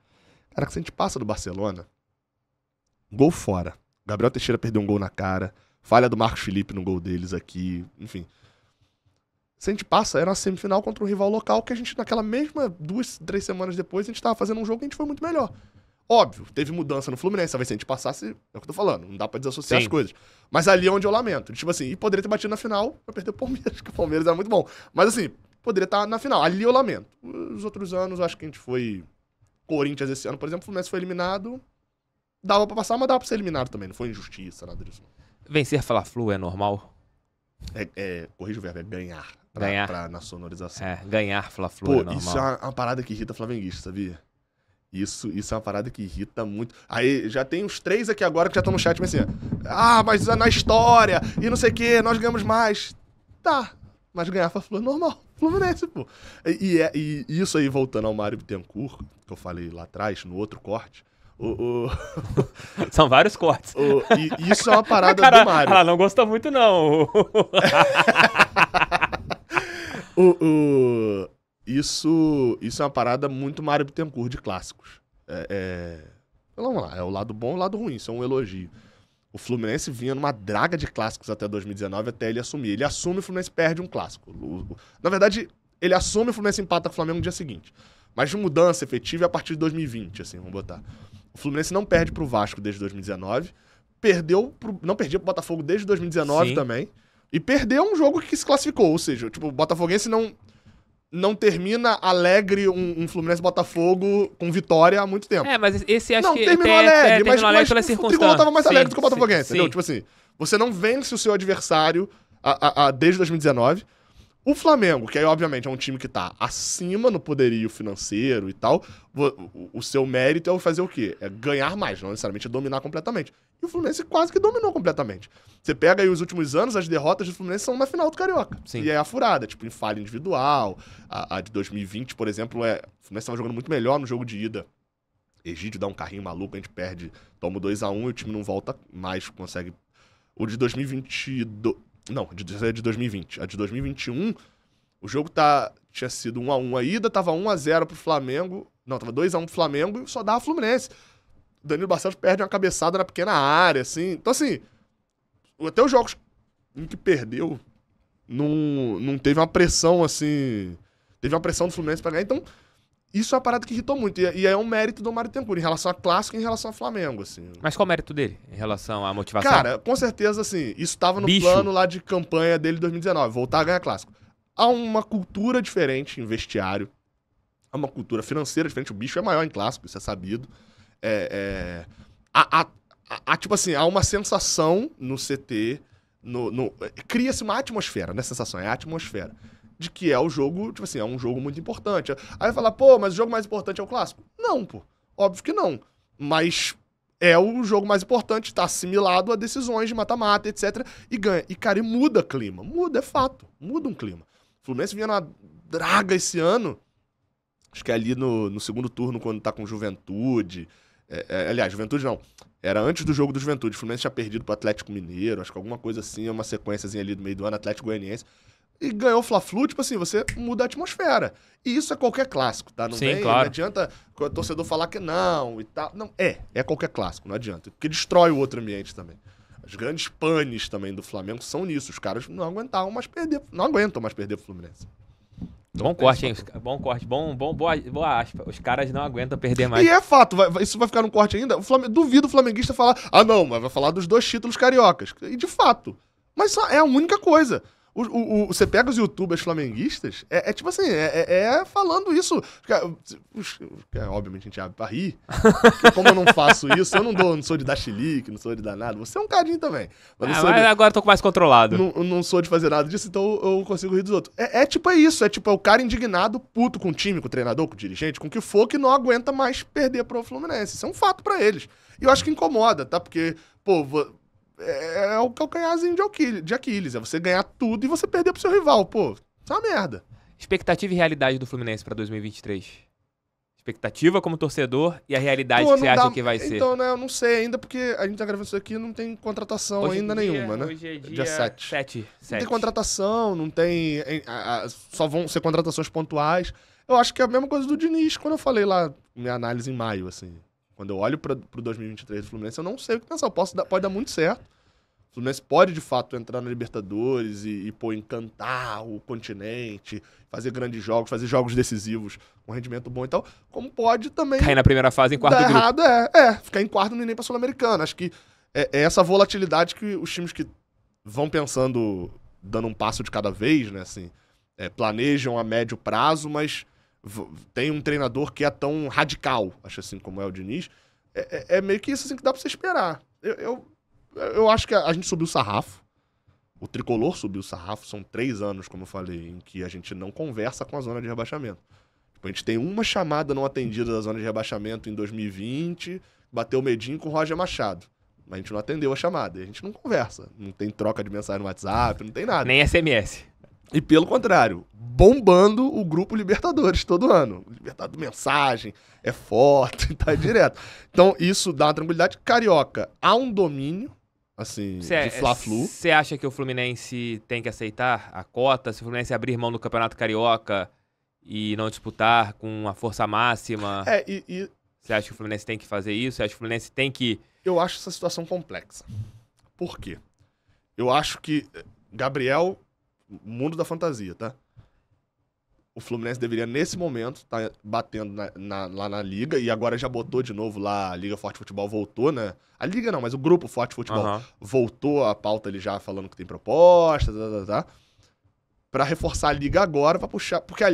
cara, que se a gente passa do Barcelona, gol fora. Gabriel Teixeira perdeu um gol na cara, falha do Marcos Felipe no gol deles aqui, enfim. Se a gente passa, era na semifinal contra um rival local que a gente, naquela mesma duas, três semanas depois, a gente tava fazendo um jogo que a gente foi muito melhor. Óbvio, teve mudança no Fluminense, talvez se a gente passasse, é o que eu tô falando, não dá pra desassociar Sim. as coisas. Mas ali é onde eu lamento. Tipo assim, e poderia ter batido na final pra perder o Palmeiras, que o Palmeiras é muito bom. Mas assim, poderia estar tá na final. Ali eu lamento. Os outros anos, acho que a gente foi. Corinthians esse ano, por exemplo, o Fluminense foi eliminado. Dava pra passar, mas dava pra ser eliminado também. Não foi injustiça, nada disso. Vencer falar flu é normal? É, é corrija o verbo, é ganhar. Pra, ganhar. Pra, na sonorização. É, ganhar fla Pô, é normal. isso é uma, é uma, parada que irrita flamenguista, sabia? Isso, isso é uma parada que irrita muito. Aí já tem uns três aqui agora que já estão no chat, mas assim, ah, mas é na história, e não sei o quê, nós ganhamos mais. Tá, mas ganhar Fla-Flu é normal. Fluminense, pô. E, e, é, e, isso aí, voltando ao Mário Bittencourt, que eu falei lá atrás, no outro corte, o, o... São vários cortes. O, e, isso é uma parada cara, do Mário. Ela não gosta muito, não. Uh, uh, isso, isso é uma parada muito Mário Bittencourt de clássicos. É, é, então vamos lá, é o lado bom e o lado ruim, isso é um elogio. O Fluminense vinha numa draga de clássicos até 2019, até ele assumir. Ele assume e o Fluminense perde um clássico. na verdade, ele assume e o Fluminense empata com o Flamengo no dia seguinte. Mas de mudança efetiva é a partir de 2020, assim, vamos botar. O Fluminense não perde pro Vasco desde 2019, perdeu pro, não perdia pro Botafogo desde 2019 Sim. também. E perdeu um jogo que se classificou. Ou seja, tipo, o Botafoguense não, não termina alegre um, um Fluminense-Botafogo com vitória há muito tempo. É, mas esse acho não, que... terminou é, alegre, é, mas, terminou alegre mas, mas o Trigolão tava mais sim, alegre do que o Botafoguense, sim, entendeu? Sim. Tipo assim, você não vence o seu adversário a, a, a, desde 2019 o Flamengo, que aí obviamente é um time que tá acima no poderio financeiro e tal, o seu mérito é fazer o quê? É ganhar mais, não necessariamente é dominar completamente. E o Fluminense quase que dominou completamente. Você pega aí os últimos anos, as derrotas do Fluminense são na final do Carioca. Sim. E é a furada, tipo, em falha individual. A, a de 2020, por exemplo, é, o Fluminense estava jogando muito melhor no jogo de ida. Egídio dá um carrinho maluco, a gente perde, toma 2 a 1 um, e o time não volta mais, consegue. O de 2022. Não, essa é de 2020. A de 2021, o jogo tá, tinha sido 1x1 a, a ida, tava 1x0 pro Flamengo. Não, tava 2x1 pro Flamengo e só dava Fluminense. O Danilo Barcelos perde uma cabeçada na pequena área, assim. Então, assim, até os jogos em que perdeu, não, não teve uma pressão, assim. Teve uma pressão do Fluminense pra ganhar. Então, isso é uma parada que irritou muito. E, é, e é um mérito do Mário Tempura em relação a clássico e em relação ao Flamengo, assim. Mas qual o mérito dele em relação à motivação? Cara, com certeza, assim, isso estava no Bicho. plano lá de campanha dele em 2019, voltar a ganhar clássico. Há uma cultura diferente em vestiário, há uma cultura financeira diferente. O bicho é maior em clássico, isso é sabido. É, é... Há, há, há, tipo assim, há uma sensação no CT, no, no... É, cria-se uma atmosfera, né? Sensação, é atmosfera de que é o jogo, tipo assim, é um jogo muito importante. Aí falar, pô, mas o jogo mais importante é o clássico? Não, pô. Óbvio que não. Mas é o jogo mais importante, tá assimilado a decisões de mata-mata, etc. E ganha. E, cara, e muda clima. Muda, é fato. Muda um clima. O Fluminense vinha na draga esse ano. Acho que é ali no, no segundo turno, quando tá com juventude. É, é, aliás, juventude não. Era antes do jogo do juventude. O Fluminense tinha perdido pro Atlético Mineiro, acho que alguma coisa assim, uma sequenciazinha ali do meio do ano, Atlético Goianiense e ganhou o Fla-Flu, tipo assim, você muda a atmosfera. E isso é qualquer clássico, tá? Não, Sim, claro. não adianta o torcedor falar que não e tal. Não, é, é qualquer clássico, não adianta. Porque destrói o outro ambiente também. As grandes panes também do Flamengo são nisso. Os caras não aguentavam mais perder, não aguentam mais perder o Fluminense. bom corte, hein? Bom corte, bom, bom, boa, boa aspa. Os caras não aguentam perder mais. E é fato, vai, isso vai ficar no corte ainda. O Flamengo, duvido o flamenguista falar, ah não, mas vai falar dos dois títulos cariocas. E de fato. Mas é a única coisa. O, o, o, você pega os youtubers flamenguistas, é, é tipo assim, é, é, é falando isso. É, obviamente a gente abre pra rir. Como eu não faço isso, eu não, dou, não sou de dar chilique, não sou de dar nada. Você é um carinho também. Mas, ah, de, agora eu tô mais controlado. Não, não sou de fazer nada disso, então eu consigo rir dos outros. É, é tipo isso, é tipo, é o cara indignado, puto com o time, com o treinador, com o dirigente, com o que for, que não aguenta mais perder pro Fluminense. Isso é um fato para eles. E eu acho que incomoda, tá? Porque, pô, é, é, o calcanharzinho de Aquiles. É você ganhar tudo e você perder pro seu rival, pô. Isso é uma merda. Expectativa e realidade do Fluminense pra 2023? Expectativa como torcedor e a realidade pô, que você dá... acha que vai ser? Então, né, eu não sei ainda, porque a gente tá gravando isso aqui não tem contratação hoje é ainda dia, nenhuma, né? Hoje é, é dia, dia 7. 7. Não 7. tem contratação, não tem. só vão ser contratações pontuais. Eu acho que é a mesma coisa do Diniz, quando eu falei lá, minha análise em maio, assim. Quando eu olho para o 2023 do Fluminense, eu não sei o que pensar. Posso dar, pode dar muito certo. O Fluminense pode, de fato, entrar na Libertadores e, e pô, encantar o continente, fazer grandes jogos, fazer jogos decisivos com um rendimento bom e tal. Como pode também. Cair na primeira fase em quarto dar errado, é, é. Ficar em quarto no nem para Sul-Americana. Acho que é, é essa volatilidade que os times que vão pensando, dando um passo de cada vez, né? Assim, é, planejam a médio prazo, mas tem um treinador que é tão radical, acho assim, como é o Diniz, é, é, é meio que isso assim, que dá pra você esperar. Eu, eu, eu acho que a, a, gente subiu o sarrafo. O tricolor subiu o sarrafo. São três anos, como eu falei, em que a gente não conversa com a zona de rebaixamento. Tipo, a gente tem uma chamada não atendida da zona de rebaixamento em 2020, bateu o medinho com o Roger Machado. Mas a gente não atendeu a chamada. E a gente não conversa. Não tem troca de mensagem no WhatsApp, não tem nada. Nem SMS. E pelo contrário, bombando o grupo Libertadores todo ano. Libertadores mensagem, é forte, tá direto. Então isso dá uma tranquilidade. Carioca, há um domínio, assim, cê, é- de Fla-Flu. Você acha que o Fluminense tem que aceitar a cota? Se o Fluminense abrir mão do Campeonato Carioca e não disputar com a força máxima... É, e... Você acha que o Fluminense tem que fazer isso? Você acha que o Fluminense tem que... Eu acho essa situação complexa. Por quê? Eu acho que eh, Gabriel mundo da fantasia, tá? O Fluminense deveria, nesse momento, estar tá batendo na, na, lá na Liga, e agora já botou de novo lá, a Liga Forte Futebol voltou, né? A Liga não, mas o grupo Forte Futebol uhum. voltou a pauta ali já falando que tem proposta, tá, tá, tá, tá. Pra reforçar a Liga agora, pra puxar. Porque a,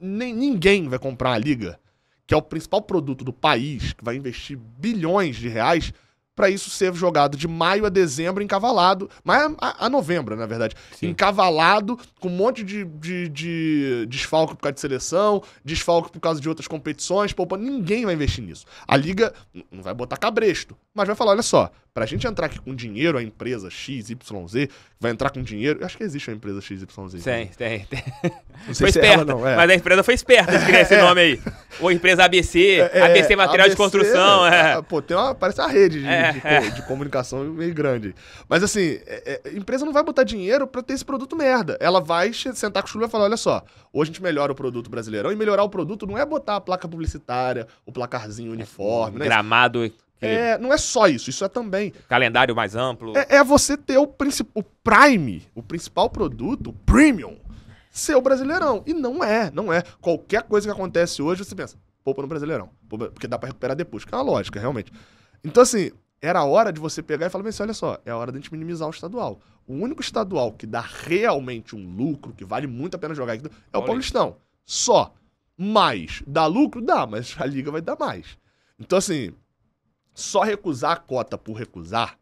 nem, ninguém vai comprar a Liga, que é o principal produto do país, que vai investir bilhões de reais para isso ser jogado de maio a dezembro encavalado, mas a, a novembro, na verdade, Sim. encavalado com um monte de, de, de desfalque por causa de seleção, desfalque por causa de outras competições, poupa Ninguém vai investir nisso. A liga não vai botar cabresto, mas vai falar: olha só, pra gente entrar aqui com dinheiro, a empresa XYZ vai entrar com dinheiro. Eu acho que existe uma empresa XYZ. Né? Tem, tem, tem. Não sei foi se é esperta, não, é. mas a empresa foi esperta de criar é, esse nome aí. Ou empresa ABC, é, é, ABC Material ABC, de Construção. Pô, tem uma, parece uma rede de, é, é, de, comunicação meio grande. Mas assim, é, é, empresa não vai botar dinheiro para ter esse produto merda. Ela vai sentar com o chulo e falar: olha só, hoje a gente melhora o produto brasileirão. E melhorar o produto não é botar a placa publicitária, o placarzinho uniforme, né? Gramado. É, não é só isso, isso é também. Calendário mais amplo. É, é você ter o, o Prime, o principal produto, o Premium, ser o Brasileirão. E não é, não é. Qualquer coisa que acontece hoje, você pensa, poupa no Brasileirão. Porque dá para recuperar depois, que é uma lógica, realmente. Então, assim, era a hora de você pegar e falar assim: olha só, é a hora de a gente minimizar o estadual. O único estadual que dá realmente um lucro, que vale muito a pena jogar aqui, é o Paulistão. Só. Mais. Dá lucro? Dá, mas a liga vai dar mais. Então, assim, só recusar a cota por recusar,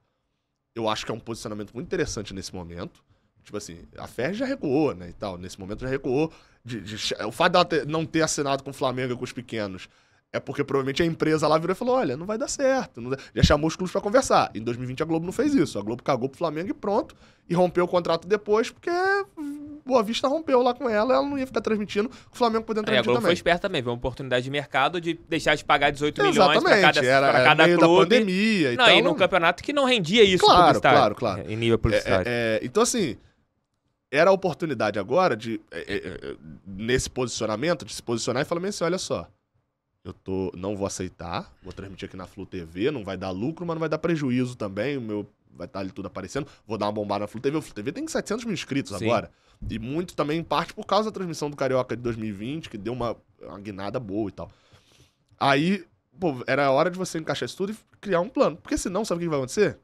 eu acho que é um posicionamento muito interessante nesse momento. Tipo assim, a FER já recuou, né? E tal. Nesse momento já recuou. De, de, o fato dela ter, não ter assinado com o Flamengo e com os pequenos é porque provavelmente a empresa lá virou e falou: olha, não vai dar certo. Já chamou os clubes para conversar. Em 2020 a Globo não fez isso. A Globo cagou pro Flamengo e pronto. E rompeu o contrato depois, porque Boa Vista rompeu lá com ela, ela não ia ficar transmitindo, o Flamengo podendo transmitir é, a Globo também. foi esperto também, viu uma oportunidade de mercado de deixar de pagar 18 milhões para cada, era, pra cada meio clube. da pandemia e não, tal. e num campeonato que não rendia isso Claro, claro, claro. Em nível é, é, publicitário. É, é, então, assim, era a oportunidade agora de, é, nesse posicionamento, de se posicionar e falar assim, olha só, eu tô, não vou aceitar, vou transmitir aqui na Flu TV, não vai dar lucro, mas não vai dar prejuízo também. O meu vai estar tá ali tudo aparecendo. Vou dar uma bombada na Flu TV. O Flu TV tem 700 mil inscritos Sim. agora. E muito também, em parte, por causa da transmissão do Carioca de 2020, que deu uma, uma guinada boa e tal. Aí, pô, era a hora de você encaixar isso tudo e criar um plano. Porque senão, sabe o que vai acontecer?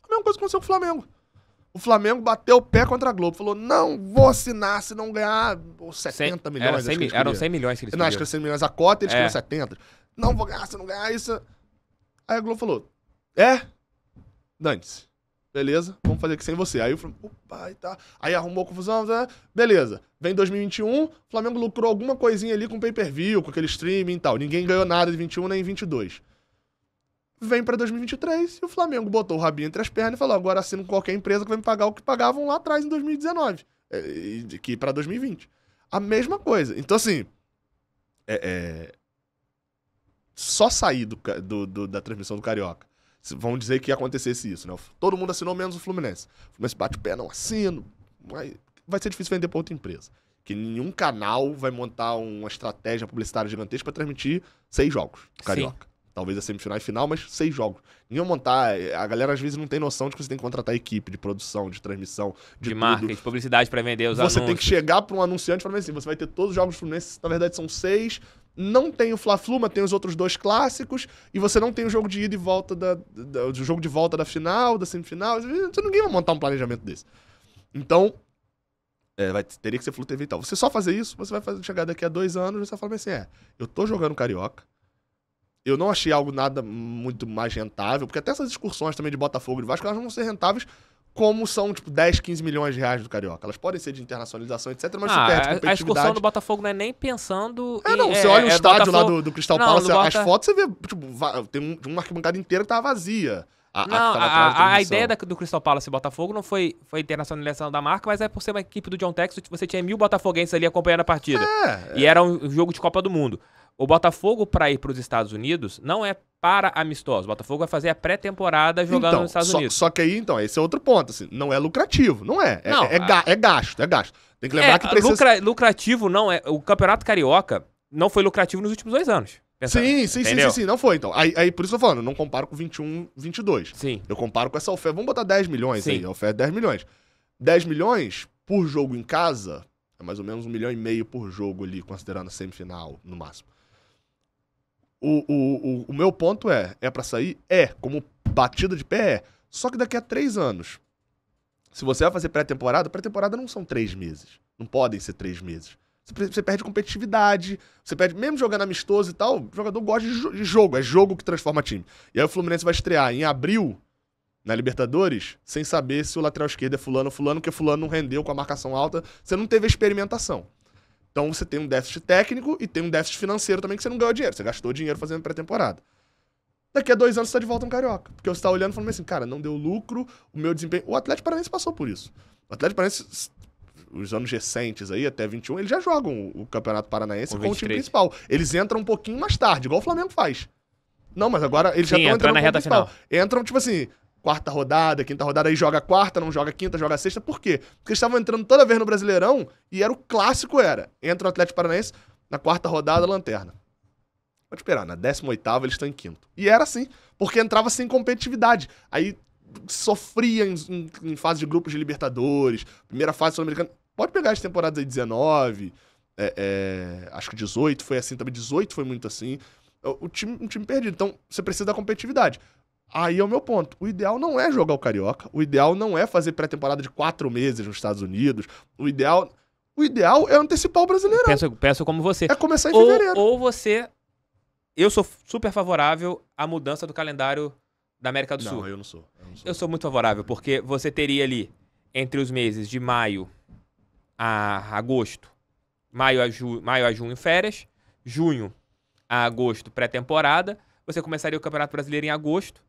A mesma coisa aconteceu com o Flamengo. O Flamengo bateu o pé contra a Globo. Falou, não vou assinar se não ganhar 70 100, milhões. Era 100, eram 100 milhões que eles Não, acho que era 100 milhões a cota, eles é. queriam 70. Não vou ganhar se não ganhar isso. Aí a Globo falou, é? Dante-se. Beleza, vamos fazer aqui sem você. Aí o Flamengo, opa, e tá. Aí arrumou confusão, tá? beleza. Vem 2021, o Flamengo lucrou alguma coisinha ali com pay-per-view, com aquele streaming e tal. Ninguém ganhou nada de 21 nem em 22 vem para 2023 e o Flamengo botou o rabinho entre as pernas e falou: agora assino qualquer empresa que vai me pagar o que pagavam lá atrás em 2019, eh, que para 2020. A mesma coisa. Então, assim, é, é... só sair do, do, do, da transmissão do Carioca. Vão dizer que acontecesse isso, né? Todo mundo assinou, menos o Fluminense. O Fluminense bate o pé, não assino. Vai, vai ser difícil vender para outra empresa. Que nenhum canal vai montar uma estratégia publicitária gigantesca para transmitir seis jogos do Carioca. Sim. Talvez a semifinal e final, mas seis jogos. Ninguém montar. A galera às vezes não tem noção de que você tem que contratar equipe de produção, de transmissão, de, de marca, de publicidade para vender os Você anúncios. tem que chegar para um anunciante e falar assim: você vai ter todos os jogos Fluminense, na verdade são seis. Não tem o Fla-Flu, mas tem os outros dois clássicos. E você não tem o jogo de ida e volta da, da o jogo de volta da final, da semifinal. Você, ninguém vai montar um planejamento desse. Então, é, vai, teria que ser Flu TV e tal. Você só fazer isso, você vai fazer, chegar daqui a dois anos e você vai falar assim: é, eu tô jogando Carioca eu não achei algo nada muito mais rentável, porque até essas discussões também de Botafogo e Vasco, elas não vão ser rentáveis como são, tipo, 10, 15 milhões de reais do Carioca. Elas podem ser de internacionalização, etc, mas ah, a, a excursão do Botafogo não é nem pensando... É, não, em, você é, olha é, o estádio Botafogo... lá do, do Cristal Palace, Bota... as fotos, você vê, tipo, tem um, uma arquibancada inteira que tá vazia. A, não, tá a, a, ideia da, do Crystal Palace e Botafogo não foi, foi internacionalização da marca, mas é por ser uma equipe do John Texas, você tinha mil botafoguenses ali acompanhando a partida. É, e é. era um jogo de Copa do Mundo. O Botafogo, para ir para os Estados Unidos, não é para amistosos. O Botafogo vai fazer a pré-temporada jogando então, nos Estados só, Unidos. Só que aí, então, esse é outro ponto. Assim, não é lucrativo, não é. É, não, é, é, a... é gasto, é gasto. Tem que lembrar é, que precisa... Lucra, lucrativo não é... O Campeonato Carioca não foi lucrativo nos últimos dois anos. Pensando, sim, sim, sim, sim, sim, não foi. Então, aí, aí por isso eu tô falando, eu não comparo com 21, 22. Sim. Eu comparo com essa oferta, vamos botar 10 milhões sim. aí, a oferta é 10 milhões. 10 milhões por jogo em casa, é mais ou menos um milhão e meio por jogo ali, considerando a semifinal, no máximo. O, o, o, o meu ponto é, é para sair? É, como batida de pé é. Só que daqui a três anos, se você vai fazer pré-temporada, pré-temporada não são três meses. Não podem ser três meses. Você perde competitividade, você perde, mesmo jogando amistoso e tal, o jogador gosta de jogo, é jogo que transforma time. E aí o Fluminense vai estrear em abril, na Libertadores, sem saber se o lateral esquerdo é fulano ou fulano, porque fulano não rendeu com a marcação alta, você não teve a experimentação. Então você tem um déficit técnico e tem um déficit financeiro também, que você não ganhou dinheiro. Você gastou dinheiro fazendo pré-temporada. Daqui a dois anos você tá de volta um carioca. Porque você tá olhando e falando assim, cara, não deu lucro, o meu desempenho. O Atlético Paranaense passou por isso. O Atlético Paranaense, os anos recentes aí, até 21, eles já jogam o Campeonato Paranaense com, com o time principal. Eles entram um pouquinho mais tarde, igual o Flamengo faz. Não, mas agora eles Sim, já estão entrando na reta Final. Entram, tipo assim, quarta rodada, quinta rodada, aí joga quarta, não joga quinta, joga sexta. Por quê? Porque eles estavam entrando toda vez no Brasileirão e era o clássico, era. Entra o Atlético Paranaense, na quarta rodada, lanterna. Pode esperar, na 18 eles estão em quinto. E era assim, porque entrava sem competitividade. Aí sofria em, em, em fase de grupos de Libertadores, primeira fase sul-americana. Pode pegar as temporadas aí 19, é, é, acho que 18 foi assim também, 18 foi muito assim. O, o time, um time perdido. Então você precisa da competitividade. Aí é o meu ponto. O ideal não é jogar o Carioca. O ideal não é fazer pré-temporada de quatro meses nos Estados Unidos. O ideal. O ideal é antecipar o brasileirão. Peço, como você. É começar em ou, fevereiro. Ou você. Eu sou super favorável à mudança do calendário da América do não, Sul. Eu não sou. Eu, não sou. eu sou muito favorável, porque você teria ali, entre os meses de maio a agosto, maio a, ju, maio a junho, férias, junho a agosto, pré-temporada. Você começaria o Campeonato Brasileiro em agosto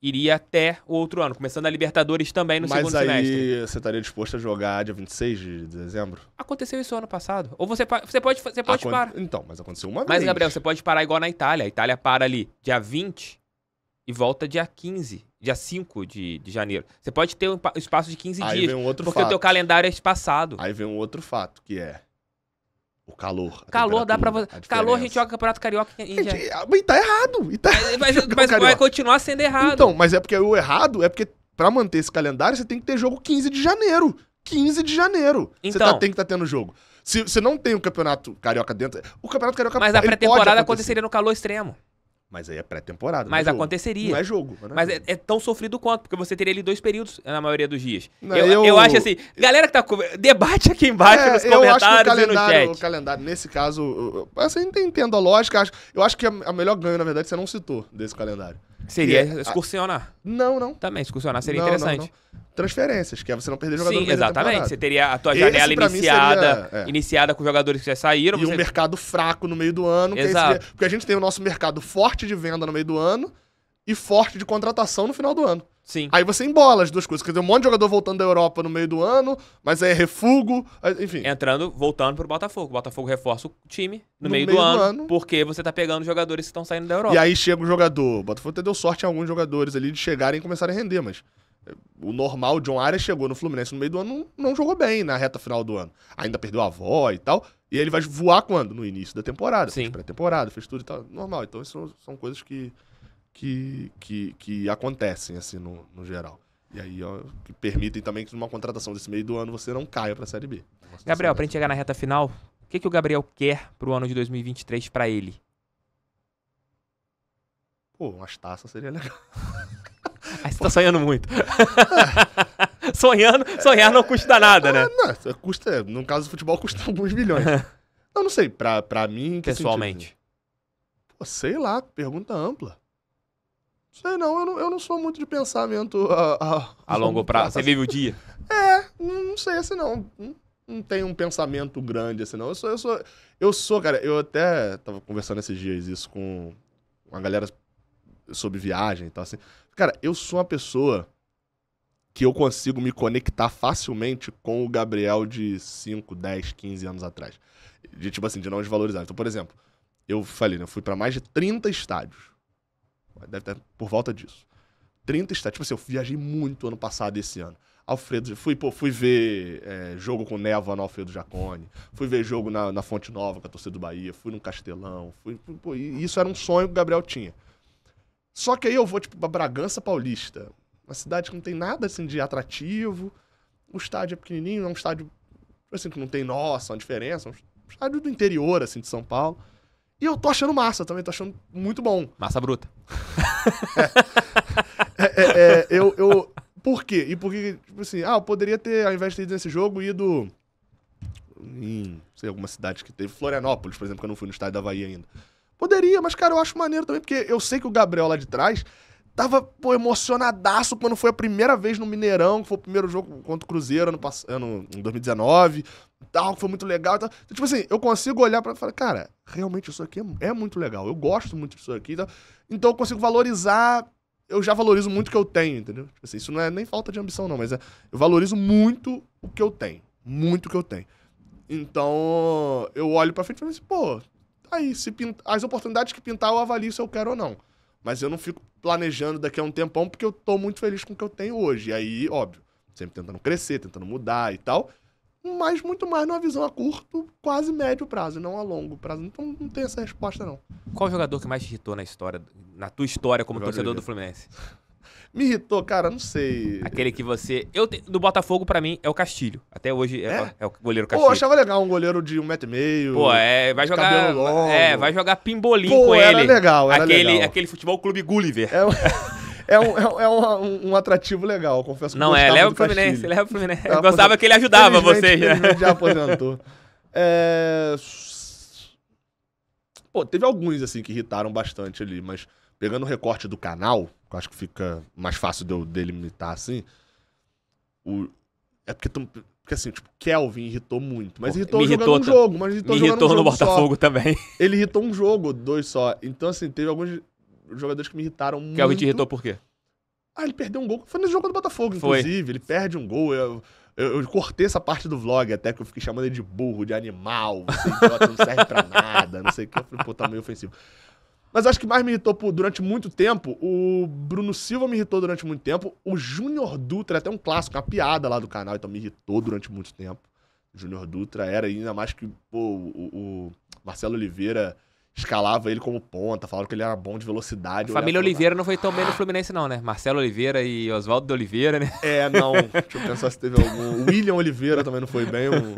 iria até o outro ano, começando a Libertadores também no Mas segundo semestre. Mas aí você estaria disposto a jogar dia 26 de dezembro? Aconteceu isso ano passado. Ou você, você pode, você pode Acon... parar. Então, mas aconteceu uma vez. Mas, Gabriel, você pode parar igual na Itália. A Itália para ali dia 20 e volta dia 15, dia 5 de, de janeiro. Você pode ter um espaço de 15 aí dias, vem um outro porque fato. o teu calendário é espaçado. Aí vem um outro fato, que é o calor. Calor dá pra você. calor a gente joga campeonato carioca e já... É, tá errado. E tá mas, errado mas, mas vai continuar sendo errado. Então, mas é porque o errado é porque pra manter esse calendário você tem que ter jogo 15 de janeiro. 15 de janeiro. Então, você tá, então. tem que estar tá tendo jogo. Se você não tem o campeonato carioca dentro. O campeonato carioca Mas a pré-temporada aconteceria no calor extremo. Mas aí é pré-temporada. Mas é aconteceria. Não é jogo. É mas, é, mas jogo. É, é, tão sofrido quanto, porque você teria ali dois períodos eh, na maioria dos dias. Não, eu, eu, eu... acho assim, galera que tá. Debate aqui embaixo é, nos comentários no e no chat. O calendário, nesse caso, eu, assim, entendo a lógica. eu acho que a, a melhor ganho, na verdade, você não citou desse calendário. Seria é, excursionar. Não, não. Também, excursionar seria não, interessante. Não, não. Transferências, que é você não perder jogador Sim, exatamente. Você teria a tua janela Esse, iniciada, seria, é. iniciada com jogadores que já saíram. E você... um mercado fraco no meio do ano. Exato. Porque a gente tem o nosso mercado forte de venda no meio do ano e forte de contratação no final do ano. Sim. Aí você embola as duas coisas. Quer dizer, um monte de jogador voltando da Europa no meio do ano, mas é refugo, é, enfim. Entrando, voltando pro Botafogo. O Botafogo reforça o time no, no meio, meio do, do, ano, ano, porque você tá pegando jogadores que estão saindo da Europa. E aí chega o jogador. O Botafogo até deu sorte em alguns jogadores ali de chegarem e começarem a render, mas é, o normal, o John Arias chegou no Fluminense no meio do ano, não, não jogou bem na reta final do ano. Ainda perdeu a avó e tal. E ele vai voar quando? No início da temporada. Sim. Pré-temporada, fez tudo e tal. Normal. Então, isso são, são coisas que que, que, que acontecem, assim, no, no geral. E aí, ó, que permitem também que numa contratação desse meio do ano você não caia para a Série B. Gabriel, para gente chegar na reta final, o que, que o Gabriel quer para o ano de 2023 para ele? Pô, umas taças seria legal. Aí você tá sonhando muito. É. sonhando, sonhar não custa nada, né? Ah, não, custa, no caso do futebol, custa alguns milhões. eu não sei, pra, pra mim... Pessoalmente. Pô, sei lá, pergunta ampla. Sei não, eu não, eu não sou muito de pensamento a, ah, a, ah, a longo prazo. Você vive o dia? É, não sei assim não. Não, não tenho um pensamento grande assim não. Eu sou, eu sou, eu sou, cara, eu até tava conversando esses dias isso com uma galera sobre viagem e tal assim. Cara, eu sou uma pessoa que eu consigo me conectar facilmente com o Gabriel de 5, 10, 15 anos atrás. De tipo assim, de não desvalorizar. Então, por exemplo, eu falei, né, eu fui para mais de 30 estádios. Deve estar por volta disso. 30 estádios. Tipo assim, eu viajei muito ano passado e esse ano. Alfredo, fui, pô, fui ver é, jogo com Neva no Alfredo Jacone, fui ver jogo na, na Fonte Nova com a torcida do Bahia, fui no Castelão, fui, pô, isso era um sonho que o Gabriel tinha. Só que aí eu vou, tipo, pra Bragança Paulista, uma cidade que não tem nada, assim, de atrativo, o estádio é pequenininho, é um estádio, assim, que não tem, nossa, uma diferença, é um estádio do interior, assim, de São Paulo. E eu tô achando massa também, tô achando muito bom. Massa bruta. É, é. É, é, eu, eu. Por quê? E porque, tipo assim, ah, eu poderia ter, ao invés de ter ido nesse jogo, ido em, sei, alguma cidade que teve. Florianópolis, por exemplo, que eu não fui no estádio da Bahia ainda. Poderia, mas, cara, eu acho maneiro também, porque eu sei que o Gabriel lá de trás Tava, pô, emocionadaço quando foi a primeira vez no Mineirão, que foi o primeiro jogo contra o Cruzeiro ano, ano em 2019, tal, que foi muito legal. Tal. Então, tipo assim, eu consigo olhar para falar, cara, realmente isso aqui é, é, muito legal. Eu gosto muito disso aqui. Tal. Então eu consigo valorizar. Eu já valorizo muito o que eu tenho, entendeu? Tipo assim, isso não é nem falta de ambição, não, mas é. Eu valorizo muito o que eu tenho. Muito o que eu tenho. Então, eu olho pra frente e falo assim, pô, tá aí, se pinta, as oportunidades que pintar, eu avalio se eu quero ou não. Mas eu não fico planejando daqui a um tempão porque eu tô muito feliz com o que eu tenho hoje. E aí, óbvio, sempre tentando crescer, tentando mudar e tal. Mas muito mais numa visão a curto, quase médio prazo, não a longo prazo. Então não tem essa resposta, não. Qual jogador que mais te irritou na história, na tua história como torcedor do Fluminense? Me irritou, cara, não sei. Aquele que você. Eu te... Do Botafogo, pra mim, é o Castilho. Até hoje é, é? é o goleiro Castilho. Pô, achava legal um goleiro de um metro e meio. Pô, é. Vai jogar. Longo. É, vai jogar pimbolim Pô, com era ele. Legal, era aquele, legal. Aquele futebol clube Gulliver. É, é, um, é, um, é um, um, atrativo legal, confesso que Não, é, leva o Fluminense, leva o Fluminense. Eu gostava que ele ajudava vocês, né? Já aposentou. É. Pô, teve alguns, assim, que irritaram bastante ali, mas pegando o recorte do canal, que eu acho que fica mais fácil de eu delimitar assim, o... é porque, porque assim, tipo, Kelvin irritou muito, mas irritou, irritou jogando um jogo, mas irritou Me irritou um no Botafogo só. também. Ele irritou um jogo, dois só. Então assim, teve alguns jogadores que me irritaram Kelvin muito. Kelvin te irritou por quê? Ah, ele perdeu um gol. Foi no jogo do Botafogo, inclusive. Foi. Ele perde um gol. Eu, eu, eu, cortei essa parte do vlog até que eu fiquei chamando ele de burro, de animal. Você assim, idiota, não serve pra nada, não sei o que. Eu falei, pô, tá meio ofensivo. Mas acho que mais me irritou por, durante muito tempo. O Bruno Silva me irritou durante muito tempo. O Júnior Dutra, até um clássico, uma piada lá do canal, então me irritou durante muito tempo. O Júnior Dutra era, ainda mais que pô, o, o Marcelo Oliveira escalava ele como ponta, falaram que ele era bom de velocidade. A família Oliveira não foi tão bem no Fluminense, não, né? Marcelo Oliveira e Oswaldo de Oliveira, né? É, não. Deixa eu pensar se teve algum. William Oliveira também não foi bem. Um...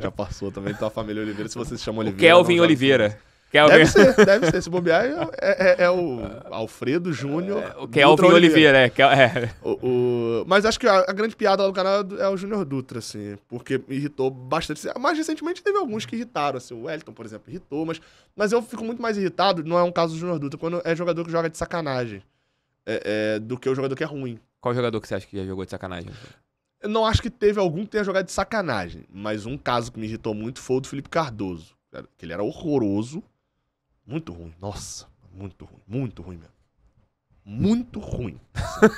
Já passou também, então a família Oliveira, se você se chama Oliveira. O Kelvin não, Oliveira. Quer deve ser, deve ser. Se bobear, é, é, é, é o Alfredo Júnior. É, que é Alvin Oliveira, é. É, é. O, o, mas acho que a, a, grande piada lá do canal é o Júnior Dutra, assim, porque irritou bastante. Mais recentemente teve alguns que irritaram, assim, o Wellington, por exemplo, irritou, mas, mas eu fico muito mais irritado, não é um caso do Júnior Dutra, quando é jogador que joga de sacanagem, é, do que o jogador que é ruim. Qual jogador que você acha que já jogou de sacanagem? Eu não acho que teve algum que tenha jogado de sacanagem, mas um caso que me irritou muito foi o do Felipe Cardoso. Que ele era horroroso muito ruim. Nossa, muito ruim. Muito ruim mesmo. Muito ruim.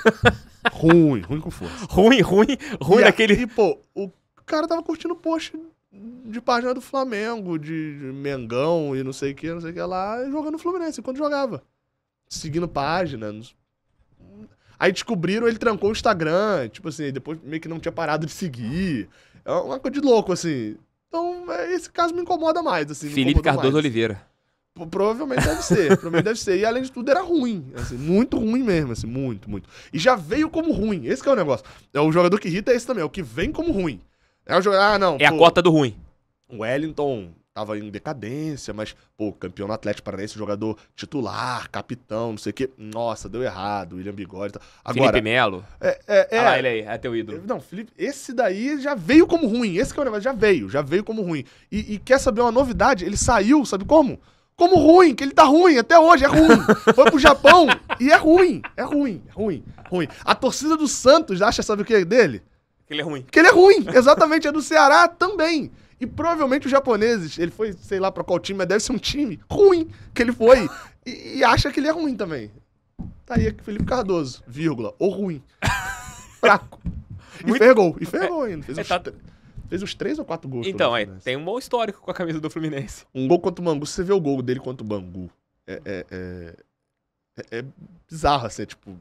ruim, ruim com força. Ruim, ruim, ruim naquele. E, pô, o cara tava curtindo post de página do Flamengo, de, de Mengão e não sei o que, não sei o que lá, jogando Fluminense enquanto jogava. Seguindo página. Nos... Aí descobriram, ele trancou o Instagram, tipo assim, depois meio que não tinha parado de seguir. É uma coisa de louco, assim. Então, é, esse caso me incomoda mais, assim. Felipe Cardoso mais. Oliveira. Provavelmente deve ser, provavelmente deve ser. E além de tudo, era ruim. Assim, muito ruim mesmo, assim, muito, muito. E já veio como ruim. Esse é o negócio. É o jogador que irrita é esse também, é o que vem como ruim. É o jogador. Ah, não. É pô, a cota do ruim. O Wellington tava em decadência, mas, pô, campeão no Atlético Paranaense, jogador titular, capitão, não sei o quê. Nossa, deu errado, William Bigode. Tá. Agora, Felipe Melo. É, é, ah, é, ah ele aí, é teu ídolo. Não, Felipe, esse daí já veio como ruim. Esse que é o negócio, já veio, já veio como ruim. E, e quer saber uma novidade? Ele saiu, sabe como? como ruim, que ele tá ruim até hoje, é ruim. Foi pro Japão e é ruim, é ruim, é ruim, ruim. A torcida do Santos acha, sabe o que dele? Que ele é ruim. Que ele é ruim, exatamente. É do Ceará também. E provavelmente os japoneses, ele foi, sei lá pra qual time, mas deve ser um time ruim que ele foi. E, e acha que ele é ruim também. Tá aí Felipe Cardoso, vírgula, ou ruim. Fraco. E Muito... fez gol, e fez gol ainda. Fez é, tá... Fez uns três ou quatro gols. Então, é, tem um bom histórico com a camisa do Fluminense. Um gol contra o Bangu. Você vê o gol dele contra o Bangu. É, é, é, é, é bizarro, assim, é, tipo,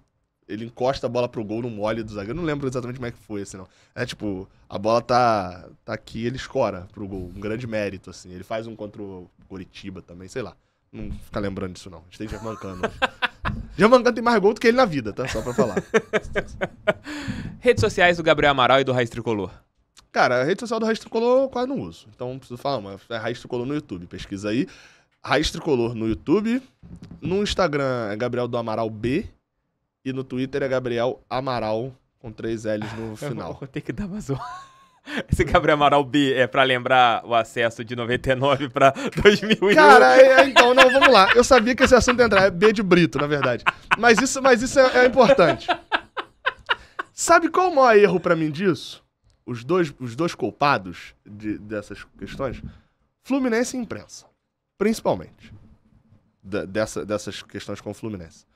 ele encosta a bola pro gol no mole do zagueiro. Eu não lembro exatamente como é que foi, assim, não. É tipo, a bola tá, tá aqui ele escora pro gol. Um grande mérito, assim. Ele faz um contra o Coritiba também, sei lá. Não fica lembrando disso, não. Esteja mancando. Já mancando tem mais gol do que ele na vida, tá? Só pra falar. Redes sociais do Gabriel Amaral e do Raiz Tricolor. Cara, a rede social do Raiz Tricolor eu quase não uso. Então não preciso falar, mas é Raiz Tricolor no YouTube. Pesquisa aí. Raiz Tricolor no YouTube. No Instagram é Gabriel do Amaral B. E no Twitter é Gabriel Amaral com três L's no final. Eu vou ter que dar mais uma. Esse Gabriel Amaral B é para lembrar o acesso de 99 para 2001. Cara, é, é então, não, vamos lá. Eu sabia que esse assunto ia entrar. É B de Brito, na verdade. Mas isso, mas isso é, é importante. Sabe qual é o maior erro para mim disso? os dois, os dois culpados de, dessas questões, Fluminense e imprensa, principalmente, da, dessa, dessas questões com o Fluminense.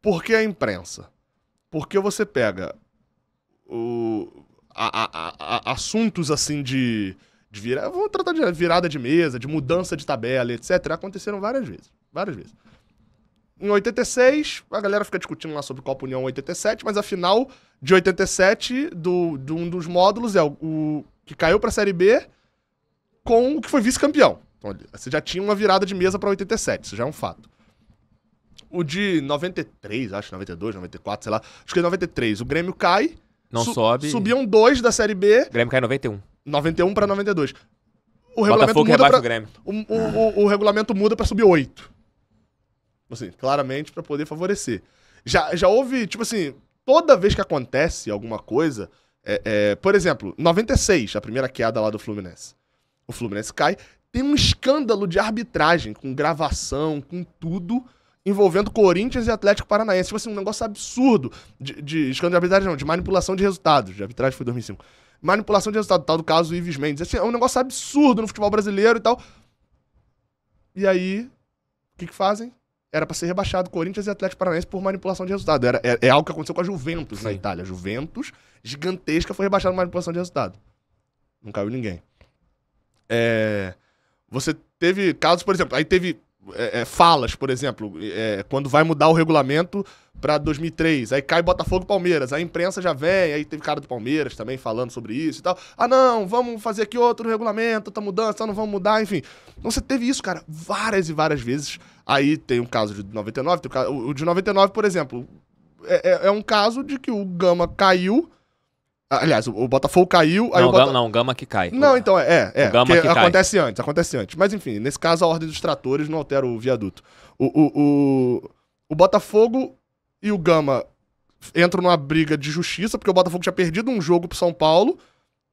Por que a imprensa? Porque você pega o, a, a, a, assuntos assim de, de virada, vamos tratar de virada de mesa, de mudança de tabela, etc. Aconteceram várias vezes, várias vezes. Em 86, a galera fica discutindo lá sobre Copa União 87, mas a final de 87 do, de um dos módulos é o, o que caiu para a Série B com o que foi vice-campeão. Então, você já tinha uma virada de mesa para 87, isso já é um fato. O de 93, acho, 92, 94, sei lá. Acho que é 93. O Grêmio cai. Não su sobe. Subiam dois da Série B. O Grêmio cai 91. 91 para 92. O Botafogo regulamento muda pra, o, o, o, o regulamento muda para subir oito Assim, claramente para poder favorecer. Já, já houve, tipo assim, toda vez que acontece alguma coisa, é, é, por exemplo, 96, a primeira queda lá do Fluminense. O Fluminense cai, tem um escândalo de arbitragem, com gravação, com tudo, envolvendo Corinthians e Atlético Paranaense. Tipo assim, um negócio absurdo de, de escândalo de arbitragem, não, de manipulação de resultados. De arbitragem foi 2005. Manipulação de resultado, tal do caso do Ives Mendes. Assim, é um negócio absurdo no futebol brasileiro e tal. E aí, o que, que fazem? era para ser rebaixado Corinthians e Atlético Paranaense por manipulação de resultado. Era, é, é algo que aconteceu com a Juventus Sim. na Itália. Juventus, gigantesca, foi rebaixada por manipulação de resultado. Não caiu ninguém. É, você teve casos, por exemplo, aí teve é, é falas, por exemplo, é, quando vai mudar o regulamento para 2003, aí cai Botafogo Palmeiras, a imprensa já vem, aí teve cara do Palmeiras também falando sobre isso e tal. Ah, não, vamos fazer aqui outro regulamento, tá mudando, só não vamos mudar, enfim. Então você teve isso, cara, várias e várias vezes Aí tem o caso de 99, tem o, caso, o de 99, por exemplo, é, é, é, um caso de que o Gama caiu. Aliás, o, Botafogo caiu. Não, aí o Bota... Gama, não, Gama que cai. Não, então é, é. é o Gama que acontece cai. antes, acontece antes. Mas enfim, nesse caso a ordem dos tratores não altera o viaduto. O, o, o, o Botafogo e o Gama entram numa briga de justiça, porque o Botafogo tinha perdido um jogo pro São Paulo.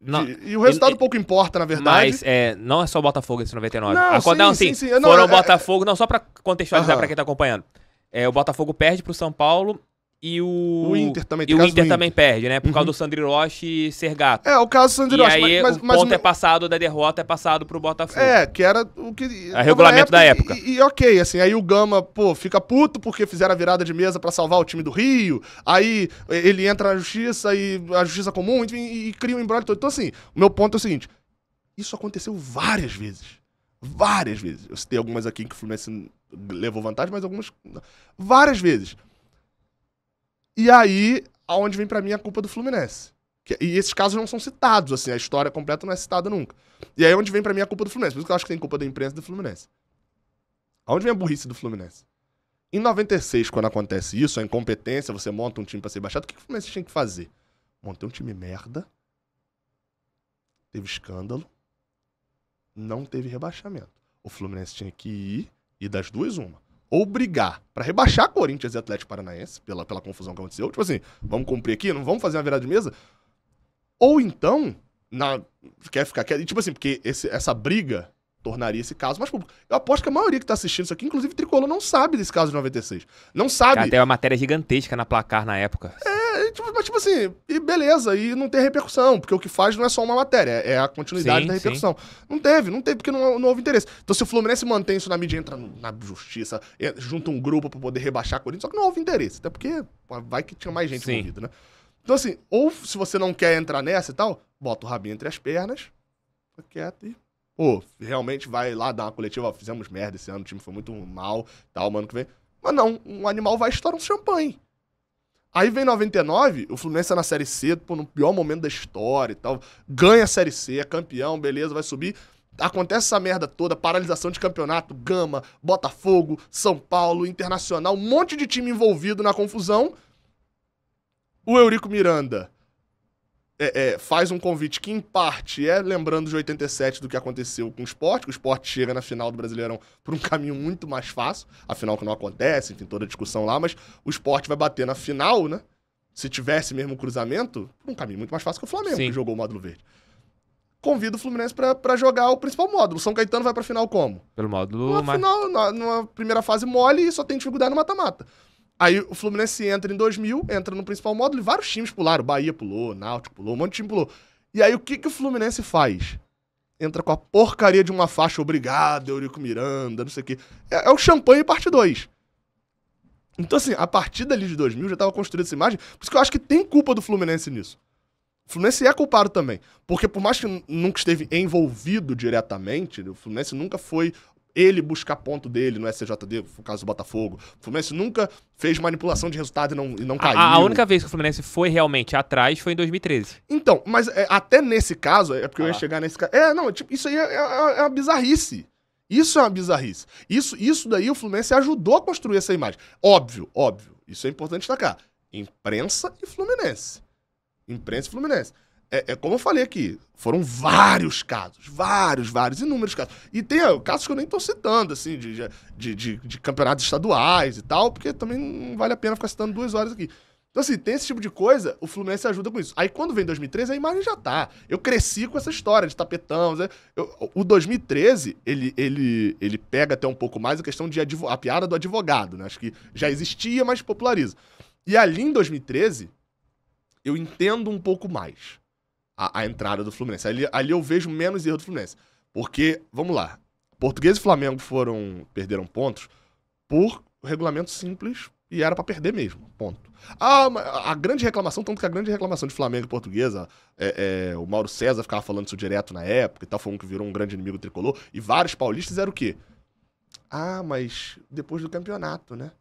Não, e, e, o resultado pouco importa, na verdade. Mas é, não é só o Botafogo esse 99. Não, Aco... sim, sim, sim, Não, foram é... o é- Botafogo, não, só pra contextualizar uhum. pra quem tá acompanhando. É, o Botafogo perde pro São Paulo e o, o Inter também, e o Inter, Inter, também perde, né? Por uhum. causa do uhum. Rocha ser gato. É, o caso do Rocha. E aí mas, mas, o ponto mas... é passado da derrota, é passado pro Botafogo. É, que era o que... É regulamento da época. Da época. E, e, ok, assim, aí o Gama, pô, fica puto porque fizeram a virada de mesa para salvar o time do Rio. Aí ele entra na justiça e a justiça comum, enfim, e, e cria um embrulho todo. Então, assim, o meu ponto é o seguinte. Isso aconteceu várias vezes. Várias vezes. Eu citei algumas aqui que o Fluminense levou vantagem, mas algumas... Várias vezes. E aí, aonde vem para mim a culpa do Fluminense. E esses casos não são citados, assim, a história completa não é citada nunca. E aí onde vem para mim a culpa do Fluminense. Por isso que eu acho que tem culpa da imprensa do Fluminense. Aonde vem a burrice do Fluminense? Em 96, quando acontece isso, a incompetência, você monta um time para ser baixado, o que o Fluminense tinha que fazer? Montar um time merda, teve escândalo, não teve rebaixamento. O Fluminense tinha que ir e das duas, uma ou brigar para rebaixar Corinthians e Atlético Paranaense, pela, pela confusão que aconteceu, tipo assim, vamos cumprir aqui, não vamos fazer uma virada de mesa, ou então, na, quer ficar quieto, e tipo assim, porque esse, essa briga tornaria esse caso mais público. Eu aposto que a maioria que tá assistindo isso aqui, inclusive Tricolor, não sabe desse caso de 96. Não sabe. até uma matéria gigantesca na placar na época. É, tipo, mas tipo assim, e beleza, e não tem repercussão, porque o que faz não é só uma matéria, é a continuidade sim, da repercussão. Sim. Não teve, não teve, porque não, não houve interesse. Então se o Fluminense mantém isso na mídia, entra na justiça, junta um grupo para poder rebaixar a Corinthians, só que não houve interesse, até porque vai que tinha mais gente sim. envolvida, né? Então assim, ou se você não quer entrar nessa e tal, bota o rabinho entre as pernas, fica quieto e pô, realmente vai lá dar uma coletiva, fizemos merda esse ano, o time foi muito mal, tal, mano que vem. Mas não, um animal vai estourar um champanhe. Aí vem 99, o Fluminense é na Série C, pô, no pior momento da história e tal. Ganha a Série C, é campeão, beleza, vai subir. Acontece essa merda toda, paralisação de campeonato, Gama, Botafogo, São Paulo, Internacional, um monte de time envolvido na confusão. O Eurico Miranda é, é, faz um convite que, em parte, é lembrando de 87 do que aconteceu com o esporte, que o esporte chega na final do Brasileirão por um caminho muito mais fácil, afinal que não acontece, enfim, toda a discussão lá, mas o esporte vai bater na final, né? Se tivesse mesmo cruzamento, por um caminho muito mais fácil que o Flamengo, Sim. que jogou o módulo verde. Convida o Fluminense para jogar o principal módulo. São Caetano vai pra final como? Pelo módulo. Numa, final, na, numa primeira fase mole e só tem dificuldade no mata-mata. Aí o Fluminense entra em 2000, entra no principal módulo e vários times pularam. O Bahia pulou, o Náutico pulou, um monte de time pulou. E aí o que, que o Fluminense faz? Entra com a porcaria de uma faixa, obrigado, Eurico Miranda, não sei o quê. É, é o champanhe parte 2. Então, assim, a partir dali de 2000 já estava construída essa imagem. Por isso que eu acho que tem culpa do Fluminense nisso. O Fluminense é culpado também. Porque por mais que nunca esteve envolvido diretamente, o Fluminense nunca foi ele buscar ponto dele no SCJD, é no caso do Botafogo. O Fluminense nunca fez manipulação de resultado e não, e não caiu. A, a, única vez que o Fluminense foi realmente atrás foi em 2013. Então, mas é, até nesse caso, é porque ah. eu ia ah. chegar nesse caso. É, não, tipo, isso aí é, é, é uma bizarrice. Isso é uma bizarrice. Isso, isso daí o Fluminense ajudou a construir essa imagem. Óbvio, óbvio. Isso é importante destacar. Imprensa e Fluminense. Imprensa e Fluminense. É, é, como eu falei aqui, foram vários casos, vários, vários, inúmeros casos. E tem ó, casos que eu nem estou citando, assim, de, de, de, de, campeonatos estaduais e tal, porque também não vale a pena ficar citando duas horas aqui. Então, assim, tem esse tipo de coisa, o Fluminense ajuda com isso. Aí, quando vem 2013, a imagem já tá. Eu cresci com essa história de tapetão. Né? Eu, o 2013, ele, ele, ele pega até um pouco mais a questão de advo, a piada do advogado, né? Acho que já existia, mas populariza. E ali em 2013, eu entendo um pouco mais a, a entrada do Fluminense. Ali, ali eu vejo menos erro do Fluminense. Porque, vamos lá, Português e Flamengo foram perderam pontos por regulamento simples e era para perder mesmo, ponto. Ah, a, a grande reclamação, tanto que a grande reclamação de Flamengo e Portuguesa, é, é, o Mauro César ficava falando isso direto na época e tal, foi um que virou um grande inimigo tricolor, e vários paulistas era o quê? Ah, mas depois do campeonato, né?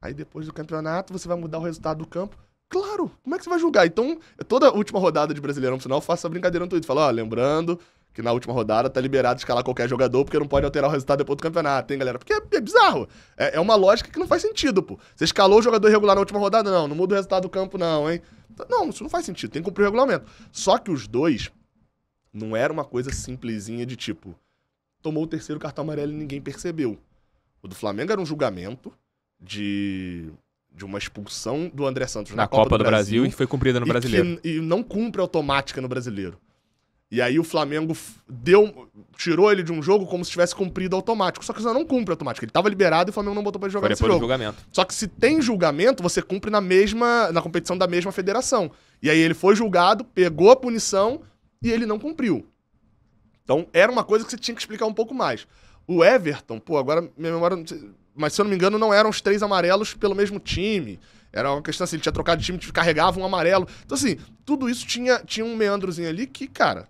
Aí depois do campeonato você vai mudar o resultado do campo. Claro, como é que você vai julgar? Então, toda última rodada de Brasileirão Final, eu faço essa brincadeira no Twitter. Falo, ó, lembrando que na última rodada tá liberado escalar qualquer jogador porque não pode alterar o resultado depois do campeonato, hein, galera? Porque é, é bizarro. É, é, uma lógica que não faz sentido, pô. Você escalou o jogador irregular na última rodada? Não, não muda o resultado do campo, não, hein? Não, isso não faz sentido, tem que cumprir o regulamento. Só que os dois não era uma coisa simplesinha de tipo, tomou o terceiro cartão amarelo e ninguém percebeu. O do Flamengo era um julgamento de de uma expulsão do André Santos na, na Copa, Copa, do, do Brasil, Brasil, e foi cumprida no e Brasileiro. Que, e não cumpre automática no Brasileiro. E aí o Flamengo deu, tirou ele de um jogo como se tivesse cumprido automático. Só que isso não cumpre automático. Ele estava liberado e o Flamengo não botou para jogar Foi esse jogo. julgamento. Só que se tem julgamento, você cumpre na mesma na competição da mesma federação. E aí ele foi julgado, pegou a punição e ele não cumpriu. Então era uma coisa que você tinha que explicar um pouco mais. O Everton, pô, agora minha memória mas se eu não me engano, não eram os três amarelos pelo mesmo time. Era uma questão assim, ele tinha trocado de time, tipo, carregava um amarelo. Então, assim, tudo isso tinha, tinha um meandrozinho ali que, cara,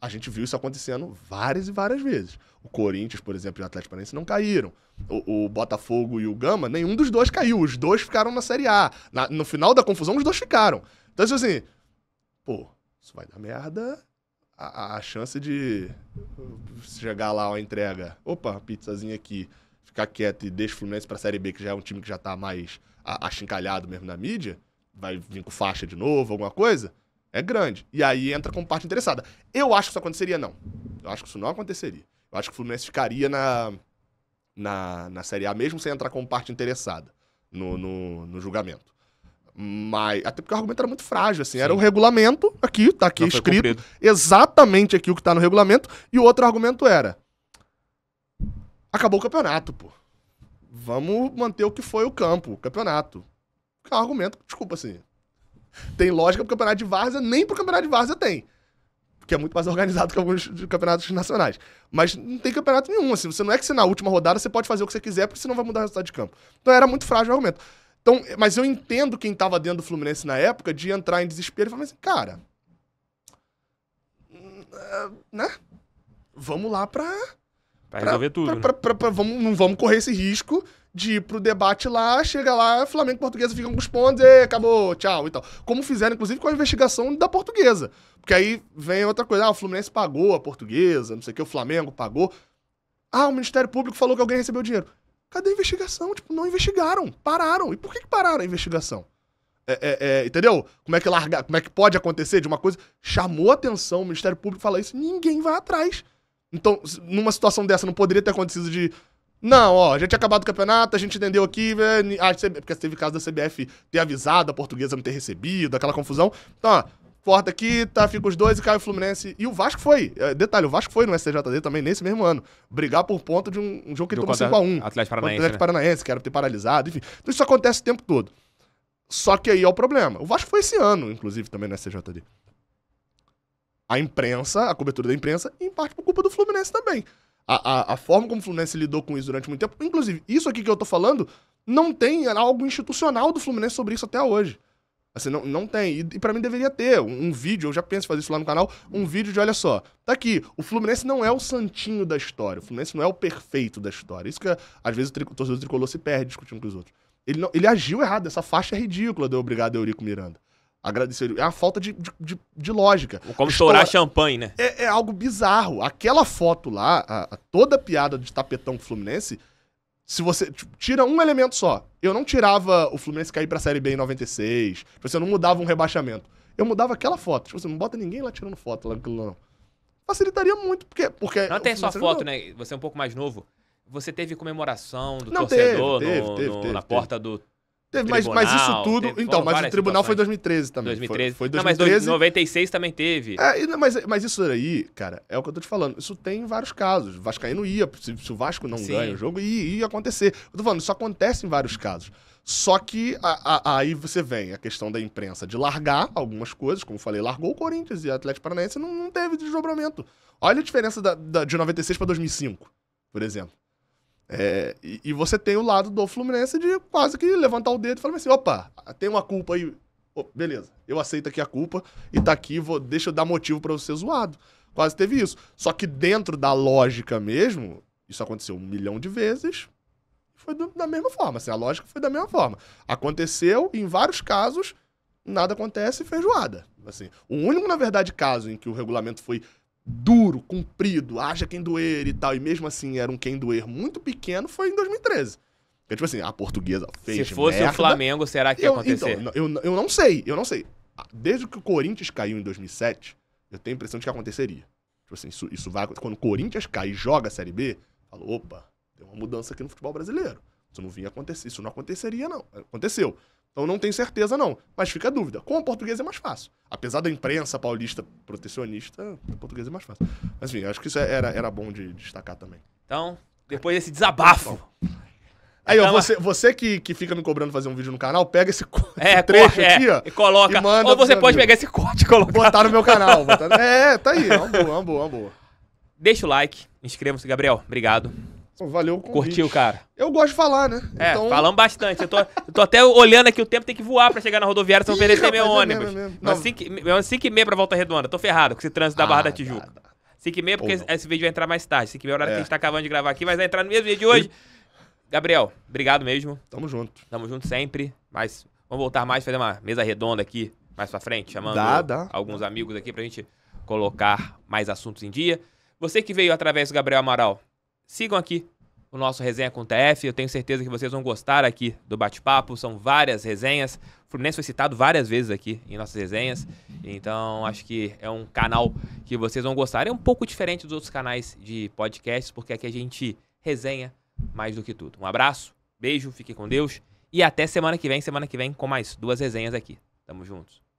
a gente viu isso acontecendo várias e várias vezes. O Corinthians, por exemplo, e o Atlético Paranaense não caíram. O, o, Botafogo e o Gama, nenhum dos dois caiu. Os dois ficaram na Série A. Na, no final da confusão, os dois ficaram. Então, assim, pô, isso vai dar merda. A, a chance de chegar lá, a entrega. Opa, pizzazinha aqui ficar quieto e deixa o Fluminense pra Série B, que já é um time que já tá mais achincalhado mesmo na mídia, vai vir com faixa de novo, alguma coisa, é grande. E aí entra como parte interessada. Eu acho que isso aconteceria, não. Eu acho que isso não aconteceria. Eu acho que o Fluminense ficaria na, na, na Série A, mesmo sem entrar como parte interessada no, no, no julgamento. Mas, até porque o argumento era muito frágil, assim. Sim. Era o regulamento, aqui, tá aqui escrito, exatamente aqui o que tá no regulamento. E o outro argumento era: Acabou o campeonato, pô. Vamos manter o que foi o campo, o campeonato. É um argumento, desculpa, assim. Tem lógica pro campeonato de Várzea, nem pro campeonato de Várzea tem. Que é muito mais organizado que alguns campeonatos nacionais. Mas não tem campeonato nenhum, assim. Você não é que você na última rodada você pode fazer o que você quiser, porque você não vai mudar o resultado de campo. Então era muito frágil o argumento. Então, mas eu entendo quem estava dentro do Fluminense na época de entrar em desespero e falar assim, cara, hum, é, né? Vamos lá pra Pra resolver tudo. Né? Pra, pra, pra, vamos, não vamos correr esse risco de ir pro debate lá, chega lá, Flamengo e Portuguesa ficam com os pontos, e acabou, tchau e tal. Como fizeram, inclusive, com a investigação da Portuguesa. Porque aí vem outra coisa, ah, o Fluminense pagou a Portuguesa, não sei o que, o Flamengo pagou. Ah, o Ministério Público falou que alguém recebeu dinheiro. Cadê a investigação? Tipo, não investigaram, pararam. E por que, que pararam a investigação? É, é, é, entendeu? Como é que larga? como é que pode acontecer de uma coisa? Chamou atenção, o Ministério Público fala isso, ninguém vai atrás. Então, numa situação dessa, não poderia ter acontecido de. Não, ó, A tinha acabado o campeonato, a gente entendeu aqui, ah, porque teve caso da CBF ter avisado, a portuguesa não ter recebido, aquela confusão. Então, ó, Forta aqui, tá, fica os dois e cai o Fluminense. E o Vasco foi. É, detalhe, o Vasco foi no STJD também nesse mesmo ano. Brigar por ponto de um, um jogo que ele tomou 5x1. Atlético Paranaense. Atlético né? Paranaense, que era ter paralisado, enfim. Então isso acontece o tempo todo. Só que aí é o problema. O Vasco foi esse ano, inclusive, também no STJD a imprensa, a cobertura da imprensa, e em parte por culpa do Fluminense também. A, a, a, forma como o Fluminense lidou com isso durante muito tempo, inclusive, isso aqui que eu tô falando, não tem algo institucional do Fluminense sobre isso até hoje. Assim, não, não tem. E, e para mim deveria ter um, um, vídeo, eu já penso em fazer isso lá no canal, um vídeo de, olha só, tá aqui, o Fluminense não é o santinho da história, o Fluminense não é o perfeito da história. Isso que, às vezes, o, tri, o torcedor tricolor se perde discutindo com os outros. Ele, não, ele agiu errado, essa faixa é ridícula do Obrigado Eurico Miranda agradecer. É a falta de, de, de, lógica. Como estourar champanhe, né? É, é, algo bizarro. Aquela foto lá, a, a toda a piada de tapetão Fluminense, se você tira um elemento só. Eu não tirava o Fluminense cair pra Série B em 96, você tipo assim, não mudava um rebaixamento. Eu mudava aquela foto. Tipo, você assim, não bota ninguém lá tirando foto lá não. Facilitaria muito, porque... porque não tem só é foto, não... né? Você é um pouco mais novo. Você teve comemoração do não, torcedor teve, teve, no, teve, no, na porta do Teve, mas, mas isso tudo. Teve, então, mas o tribunal situações. foi em 2013 também. 2013. Foi, foi 2013. Não, mas 96 também teve. É, mas, mas isso aí, cara, é o que eu tô te falando. Isso tem vários casos. O Vascaíno ia, se, se, o Vasco não Sim. ganha o jogo, ia, ia acontecer. Eu tô falando, isso acontece em vários casos. Só que a, a, aí você vem a questão da imprensa de largar algumas coisas, como eu falei, largou o Corinthians e o Atlético Paranaense não, não teve desdobramento. Olha a diferença da, da, de 96 para 2005, por exemplo. É, e, e, você tem o lado do Fluminense de quase que levantar o dedo e falar assim: opa, tem uma culpa aí. Oh, beleza, eu aceito aqui a culpa e tá aqui, vou, deixa eu dar motivo para você zoado. Quase teve isso. Só que dentro da lógica mesmo, isso aconteceu um milhão de vezes, foi do, da mesma forma. Assim, a lógica foi da mesma forma. Aconteceu, em vários casos, nada acontece, feijoada. Assim, o único, na verdade, caso em que o regulamento foi duro, comprido, haja quem doer e tal, e mesmo assim era um quem doer muito pequeno, foi em 2013. Porque, então, tipo assim, a portuguesa fez Se fosse merda, o Flamengo, será que ia então, acontecer? Então, eu, eu não sei, eu não sei. Ah, desde que o Corinthians caiu em 2007, eu tenho a impressão de que aconteceria. Tipo assim, isso, isso vai Quando o Corinthians cai e joga a Série B, falou, opa, tem uma mudança aqui no futebol brasileiro. Isso não vinha acontecer, isso não aconteceria, não. Aconteceu. Então não tem certeza, não. Mas fica a dúvida. Com o português é mais fácil. Apesar da imprensa paulista protecionista, o português é mais fácil. Mas enfim, acho que isso era, era bom de destacar também. Então, depois desse desabafo. Aí, ó, então, você, você que, que fica me cobrando fazer um vídeo no canal, pega esse, é, trecho corre, é, aqui, é, ó. E coloca. E manda ou você pode pegar esse corte e colocar. Botar no meu canal. Botar... é, tá aí. É uma boa, é uma boa, é uma boa. Deixa o like, inscreva-se, Gabriel. Obrigado. Valeu o Curtiu, cara? Eu gosto de falar, né? É, então... falamos bastante. Eu tô, eu tô até olhando aqui o tempo, tem que voar pra chegar na rodoviária, senão perder meu é ônibus. é mesmo. 5h30 pra Volta Redonda. Tô ferrado com esse trânsito da Barra da ah, Tijuca. 5h30, tá, tá. porque Pô, esse vídeo vai entrar mais tarde. 5h30 é é. que a é. gente tá acabando de gravar aqui, mas vai entrar no mesmo dia de hoje. E... Gabriel, obrigado mesmo. Tamo junto. Tamo junto sempre. Mas vamos voltar mais, fazer uma mesa redonda aqui, mais pra frente, chamando dá, dá. alguns amigos aqui pra gente colocar mais assuntos em dia. Você que veio através do Gabriel Amaral, sigam aqui o nosso Resenha com TF. Eu tenho certeza que vocês vão gostar aqui do bate-papo. São várias resenhas. O Fluminense foi citado várias vezes aqui em nossas resenhas. Então, acho que é um canal que vocês vão gostar. É um pouco diferente dos outros canais de podcasts, porque aqui a gente resenha mais do que tudo. Um abraço, beijo, fique com Deus. E até semana que vem. Semana que vem com mais duas resenhas aqui. Tamo juntos.